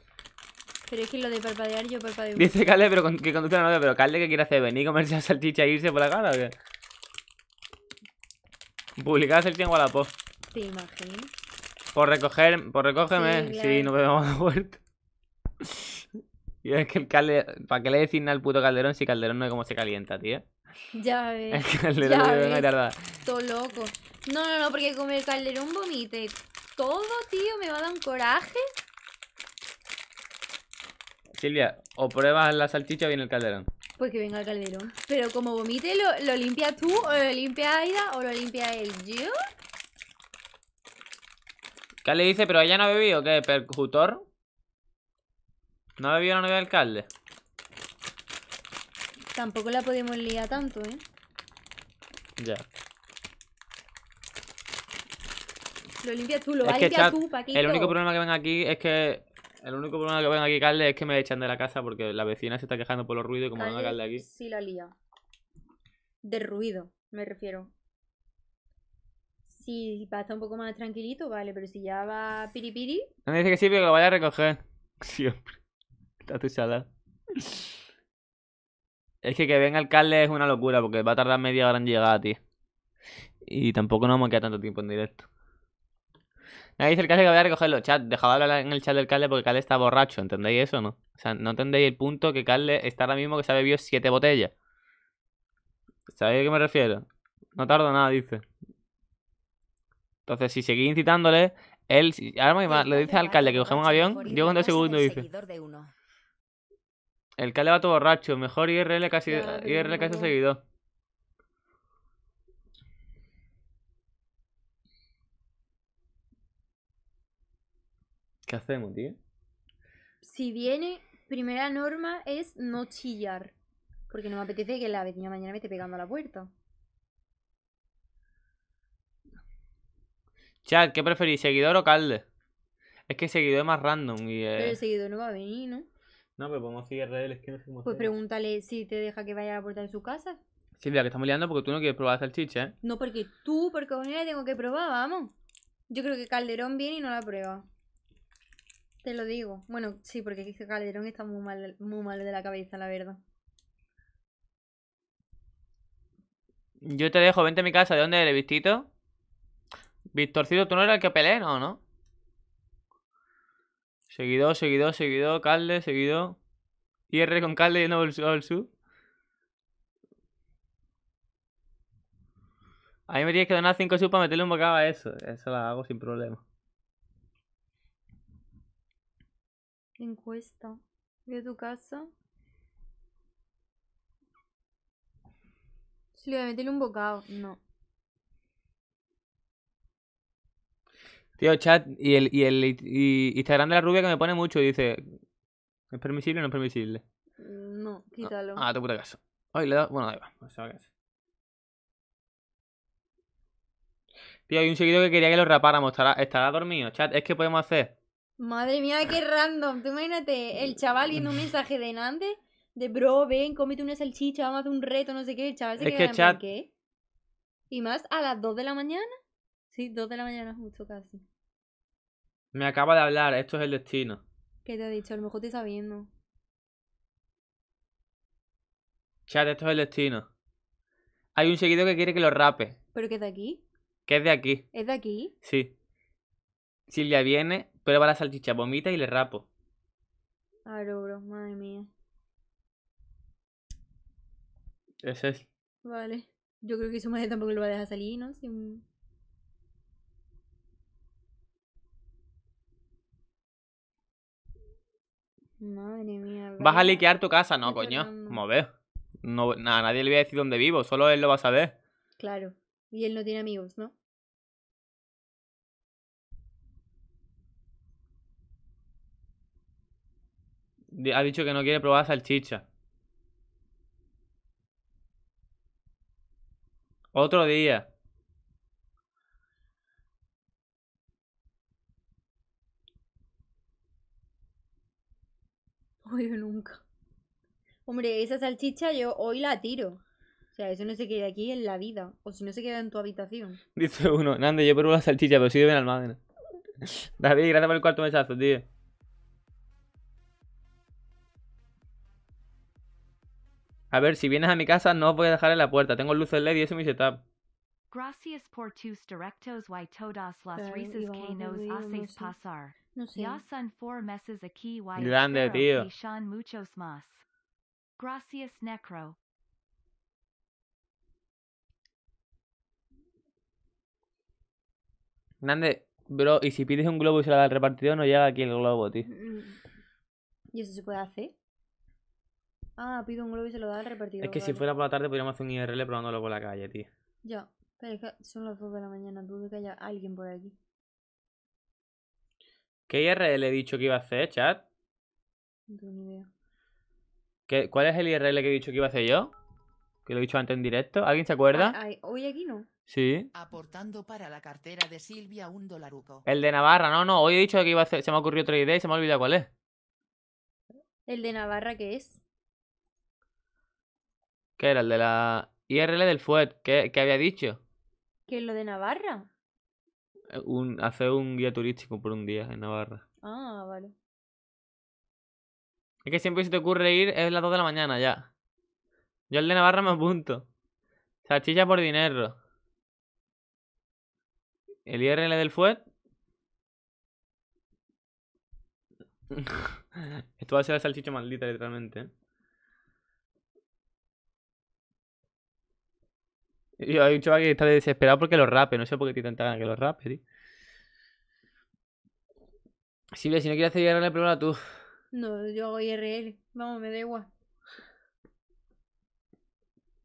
Pero es que lo de parpadear yo parpadeo. Dice Carle pero con, que conduce la novia, pero Carle ¿qué quiere hacer? ¿Venir, comerse las salchicha e irse por la cara o qué? Publicar a la post Te imaginas. Por recoger, por recógeme, Si no nos vemos a la vuelta. y es que el calde ¿para qué le decís al puto Calderón si Calderón no es como se calienta, tío? Ya ves. El calderón ya loco. No, no, no, porque con el calderón vomite todo, tío, me va a dar un coraje. Silvia, o pruebas la salchicha o viene el calderón. Pues que venga el calderón. Pero como vomite, lo, limpia tú, o lo limpia Aida, o lo limpia el ¿Yo? ¿Qué le dice? ¿Pero ella no ha bebido? ¿Qué? ¿Percutor? ¿No ha bebido la novia del alcalde? Tampoco la podemos liar tanto, ¿eh? Ya. Lo limpias tú, lo vas a tú, Paquito. El único problema que ven aquí es que... El único problema que ven aquí, Carle, es que me echan de la casa porque la vecina se está quejando por los ruidos y como no no Carle aquí... sí la lía. De ruido, me refiero. Si estar un poco más tranquilito, vale, pero si ya va piripiri... No me dice que sí, pero que lo vaya a recoger. Siempre. Está tu sala. Es que que venga alcalde es una locura porque va a tardar media hora en llegar, tío. Y tampoco nos vamos a quedar tanto tiempo en directo. Me dice el alcalde que voy a recoger los Dejad hablar en el chat del alcalde porque el alcalde está borracho. ¿Entendéis eso no? O sea, no entendéis el punto que alcalde está ahora mismo que se ha bebido siete botellas. ¿Sabéis a qué me refiero? No tarda nada, dice. Entonces, si seguís incitándole, él. Ahora le dice al alcalde que cogemos un avión. Yo con dos segundos dice. El Kale va todo borracho. Mejor IRL casi, seguidor. IRL seguido. ¿Qué hacemos, tío? Si viene, primera norma es no chillar. Porque no me apetece que la vecina mañana me esté pegando a la puerta. Chat, ¿qué preferís, seguidor o calde? Es que seguidor es más random y... Pero el seguidor no va a venir, ¿no? No, podemos seguir que no Pues pregúntale si te deja que vaya a de su casa. Silvia, que estamos liando porque tú no quieres probar el chiche. ¿eh? No, porque tú, porque con él tengo que probar, vamos. Yo creo que Calderón viene y no la prueba. Te lo digo. Bueno, sí, porque Calderón está muy mal, muy mal de la cabeza, la verdad. Yo te dejo, vente a mi casa. ¿De dónde eres, Vistito? Victorcito, ¿tú no eres el que peleé? No, ¿no? Seguido, seguido, seguido, Calde, seguido. IR con Calde y no al sub. A mí me tienes que donar 5 subs para meterle un bocado a eso. Eso la hago sin problema. Encuesta. Ve tu casa. Si le voy a meterle un bocado, no. Tío, chat, y el, y el Instagram de la rubia que me pone mucho y dice, ¿es permisible o no es permisible? Mm, no, quítalo. Ah, te puta caso. Ay, le da... Bueno, ahí va. se va Tío, hay un seguidor que quería que lo rapáramos. ¿Estará, estará dormido, chat. Es que podemos hacer. Madre mía, qué random. Tú imagínate el chaval viendo un mensaje de Nande de bro, ven, cómete una salchicha, vamos a hacer un reto, no sé qué. El chaval se es chat... Y más a las 2 de la mañana. Sí, 2 de la mañana, justo casi. Me acaba de hablar, esto es el destino. ¿Qué te ha dicho? A lo mejor te está viendo. Chat, esto es el destino. Hay un seguidor que quiere que lo rape. ¿Pero qué es de aquí? ¿Qué es de aquí. ¿Es de aquí? Sí. Silvia viene, prueba la salchicha, vomita y le rapo. Claro, bro, madre mía. Ese es. Vale. Yo creo que su madre tampoco lo va a dejar salir, ¿no? Madre mía. Vas a liquear tu casa, no, coño. Como ves. No, nada, nadie le voy a decir dónde vivo, solo él lo va a saber. Claro. Y él no tiene amigos, ¿no? Ha dicho que no quiere probar salchicha. Otro día. Hoy nunca. Hombre, esa salchicha yo hoy la tiro. O sea, eso no se queda aquí en la vida. O si no se queda en tu habitación. Dice uno, Nande, yo pruebo la salchicha, pero sí al madre. David, gracias por el cuarto mesazo, tío. A ver, si vienes a mi casa, no os voy a dejar en la puerta. Tengo luces LED y eso es mi setup. Gracias por tus directos y todas las risas que nos haces pasar. No sé. Grande, tío. Grande, bro, y si pides un globo y se lo da al repartidor, no llega aquí el globo, tío. Mm, ¿Y eso se puede hacer? Ah, pido un globo y se lo da al repartidor. Es que si fuera por la tarde podríamos hacer un IRL probándolo por la calle, tío. Ya, pero es que son las 2 de la mañana, dudo que haya alguien por aquí. ¿Qué IRL he dicho que iba a hacer, chat? No tengo ni idea. ¿Qué, ¿Cuál es el IRL que he dicho que iba a hacer yo? Que lo he dicho antes en directo. ¿Alguien se acuerda? Ah, hoy aquí no. Sí. Aportando para la cartera de Silvia un dolaruco. El de Navarra, no, no. Hoy he dicho que iba a hacer. Se me ocurrió otra idea y se me ha olvidado cuál es. ¿El de Navarra qué es? ¿Qué era? El de la IRL del FUET. ¿Qué, qué había dicho? ¿Que lo de Navarra? un, hacer un guía turístico por un día en Navarra. Ah, vale. Es que siempre se te ocurre ir es las 2 de la mañana ya. Yo al de Navarra me apunto. Salchicha por dinero. El IRL del FUET. Esto va a ser la salchicha maldita, literalmente. ¿eh? Hay un chaval que está desesperado porque lo rape. No sé por qué te tanta que lo rape, tío. Silvia, si no quieres hacer IRL, prueba tú. No, yo hago IRL. Vamos, me da igual.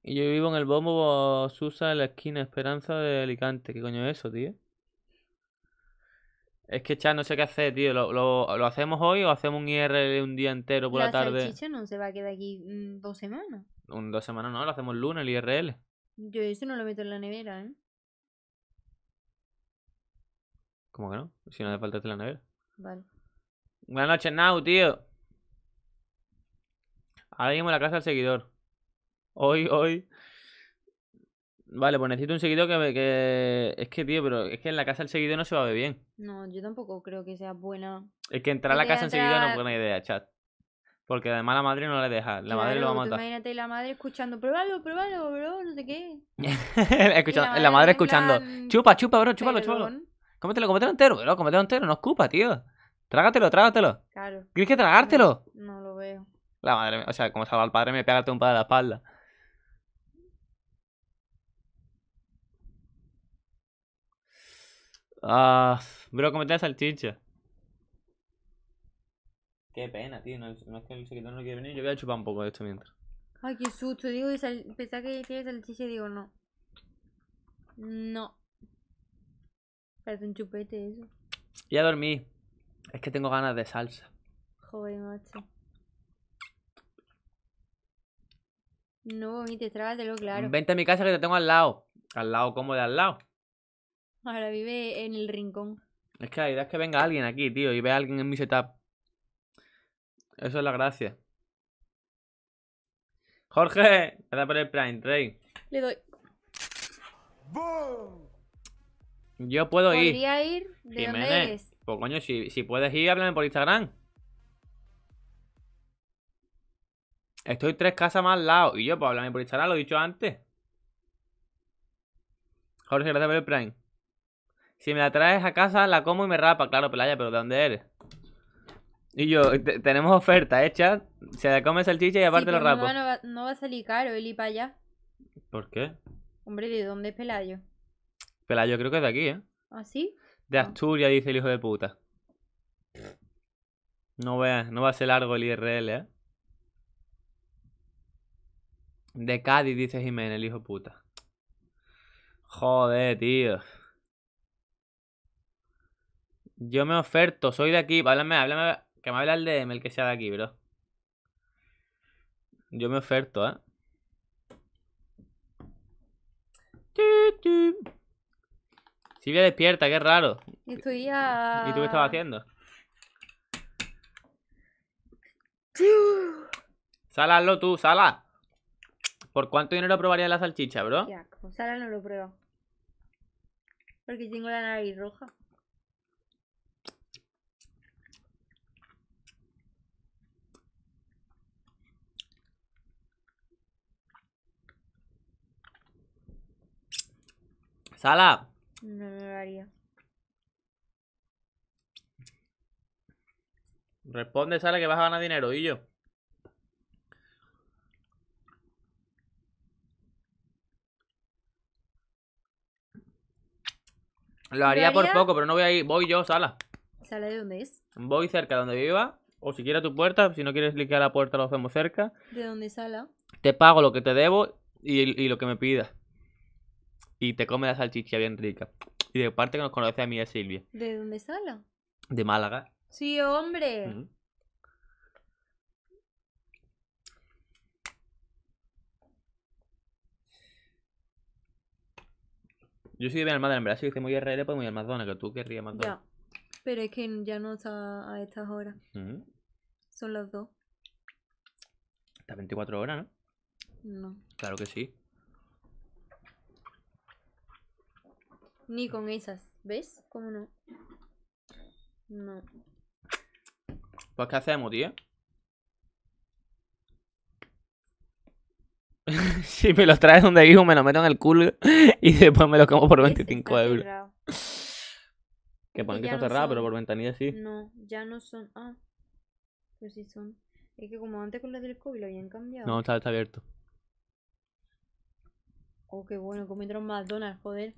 Y yo vivo en el bombo Susa en la esquina Esperanza de Alicante. ¿Qué coño es eso, tío? Es que, chat, no sé qué hacer, tío. ¿Lo, hacemos hoy o hacemos un IRL un día entero por la, tarde? La salchicha no se va a quedar aquí mm, dos semanas. Un, dos semanas no, lo hacemos el lunes, el IRL. Yo eso no lo meto en la nevera, ¿eh? ¿Cómo que no? Si no hace falta en la nevera. Vale. Buenas noches, Nau, tío. Ahora a la casa al seguidor. Hoy, hoy. Vale, pues necesito un seguidor que, que... Es que, tío, pero es que en la casa del seguidor no se va a ver bien. No, yo tampoco creo que sea buena. Es que entrar a la casa en seguidor no es buena idea, chat. Porque además la madre no le deja, la madre lo va a matar. Imagínate la madre escuchando, pruébalo, pruébalo, bro, no sé qué. escuchando la madre, escuchando, chupa, chupa, bro, chúpalo, chúpalo. Cómetelo, cómetelo entero, bro, cómetelo entero, no escupa, tío. Trágatelo, trágatelo. Claro. ¿Quieres que tragártelo? No, lo veo. La madre, o sea, como estaba el padre, me pegarte un padre de la espalda. Ah, bro, cómete la salchicha. Qué pena, tío. No, es que el secretario no quiere venir. Yo voy a chupar un poco de esto mientras. Ay, qué susto. Digo, pensaba que tienes salchicha y digo, no. No. Parece un chupete eso. Ya dormí. Es que tengo ganas de salsa. Joder, macho. No vomites, trágatelo, claro. Vente a mi casa que te tengo al lado. Al lado, cómo de al lado. Ahora vive en el rincón. Es que la idea es que venga alguien aquí, tío, y vea a alguien en mi setup. Eso es la gracia. Jorge, gracias por el Prime, Rey. Le doy. Yo puedo ir. Podría ir de Dónde eres? Pues coño, si, si puedes ir, háblame por Instagram. Estoy tres casas más al lado. Y yo, pues háblame por Instagram, lo he dicho antes. Jorge, gracias por el Prime. Si me la traes a casa, la como y me rapa. Claro, playa pero ¿de dónde eres? Y yo, tenemos oferta, hecha, ¿eh, Se comes come salchicha y aparte lo rapo. No, va, no va a salir caro el ir para allá. ¿Por qué? Hombre, ¿de dónde es Pelayo? Pelayo creo que es de aquí, ¿eh? ¿Ah, sí? De ah. Asturias, dice el hijo de puta. No, veas, no va a ser largo el IRL, ¿eh? De Cádiz, dice Jiménez, el hijo de puta. Joder, tío. Yo me oferto, soy de aquí. Háblame, háblame, que me hable el DM el que sea de aquí, bro. Yo me oferto, ¿eh? Silvia despierta, qué raro. ya... ¿Y tú qué estabas haciendo? Salalo tú, sala. ¿Por cuánto dinero probaría la salchicha, bro? Ya, como sala no lo prueba Porque tengo la nariz roja. Sala. No, no lo haría. Responde, Sala, que vas a ganar dinero, y yo. Lo haría, por poco, pero no voy a ir. Voy yo, Sala. ¿Sala de dónde es? Voy cerca de donde viva. O si quieres tu puerta, si no quieres clicar a la puerta, lo hacemos cerca. ¿De dónde es Sala? Te pago lo que te debo y, y lo que me pidas y te come la salchicha bien rica. Y de parte que nos conoce a mí y a Silvia. ¿De dónde sale? De Málaga. Sí, hombre. Yo soy de Málaga en verdad, si dice muy RL, pues muy Almadona, que tú querrías más Ya, pero es que ya no está a estas horas. Son las dos. Está 24 horas, ¿no? No. Claro que sí. Ni con esas. ¿Ves? ¿Cómo no? No. Pues ¿qué hacemos, tío? si me los traes donde vivo, me los meto en el culo y después me los como por 25 euros. Que ponen que, está cerrado, pero por ventanilla sí. No, ya no son. Ah, pues sí son. Es que como antes con la del COVID lo habían cambiado. No, está, está abierto. Oh, qué bueno, comieron McDonald's, joder.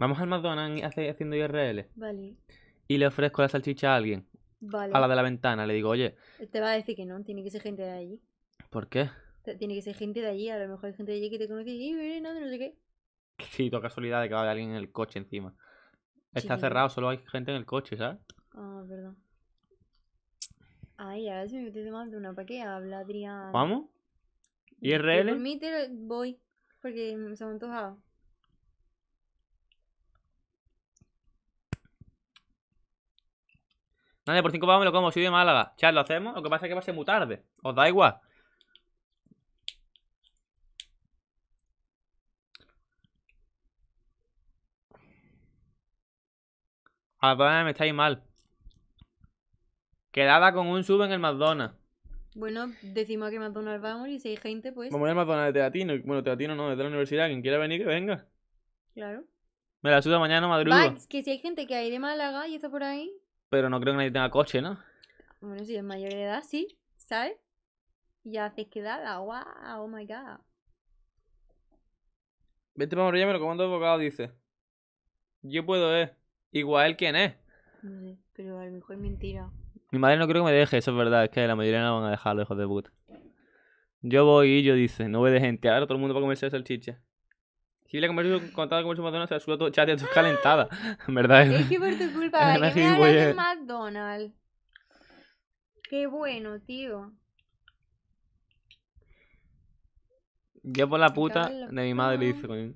Vamos al McDonald's haciendo IRL. Vale. Y le ofrezco la salchicha a alguien. Vale. A la de la ventana. Le digo, oye, Te va a decir que no, tiene que ser gente de allí. ¿por qué? Tiene que ser gente de allí, a lo mejor hay gente de allí que te conoce y no no, sé qué. Sí, toda casualidad de que va a haber alguien en el coche encima. Está cerrado, solo hay gente en el coche, ¿sabes? Ah, perdón. Ay, ahora si me meto más de una. ¿Para qué habla Adrián? ¿Vamos? ¿IRL? por ¿IRL? mí te voy, porque me se me ha antojado. Dale, por 5 pavos me lo como, soy de Málaga. Chat, lo hacemos. Lo que pasa es que va a ser muy tarde. Os da igual. A la me estáis mal. Quedada con un sub en el McDonald's. Bueno, decimos que McDonald's vamos y si hay gente, pues. Vamos a ir al McDonald's de Teatino. Bueno, Teatino no, desde la universidad. Quien quiera venir, que venga. Claro. Me la suda mañana madrugada. Es que si hay gente que hay de Málaga y está por ahí, pero no creo que nadie tenga coche, ¿no? Bueno, si es mayor edad, sí, ¿sabes? Y haces quedada, wow, oh my god. Vente para morir, me lo comando de bocado, dice. Yo puedo, eh. Igual, ¿quién es? No pero a lo mejor es mentira. Mi madre no creo que me deje, eso es verdad, es que la mayoría no van a dejarlo, hijos de boot. Yo voy y yo dice, no voy de gente, ahora todo el mundo va a comerse salchicha. Si la conversación contado con su McDonald's, ha todo chat estás calentada. En verdad. Es que por tu culpa, Que me de McDonald's. Qué bueno, tío. Yo por la puta de mi madre con coño.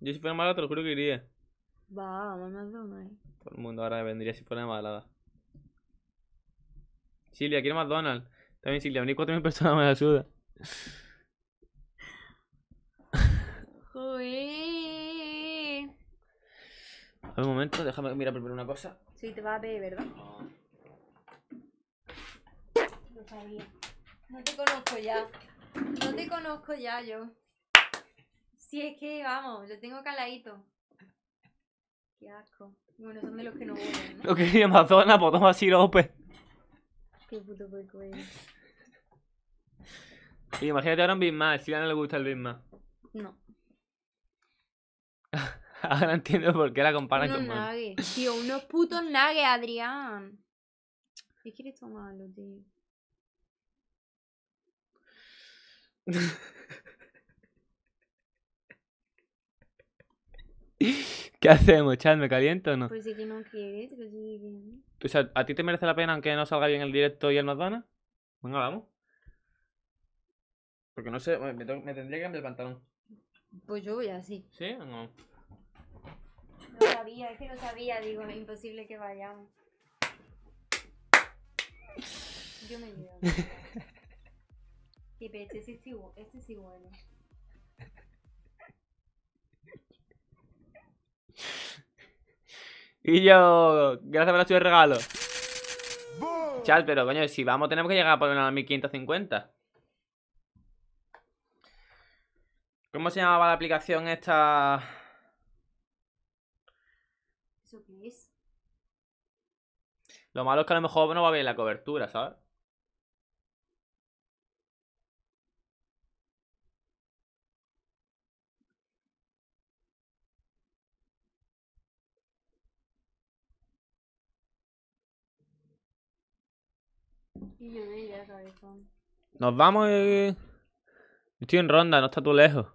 Yo si fuera mala te lo juro que iría. Va, vamos a McDonald's. Todo el mundo ahora vendría si fuera malada. Silvia, quiero McDonald's. También si le abrí 4.000 personas me ayuda. Joder. A ver un momento, déjame mira primero una cosa. Sí, te va a ver ¿verdad? No sabía. No te conozco ya. No te conozco ya yo. Si es que, vamos, lo tengo caladito. Qué asco. Bueno, son de los que no vuelven, ¿no? Lo que es Amazonas, pues toma sirope. Qué puto puerco imagínate ahora un Bismarck, si a no le gusta el Bismarck No. ahora entiendo por qué la compara con nuggets. Tío, unos putos nagues, Adrián. ¿Qué quieres tomarlo, tío? ¿Qué hacemos, chat? ¿Me caliento o no? Pues si que no quieres, pero sí. O sea, ¿a ti te merece la pena aunque no salga bien el directo y el Madonna? Venga, vamos. Porque no sé, me, tendría que cambiar el pantalón. Pues yo voy así. ¿Sí o no? No sabía, es que no sabía, digo, es imposible que vayamos. Yo me llevo. Y este sí, este bueno. ¿eh? Y yo, gracias por la de regalo. Chal, pero coño, si vamos tenemos que llegar por a 1550. ¿Cómo se llamaba la aplicación esta? ¿Eso Lo malo es que a lo mejor no va bien la cobertura, ¿sabes? Nos vamos. Y... Eh. Estoy en ronda, no está tú lejos.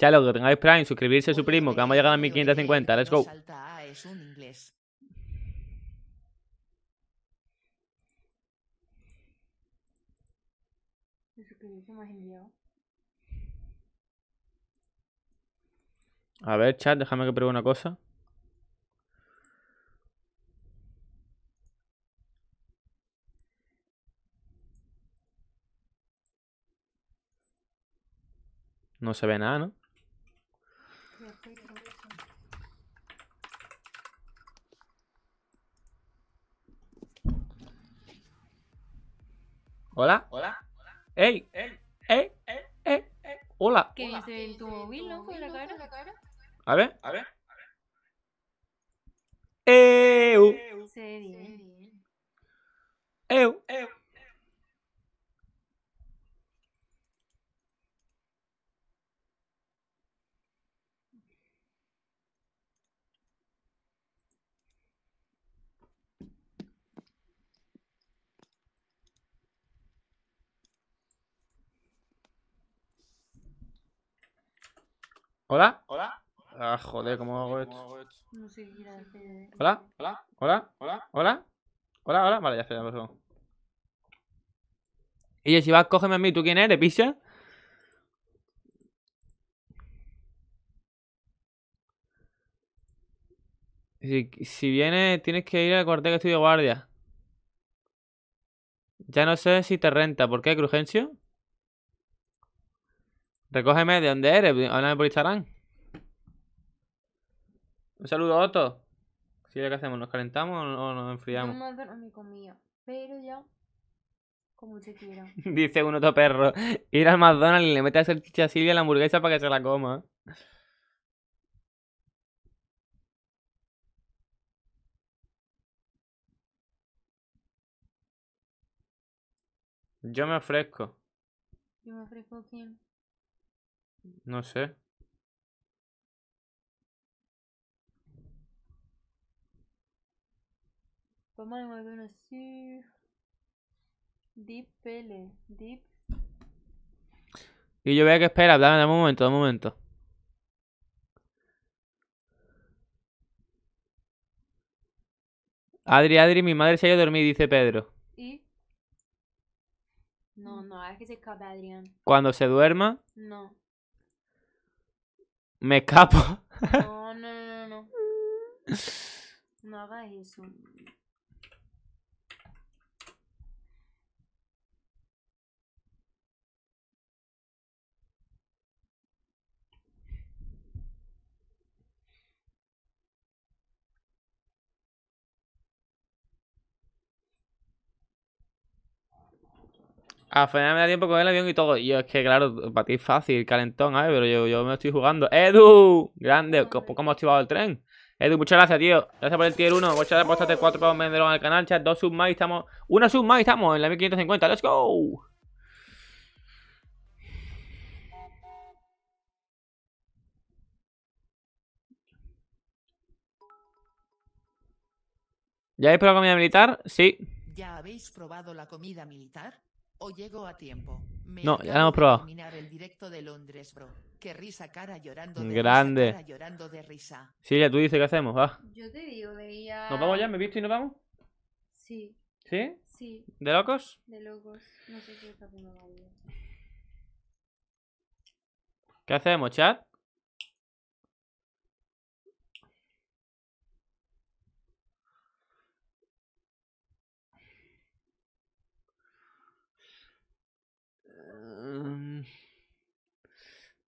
Chalo, que tengáis Prime, suscribirse a su primo, que vamos a llegar a 1550. Let's go. A ver, chat, déjame que pruebe una cosa. No se ve nada, ¿no? Hola. Hola. Ey. Ey. Ey. Ey. Hola. ¿Qué dice en tu móvil, no? Con la cara. A ver. A ver. Eu. Eu. Eu. ¿Hola? ¿Hola? Ah, joder, ¿cómo hago esto? No sé ¿Hola? ¿Hola? ¿Hola? ¿Hola? ¿Hola? ¿Hola? ¿Hola? Vale, ya está, ya pasó. Y si vas, cógeme a mí. ¿Tú quién eres, pizza? Si, si vienes, tienes que ir al cuartel que estoy de guardia. Ya no sé si te renta. ¿Por qué, Crujencio? Recógeme, ¿de dónde eres? Háblame por Instagram. Un saludo, Otto. ¿qué hacemos? ¿Nos calentamos o nos enfriamos? No, no, pero ya... Como te quiero. Dice un otro perro. Ir al McDonald's y le metes a chicha a Silvia la hamburguesa para que se la coma. Yo me ofrezco. ¿Yo me ofrezco quién? No sé. Vamos a así. Deep Pele. Deep. Y yo vea que espera, dame, dame un momento, dame un momento. Adri, Adri, mi madre se ha ido a dormir, dice Pedro. ¿Y? No, no, es que se escape Adrián. Cuando se duerma. No. Me escapo. No, no, no, no. No hagas eso. A final me da tiempo con el avión y todo. Y yo, es que, claro, para ti es fácil, calentón, ver, Pero yo, yo me estoy jugando. ¡Edu! Grande, poco hemos activado el tren? Edu, muchas gracias, tío. Gracias por el tier 1. Muchas gracias por de 4 para venderlo al canal, chat. Dos sub más y estamos. Una sub más y estamos en la 1550. ¡Let's go! ¿Ya habéis probado comida militar? Sí. ¿Ya habéis probado la comida militar? O llego a tiempo. no, ya lo hemos probado. El directo de Londres, bro. Qué risa cara llorando de Grande. Risa, Sí, ya tú dices qué hacemos, va. Yo te digo, veía. ¿Nos vamos ya? ¿Me he visto y nos vamos? Sí. ¿Sí? Sí. ¿De locos? De locos. No sé qué está haciendo nadie. ¿Qué hacemos, chat?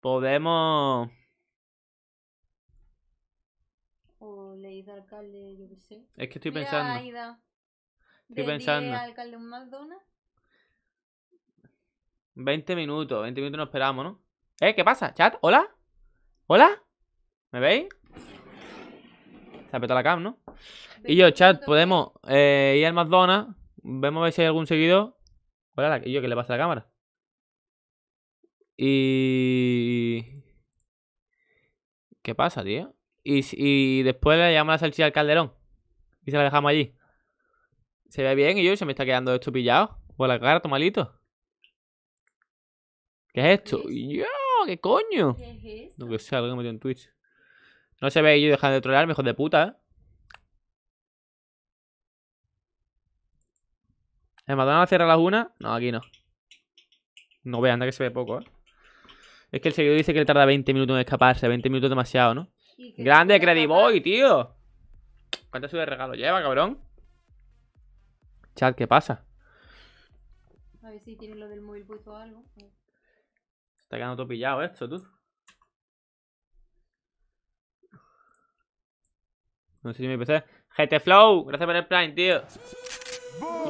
podemos... Es que estoy pensando. Estoy pensando. Alcalde un 20 minutos, 20 minutos nos esperamos, ¿no? ¿Eh? ¿Qué pasa? ¿Chat? ¿Hola? ¿Hola? ¿Me veis? Se ha la cam, ¿no? Y yo, chat, podemos eh, ir al McDonald's. Vemos a ver si hay algún seguido Hola, yo qué le pasa a la cámara? Y... ¿Qué pasa, tío? Y, y después le llamamos la salchicha al calderón. Y se la dejamos allí. Se ve bien y yo se me está quedando esto pillado. Por la cara, malito. ¿Qué es esto? ¡Yo! ¿Qué coño? No que algo que metió en Twitch. No se ve y yo dejando de trollar mejor de puta, ¿eh? ¿El Madonna cierra a las una? No, aquí no. No vean, anda que se ve poco, ¿eh? Es que el seguidor dice que le tarda 20 minutos en escaparse. 20 minutos demasiado, ¿no? Grande Crediboy, tío. ¿Cuánto sube de regalo lleva, cabrón? Chat, ¿qué pasa? A ver si tiene lo del móvil puesto o algo. Está quedando topillado pillado esto, tú. No sé si me PC. GT Flow, gracias por el plan, tío.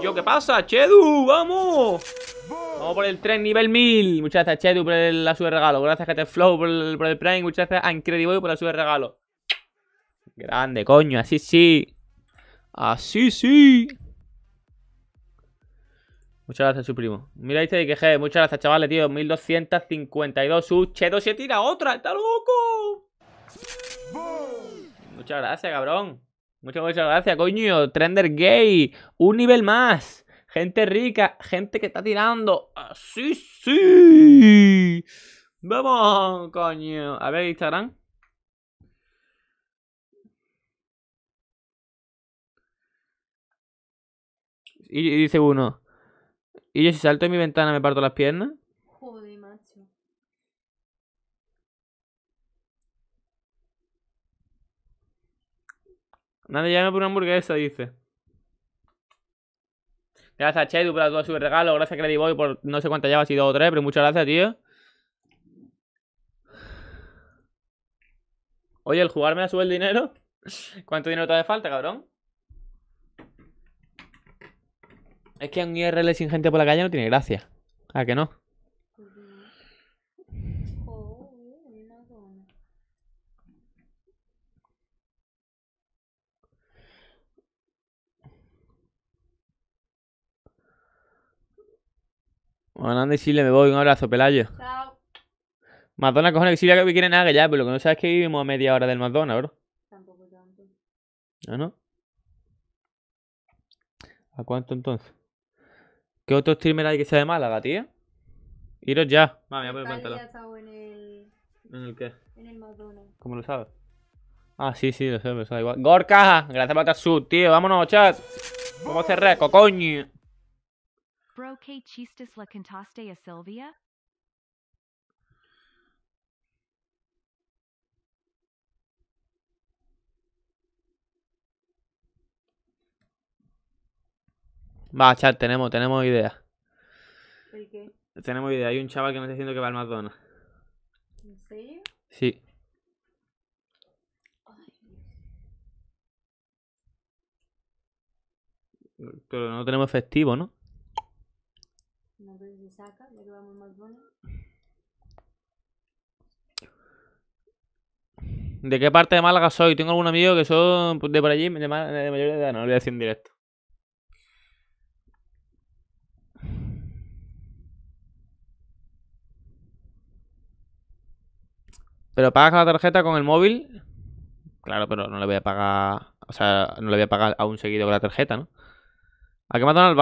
yo qué pasa? ¡Chedu! ¡Vamos! Vamos por el tren nivel 1000. Muchas gracias, Chedu, por el, la regalo. Gracias, flow por el, por el Prime. Muchas gracias a por la super regalo. Grande, coño. Así sí. Así sí. Muchas gracias, su primo. Mira, este muchas gracias, chavales, tío. 1252 Su uh, se tira otra, está loco. Muchas gracias, cabrón. Muchas, muchas gracias, coño. Trender Gay. Un nivel más. Gente rica, gente que está tirando. Ah, ¡Sí, sí! ¡Vamos, coño! A ver, Instagram. Y, dice uno. ¿Y yo si salto en mi ventana me parto las piernas? Joder, macho. Nadie llame por una hamburguesa, dice. Gracias a Chedu por todo su regalo. Gracias a Crediboy por no sé cuánta lleva, si dos o tres, pero muchas gracias, tío. Oye, el jugar me la sube el dinero. ¿Cuánto dinero te hace falta, cabrón? Es que un IRL sin gente por la calle no tiene gracia. ¿A que no? Hernández y Silvia, me voy. Un abrazo, Pelayo. Chao. Madonna, cojones, que si que quieren nada ya, pero lo que no sabes es que vivimos a media hora del Madonna, bro. Tampoco tanto. ¿Ah, no? ¿A cuánto entonces? ¿Qué otro streamer hay que sea de Málaga, tío? Iros ya. Mami, a poner pantalón. En el... ¿En el qué? En el Madonna. ¿Cómo lo sabes? Ah, sí, sí, lo sé, lo sabe igual. Gorka, gracias por estar sub, tío. Vámonos, chat. Vamos a hacer reco, coño. ¿Pero que chistes la cantaste a Silvia? Va, chat, tenemos, tenemos idea. Tenemos idea. Hay un chaval que me está diciendo que va al Madonna. Sí. Pero no tenemos efectivo, ¿no? ¿De qué parte de Málaga soy? Tengo algún amigo que son de por allí, de, mayor edad, no lo voy a decir en directo. ¿Pero pagas la tarjeta con el móvil? Claro, pero no le voy a pagar. O sea, no le voy a pagar a un seguido con la tarjeta, ¿no? ¿A qué matan al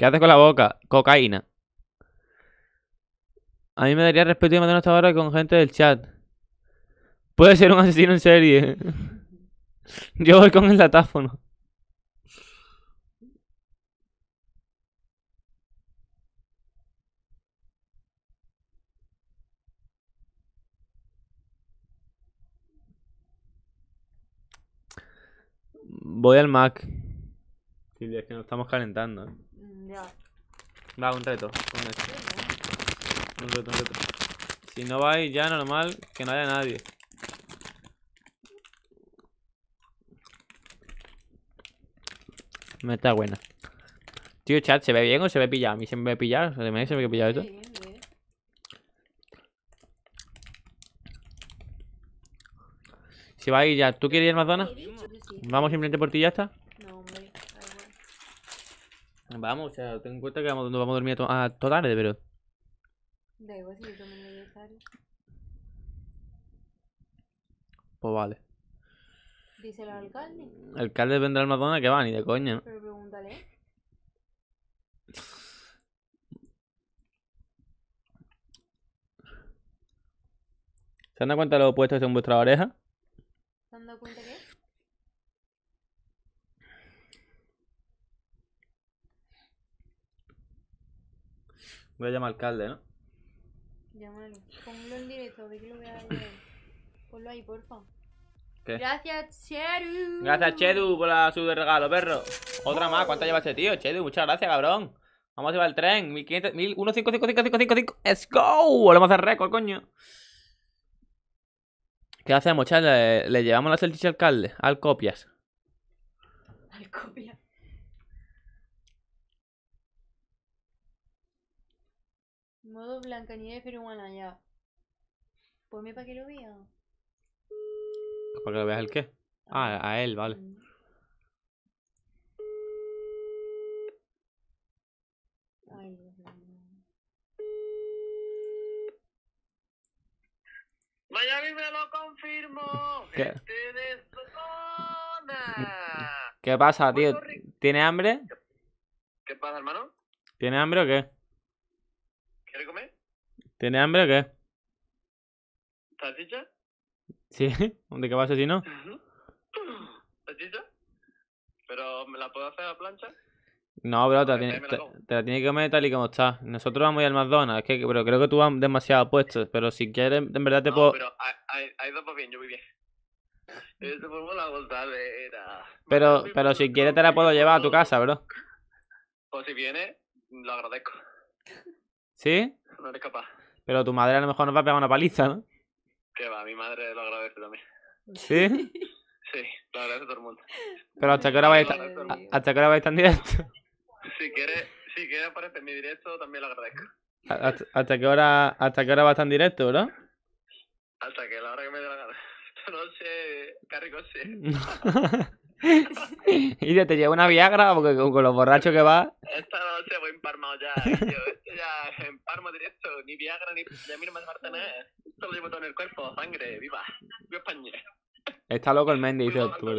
¿Qué haces con la boca? Cocaína. A mí me daría respeto y mantener hasta ahora con gente del chat. Puede ser un asesino en serie. Yo voy con el latáfono. Voy al Mac. Sí, es que nos estamos calentando. ¿eh? Ya. Va, un reto. Un reto. Un reto, Si no vais ya normal, que no haya nadie. Me está buena. Tío, chat, ¿se ve bien o se ve pillado? A mí se me ve pillado. ¿Se me ve pillado esto? Si vais ya, ¿tú quieres ir a Amazonas? Vamos simplemente por ti y ya está. Vamos, o sea, ten en cuenta que vamos, a dormir a, to a toda tarde, pero. Da si yo medio tarde. Pues vale. Dice el alcalde. El alcalde vendrá al Madonna que va, ni de coña, Pero pregúntale. ¿Se han dado cuenta de lo los opuestos en vuestra oreja? ¿Se han dado cuenta qué? Voy a llamar al alcalde, ¿no? Llámalo. Ponlo en directo, que lo voy a Ponlo ahí, porfa. Gracias, Chedu. Gracias, Chedu, por la sub de regalo, perro. Otra más, ¿cuánta lleva este tío? Chedu, muchas gracias, cabrón. Vamos a llevar el tren. 1500, 1555555. Let's go. Volvemos a récord, coño. ¿Qué hacemos, chavales? Le, llevamos la salchicha al alcalde. Al copias. Al copias. Modo Blancanieves pero peruana ya. Ponme para que lo vea. ¿Para que lo veas el qué? Ah, a él, vale. Miami mm. me lo confirmo. ¿Qué? Este ¿Qué pasa, tío? ¿Tiene hambre? ¿Qué pasa, hermano? ¿Tiene hambre o qué? ¿Tiene hambre o qué? ¿Salchicha? Sí, ¿de qué vas si no? ¿Salchicha? ¿Pero me la puedo hacer a plancha? No, bro, te la, tienes que comer tal y como está. Nosotros vamos a ir al McDonald's, que, pero creo que tú vas demasiado puesto. Pero si quieres, en verdad te no, puedo. Pero dos va bien, yo voy bien. Yo eh, pongo la gozadera. Pero, pero si quieres, te la puedo llevar a tu casa, bro. Pues si viene, lo agradezco. ¿Sí? No eres capaz. Pero tu madre a lo mejor nos va a pegar una paliza, ¿no? Que va, mi madre lo agradece también. ¿Sí? Sí, lo agradece todo el mundo. Pero hasta qué hora vais a estar, hasta que hora vais a estar en directo. Si quieres, si aparecer en mi directo, también lo agradezco. ¿Hasta, qué hora, hasta va a estar en directo, no? Hasta que la hora que me dé la gana. No sé, sí. y te llevo una Viagra porque con, con los borrachos que va. Esta noche voy emparmado ya, tío. Esto ya emparmo directo. Ni Viagra ni. Ya a mí no me nada. Esto lo llevo todo en el cuerpo. Sangre, viva. Viva España. Está loco el Mendy, dice doctor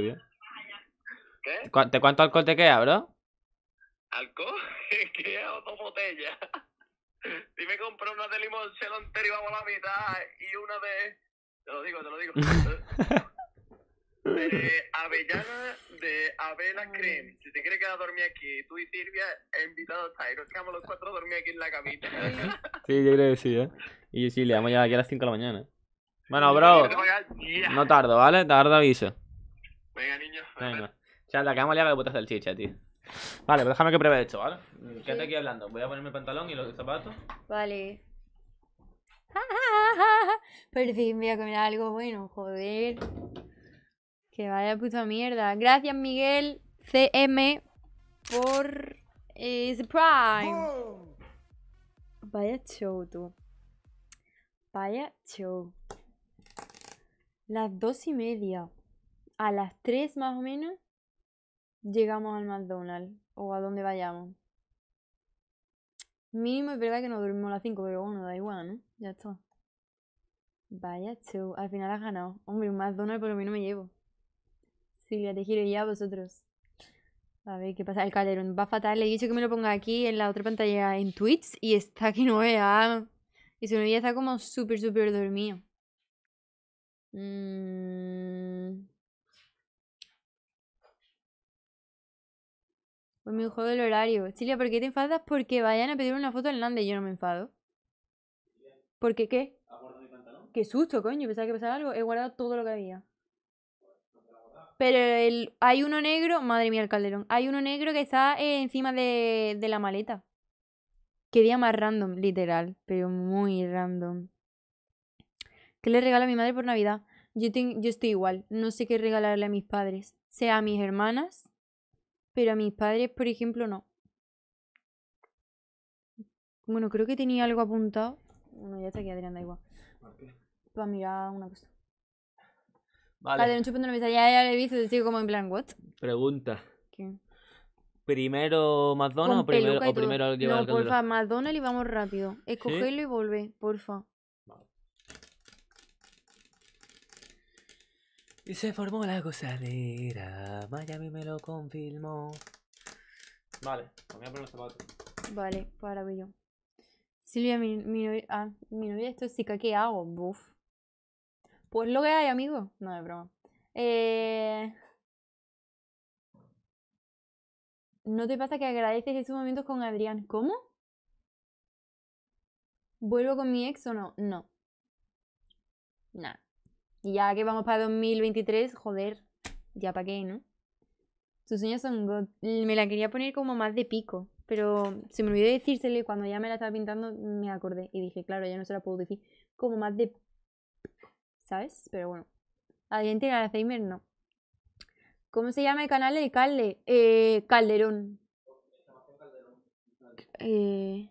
¿Qué? ¿Te cuánto alcohol te queda, bro? ¿Alcohol? queda dos botellas. Si me compro una de limón, se lo y vamos a la mitad. Y una de. Te lo digo, te lo digo. Eh, avellana de avena cream. Si te quieres quedar dormir aquí, tú y Silvia, he invitado a Tyro. Quedamos los cuatro a dormir aquí en la camita. Sí, yo creo que sí, ¿eh? Y sí, le a ya aquí a las 5 de la mañana. Bueno, bro, no tardo, ¿vale? Tardo aviso. Venga, niño. Venga. la que vamos a botas del chicha, tío. Vale, pues déjame que pruebe esto, ¿vale? qué te aquí hablando. Voy a ponerme el pantalón y los zapatos. Vale. Por fin voy a comer algo bueno, joder. Que vaya puta mierda. Gracias, Miguel CM, por eh, Vaya show, tú. Vaya show. Las dos y media. A las tres más o menos llegamos al McDonald's o a donde vayamos. Mínimo es verdad que no dormimos a las cinco, pero bueno, da igual, ¿no? Ya está. Vaya show. Al final has ganado. Hombre, un McDonald's por lo menos me llevo. Silvia, te giro ya a vosotros. A ver qué pasa. El Calderón va fatal. Le he dicho que me lo ponga aquí en la otra pantalla en Twitch y está que no vea. Y su novia está como súper, súper dormido. Mm. Pues me juego el horario. Silvia, ¿por qué te enfadas? Porque vayan a pedir una foto en y Yo no me enfado. ¿Por qué qué? pantalón? Qué susto, coño. Pensaba que pasaba algo. He guardado todo lo que había. Pero el, hay uno negro, madre mía, el calderón. Hay uno negro que está eh, encima de, la maleta. Qué día más random, literal, pero muy random. ¿Qué le regalo a mi madre por Navidad? Yo, yo estoy igual, no sé qué regalarle a mis padres, sea a mis hermanas, pero a mis padres, por ejemplo, no. Bueno, creo que tenía algo apuntado. Bueno, ya está aquí Adrián, da igual. Para mirar una cosa. Vale. Vale, poniendo la Ya, ya le he visto, te sigo como en plan, ¿what? Pregunta. ¿Primero McDonald's o primero, o primero llevar No, porfa, McDonald's y vamos rápido. Escogelo y volver, porfa. Y se formó la gozadera. Miami me lo confirmó. Vale, me pues voy a poner los zapatos. Vale, para pues yo. Silvia, mi, mi, ah, mi novia esto es chica, ¿qué hago? Buf. Pues lo que hay, amigo. No, es broma. Eh... ¿No te pasa que agradeces esos momentos con Adrián? ¿Cómo? ¿Vuelvo con mi ex o no? No. Nada. ya que vamos para 2023, joder, ya para qué, ¿no? Sus sueños son Me la quería poner como más de pico, pero se me olvidó decírselo cuando ya me la estaba pintando me acordé y dije, claro, ya no se la puedo decir. Como más de ¿sabes? Pero bueno, ¿Alguien tiene Alzheimer, no. ¿Cómo se llama el canal de Calde? Eh, Calderón. Eh,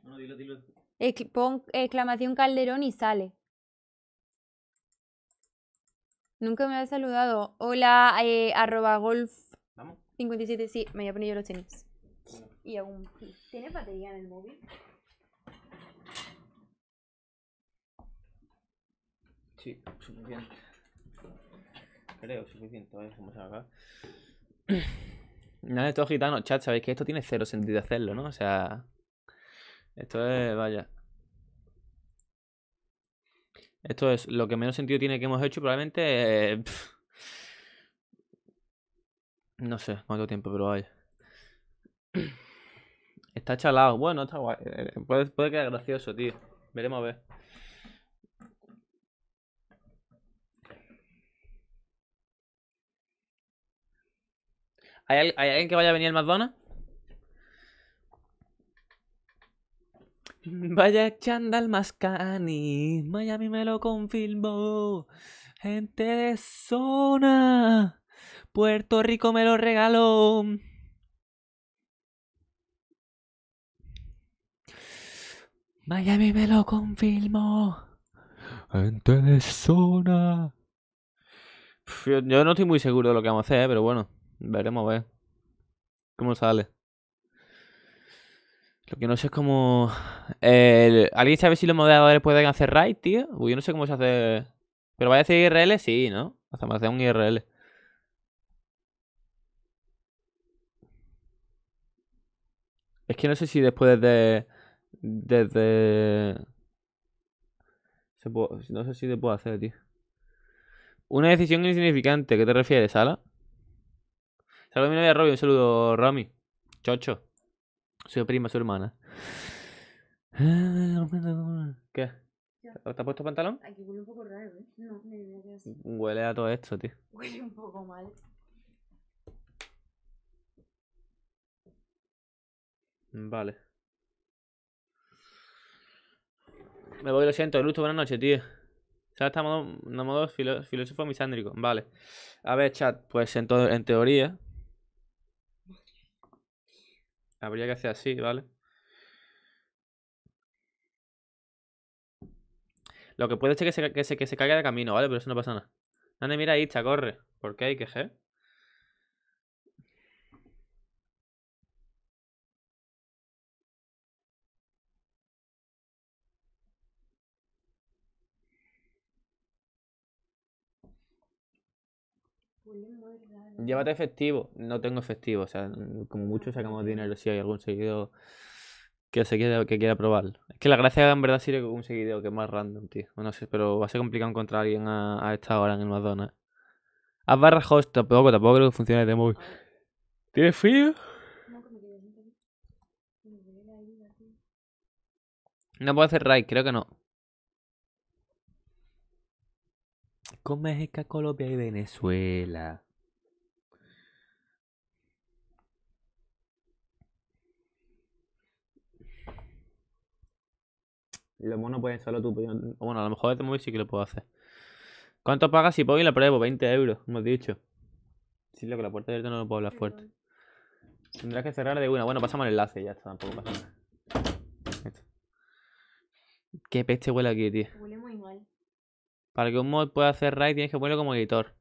Pon exclamación Calderón y sale. Nunca me ha saludado. Hola, eh, arroba golf. ¿Vamos? 57, sí, me voy a poner yo los tenis. Y aún. ¿Tienes batería en el móvil? Sí, suficiente. Creo, suficiente. A ver se acá. Nada de estos gitano, chat. Sabéis que esto tiene cero sentido hacerlo, ¿no? O sea. Esto es. Vaya. Esto es lo que menos sentido tiene que hemos hecho. Probablemente. no sé cuánto tiempo, pero vaya. Está chalado. Bueno, está guay. Eh, eh, puede quedar gracioso, tío. Veremos a ver. ¿Hay, alguien que vaya a venir al McDonald's? Vaya chandal más Miami me lo confirmó. Gente de zona, Puerto Rico me lo regaló. Miami me lo confirmó. Gente de zona. Yo, no estoy muy seguro de lo que vamos a hacer, ¿eh? pero bueno. Veremos a ver cómo sale. Lo que no sé es cómo. ¿Alguien sabe si los modeladores pueden hacer raid, tío? Uy, yo no sé cómo se hace. Pero vaya a hacer IRL, sí, ¿no? Hasta más de un IRL. Es que no sé si después de... Desde. No sé si te puedo hacer, tío. Una decisión insignificante, ¿qué te refieres, Sala? Saludos mi novia Robbie, un saludo Rami. Chocho. Su prima, su hermana. ¿Qué? ¿Te has puesto pantalón? Aquí huele un poco raro, ¿eh? a Huele a todo esto, tío. Huele un poco mal. Vale. Me voy, lo siento, gusto, buenas noches, tío. O estamos en modo filósofo misándrico. Vale. A ver, chat, pues en, en teoría, Habría que hacer así, ¿vale? Lo que puede ser que se, que se, que se caiga de camino, ¿vale? Pero eso no pasa nada. Dale, mira ahí, corre. ¿Por qué hay que G? Llévate efectivo. No tengo efectivo. O sea, como mucho sacamos dinero si hay algún seguidor que se quiera, que quiera probar Es que la gracia en verdad sirve con un seguidor que es más random, tío. No sé, pero va a ser complicado encontrar a alguien a, esta hora en el Madonna. Haz barra host, tampoco, tampoco creo que funcione de móvil. ¿Tienes frío? No puedo hacer raid, creo que no. Con México, Colombia y Venezuela. Los monos pueden solo tú. Pero... Pues bueno, a lo mejor este móvil sí que lo puedo hacer. ¿Cuánto pagas si pongo y la prueba? 20 euros, hemos dicho. Si lo que la puerta abierta no lo puedo hablar fuerte. Tendrás que cerrar de una. Bueno, pasamos el enlace ya está, tampoco pasa nada. Qué peste huele aquí, tío. Huele muy mal. Para que un mod pueda hacer raid tienes que ponerlo como editor.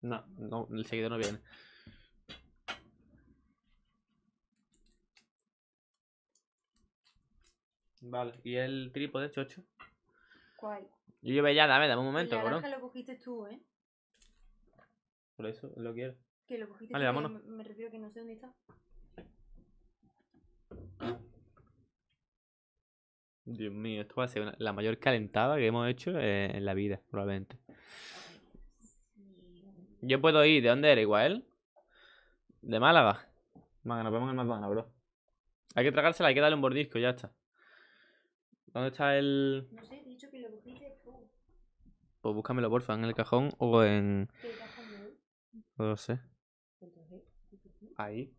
No, no, el seguidor no viene. Vale, ¿y el trípode, chocho? ¿Cuál? Yo llevé ya, dame, dame un momento, ¿no? lo cogiste tú, ¿eh? Por eso, lo quiero. Que lo cogiste vale, vámonos. Me, refiero que no sé dónde está. Dios mío, esto va a ser la mayor calentada que hemos hecho eh, en la vida, probablemente. Yo puedo ir. ¿De dónde era? Igual? De Málaga. Venga, nos vemos en McDonald's, bro. Hay que tragársela, hay que darle un bordisco, ya está. ¿Dónde está el...? No sé, he dicho que lo tú. Pues búscamelo, porfa, en el cajón o en... No lo sé. Ahí.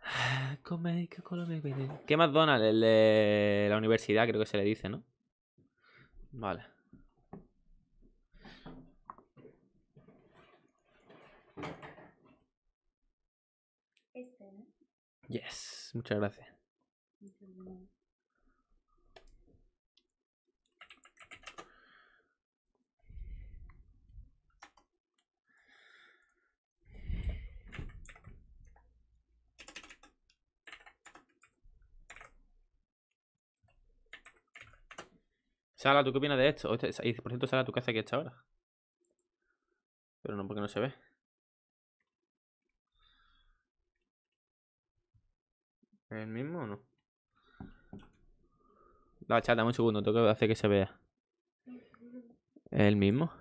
¿Qué McDonald's? El de la universidad, creo que se le dice, ¿no? Vale. Yes, muchas gracias. Sala, ¿tú qué opinas de esto? Este, por cierto, Sala, ¿tú qué haces aquí esta Pero no, porque no se ve. ¿El mismo o no? La chata un segundo, tengo que hacer que se vea. ¿El mismo?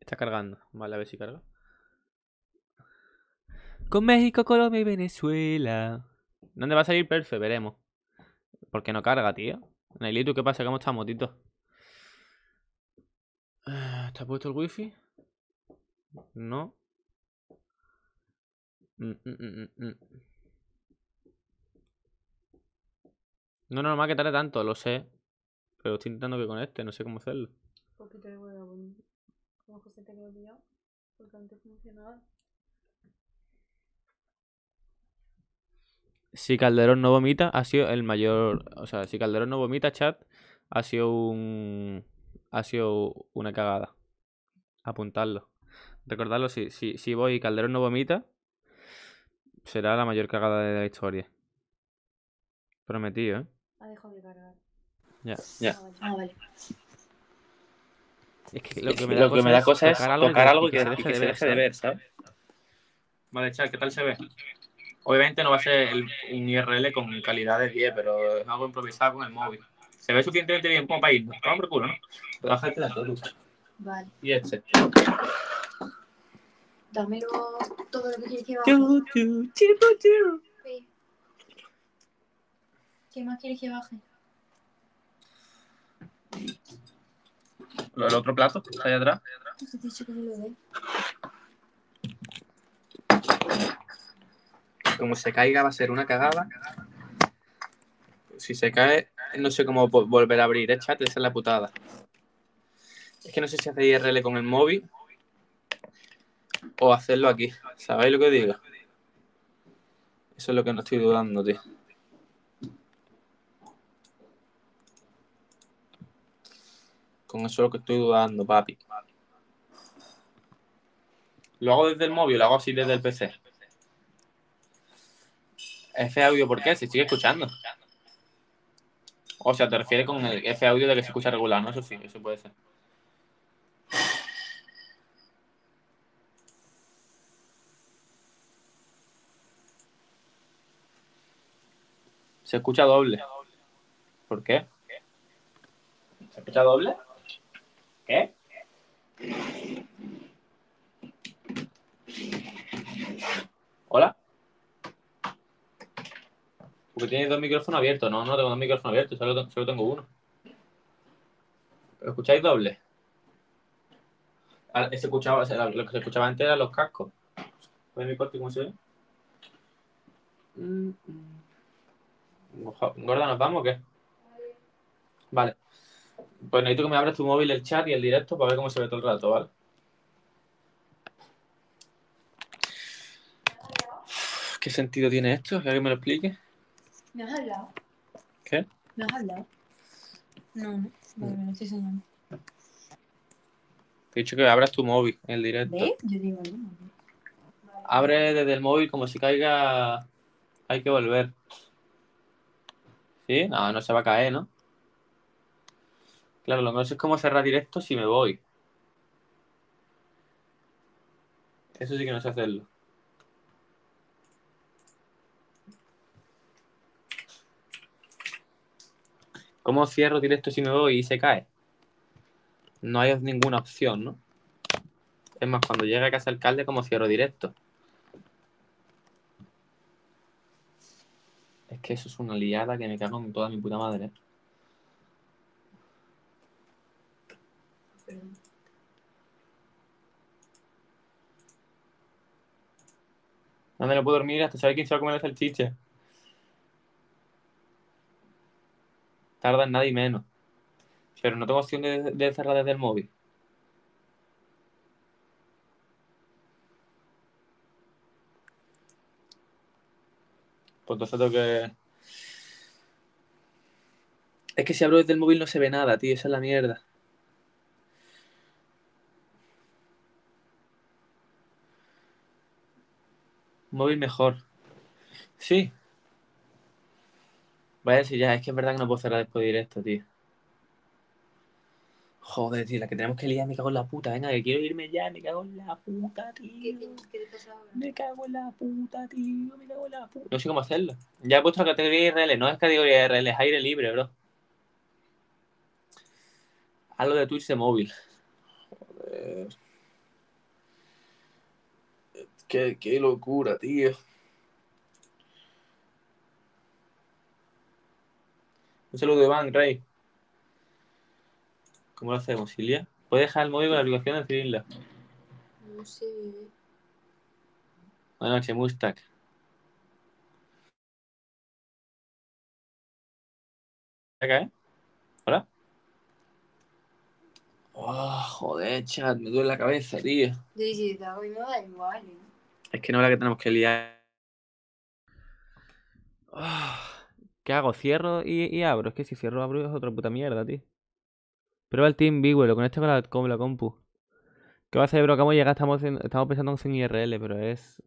Está cargando. Vale, a ver si carga. Con México, Colombia y Venezuela. ¿Dónde va a salir Perfe? Veremos. Porque no carga, tío? Nailito, ¿qué pasa? ¿Cómo está Motito? Ah, ¿Te puesto el wifi? No. Mm, mm, mm, no, no, no me tanto, lo sé. Pero estoy intentando que conecte, no sé cómo hacerlo. Poquito de huevo, como que se te porque antes funcionaba. Si Calderón no vomita, ha sido el mayor. O sea, si Calderón no vomita, chat, ha sido un ha sido una cagada. Apuntarlo. Recordarlo, si, si, si voy y Calderón no vomita, será la mayor cagada de la historia. Prometido, ¿eh? Ya, ya. Ah, ah, que lo que me da, cosa, es tocar, algo que, se, deje de ver, ¿sabes? Vale, Char, ¿qué tal se ve? Obviamente no va a ser el, un IRL con calidad de 10, pero es algo improvisado con el móvil se ve suficientemente bien como para ¿no? Vamos por culo, ¿no? Bájate la todo. Vale. Y este. Dámelo todo lo que quieres que baje. Chu, chu, chu, ¿Qué más quieres que baje? ¿El otro plato? ¿Está allá atrás? Pues como se caiga va a ser una cagada. Si se cae, no sé cómo volver a abrir el ¿eh, chat, esa es la putada. Es que no sé si hacer IRL con el móvil o hacerlo aquí. ¿Sabéis lo que digo? Eso es lo que no estoy dudando, tío. Con eso es lo que estoy dudando, papi. ¿Lo hago desde el móvil lo hago así desde el PC? Ese audio, ¿por qué? Se sigue escuchando. O sea, te refieres con el, ese audio de que se escucha regular, ¿no? Eso sí, eso puede ser. Se escucha doble. ¿Por qué? ¿Se escucha doble? ¿Qué? ¿Hola? Porque tienes dos micrófonos abiertos. No, no tengo dos micrófonos abiertos, solo, tengo uno. ¿Lo escucháis doble? Ah, lo que se escuchaba antes eran los cascos. ¿Puede mi corte cómo se ve? Mm, mm. Gorda, ¿nos vamos o qué? Vale. Pues necesito que me abras tu móvil, el chat y el directo para ver cómo se ve todo el rato, ¿vale? ¿Qué sentido tiene esto? ¿Que alguien me lo explique? ¿Me has hablado? ¿Qué? ¿Me has hablado? No, no, no, no estoy soñando. Te he dicho que abras tu móvil en el directo. ¿Ves? Yo digo, no, Abre desde el móvil como si caiga. Hay que volver. ¿Sí? No, no se va a caer, ¿no? Claro, lo que no sé es cómo cerrar directo si me voy. Eso sí que no sé hacerlo. ¿Cómo cierro directo si me voy y se cae? No hay ninguna opción, ¿no? Es más, cuando llega a casa alcalde, ¿cómo cierro directo? Es que eso es una liada que me cago en toda mi puta madre. ¿Dónde ¿eh? lo puedo dormir hasta saber quién se va a comer el salchicha? tarda nada y menos. Pero no tengo opción de, cerrar desde el móvil. Pues entonces tengo que. Es que si abro desde el móvil no se ve nada, tío. Esa es la mierda. Móvil mejor. Sí, a decir, ya, es que es verdad que no puedo cerrar después de directo, tío. Joder, tío, la que tenemos que liar, me cago en la puta. Venga, que quiero irme ya, me cago en la puta, tío. ¿Qué, te pasa Me cago en la puta, tío, me cago en la puta. No sé cómo hacerlo. Ya he puesto la categoría RL, no es categoría IRL, es aire libre, bro. Algo de Twitch de móvil. Joder. Qué, qué locura, tío. Un saludo, de Iván, Rey. ¿Cómo lo hacemos, Silvia? ¿Puedes dejar el móvil con la aplicación de Cirilda? No sé. Eh. Buenas noches, Mustak. Acá, ¿eh? ¿Hola? Oh, joder, chat, me duele la cabeza, tío. Sí, sí, hoy no da igual. Eh. Es que no es la que tenemos que liar. Oh. ¿Qué hago? ¿Cierro y, abro? Es que si cierro abro es otra puta mierda, tío. Prueba el Team vivo, lo conecto este con la, la compu. ¿Qué va a ser, bro? y de llegar, estamos, en, estamos pensando en IRL, pero es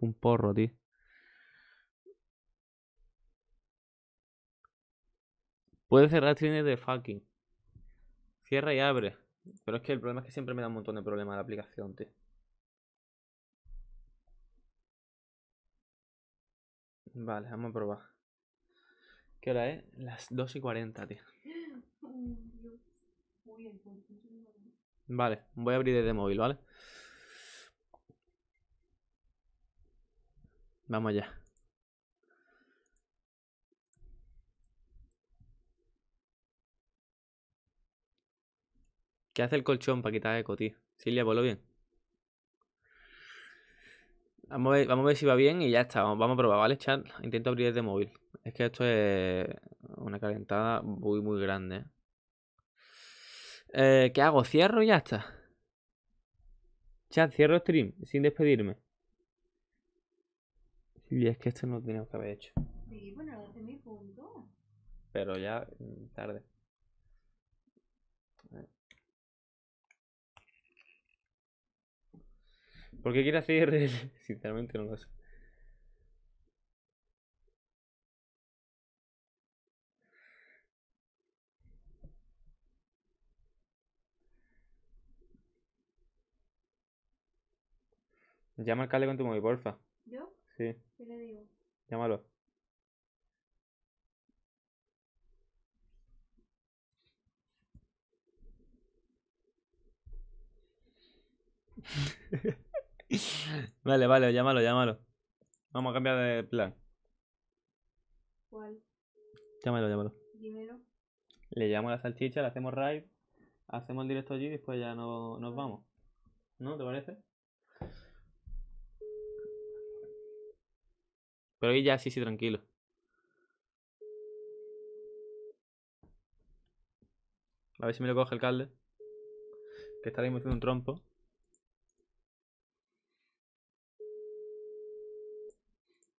un porro, tío. Puede cerrar tiene de fucking. Cierra y abre. Pero es que el problema es que siempre me da un montón de problemas la aplicación, tío. Vale, vamos a probar. ¿Qué hora es? Las 2 y 40, tío. Vale, voy a abrir desde móvil, ¿vale? Vamos allá. ¿Qué hace el colchón para quitar eco, tío? Silvia, voló bien. Vamos a, ver, si va bien y ya está. Vamos a probar, ¿vale, chat? Intento abrir desde móvil. Es que esto es una calentada muy, muy grande. Eh, ¿Qué hago? ¿Cierro y ya está? Chat, cierro stream sin despedirme. Y es que esto no lo teníamos que haber hecho. Sí, bueno, mi punto. Pero ya mm, tarde. ¿Por qué quiere hacer Sinceramente no lo sé. Llama al cale con tu móvil, porfa. ¿Yo? Sí. ¿Qué le digo? Llámalo. vale, vale, llámalo, llámalo. Vamos a cambiar de plan. ¿Cuál? Llámalo, llámalo. Dinero. Le llamo a la salchicha, le hacemos raid, hacemos el directo allí y después ya no, nos vamos. ¿No? ¿Te parece? Pero ahí ya sí, sí, tranquilo. A ver si me lo coge el alcalde. Que está ahí metiendo un trompo.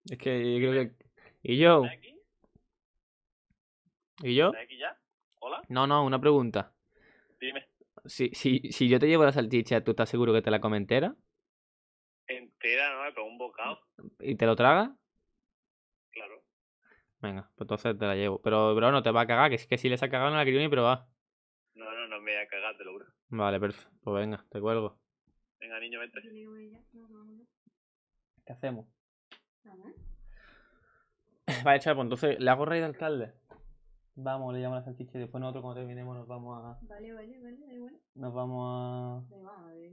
Es que yo creo que. ¿Y yo? ¿Y yo? aquí ya? ¿Hola? No, no, una pregunta. Dime. Si, si, si yo te llevo la salchicha, ¿tú estás seguro que te la come entera? Entera, no, con un bocado. ¿Y te lo traga Claro. Venga, pues entonces te la llevo. Pero, bro, no te va a cagar, que, es que si les ha cagado no la quería ni probar. No, no, no me voy a cagar, te lo juro. Vale, perfecto. Pues venga, te cuelgo. Venga, niño, vente. ¿Qué hacemos? Vale, chapo, entonces le hago rey de alcalde. Vamos, le llamo a la salchicha y después nosotros cuando terminemos nos vamos a. Vale, vale, vale, da igual. Nos vamos a. va, a ver,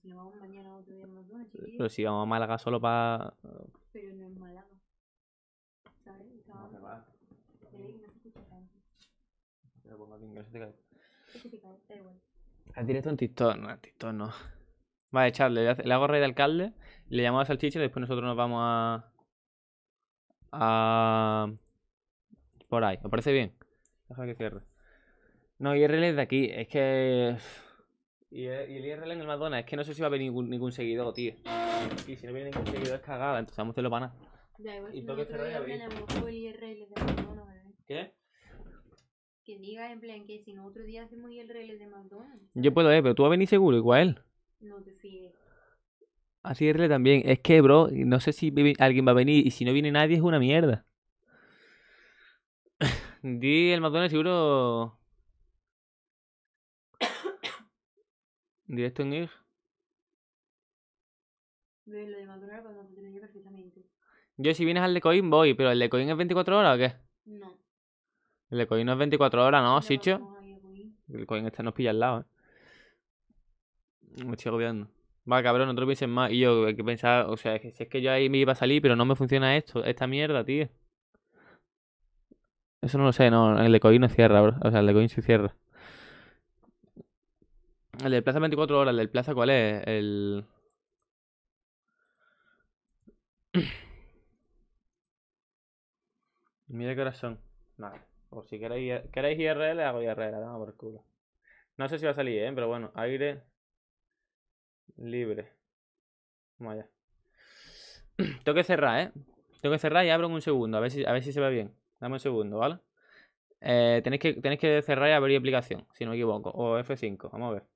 si nos vamos mañana otro día más una, ¿sí? Pero si vamos a Málaga solo para. Pero no es Málaga. ¿Sabes? No te va. No se escucha tanto. Te lo pongo aquí, no se te cae. Se te cae, da igual. ¿Has directo en TikTok? No, en TikTok no. Vale, Charles, le hago rey de alcalde, le llamamos al salchicha y después nosotros nos vamos a... A... Por ahí, me parece bien? Deja que cierre. No, IRL es de aquí, es que... Y el IRL en el Madonna, es que no sé si va a venir ningún, ningún seguidor, tío. Y si no viene ningún seguidor es cagada, entonces vamos a hacerlo para nada. Este ya, igual si nosotros día tenemos el IRL de McDonald's, ¿eh? ¿Qué? Que diga en plan que si no otro día hacemos IRL de McDonald's. Yo puedo, eh, pero tú vas a venir seguro, igual nos sí. Así también, es que, bro, no sé si alguien va a venir y si no viene nadie es una mierda. Di el McDonald's seguro. Directo en ir. Pues, Yo si vienes al de Coin voy, pero el de Coin es 24 horas o qué? No. El de Coin no es 24 horas, ¿no, Sicho? El Coin está nos pilla al lado, ¿eh? Me estoy agobiando. Va, cabrón, otros te más. Y yo, hay eh, que pensar, o sea, si es que yo ahí me iba a salir, pero no me funciona esto, esta mierda, tío. Eso no lo sé, no, el de Coin no cierra, bro. O sea, el de Coin se cierra. El del Plaza 24 horas, el del Plaza, ¿cuál es? El... Mira qué horas son. Vale. O si queréis, queréis IRL, hago IRL, dame por culo. No sé si va a salir, ¿eh? pero bueno, aire. Libre. Vamos allá. Tengo que cerrar, ¿eh? Tengo que cerrar y abro en un segundo. A ver si, a ver si se ve bien. Dame un segundo, ¿vale? Eh, que, tenéis que cerrar y abrir aplicación, si no me equivoco. O F5. Vamos a ver.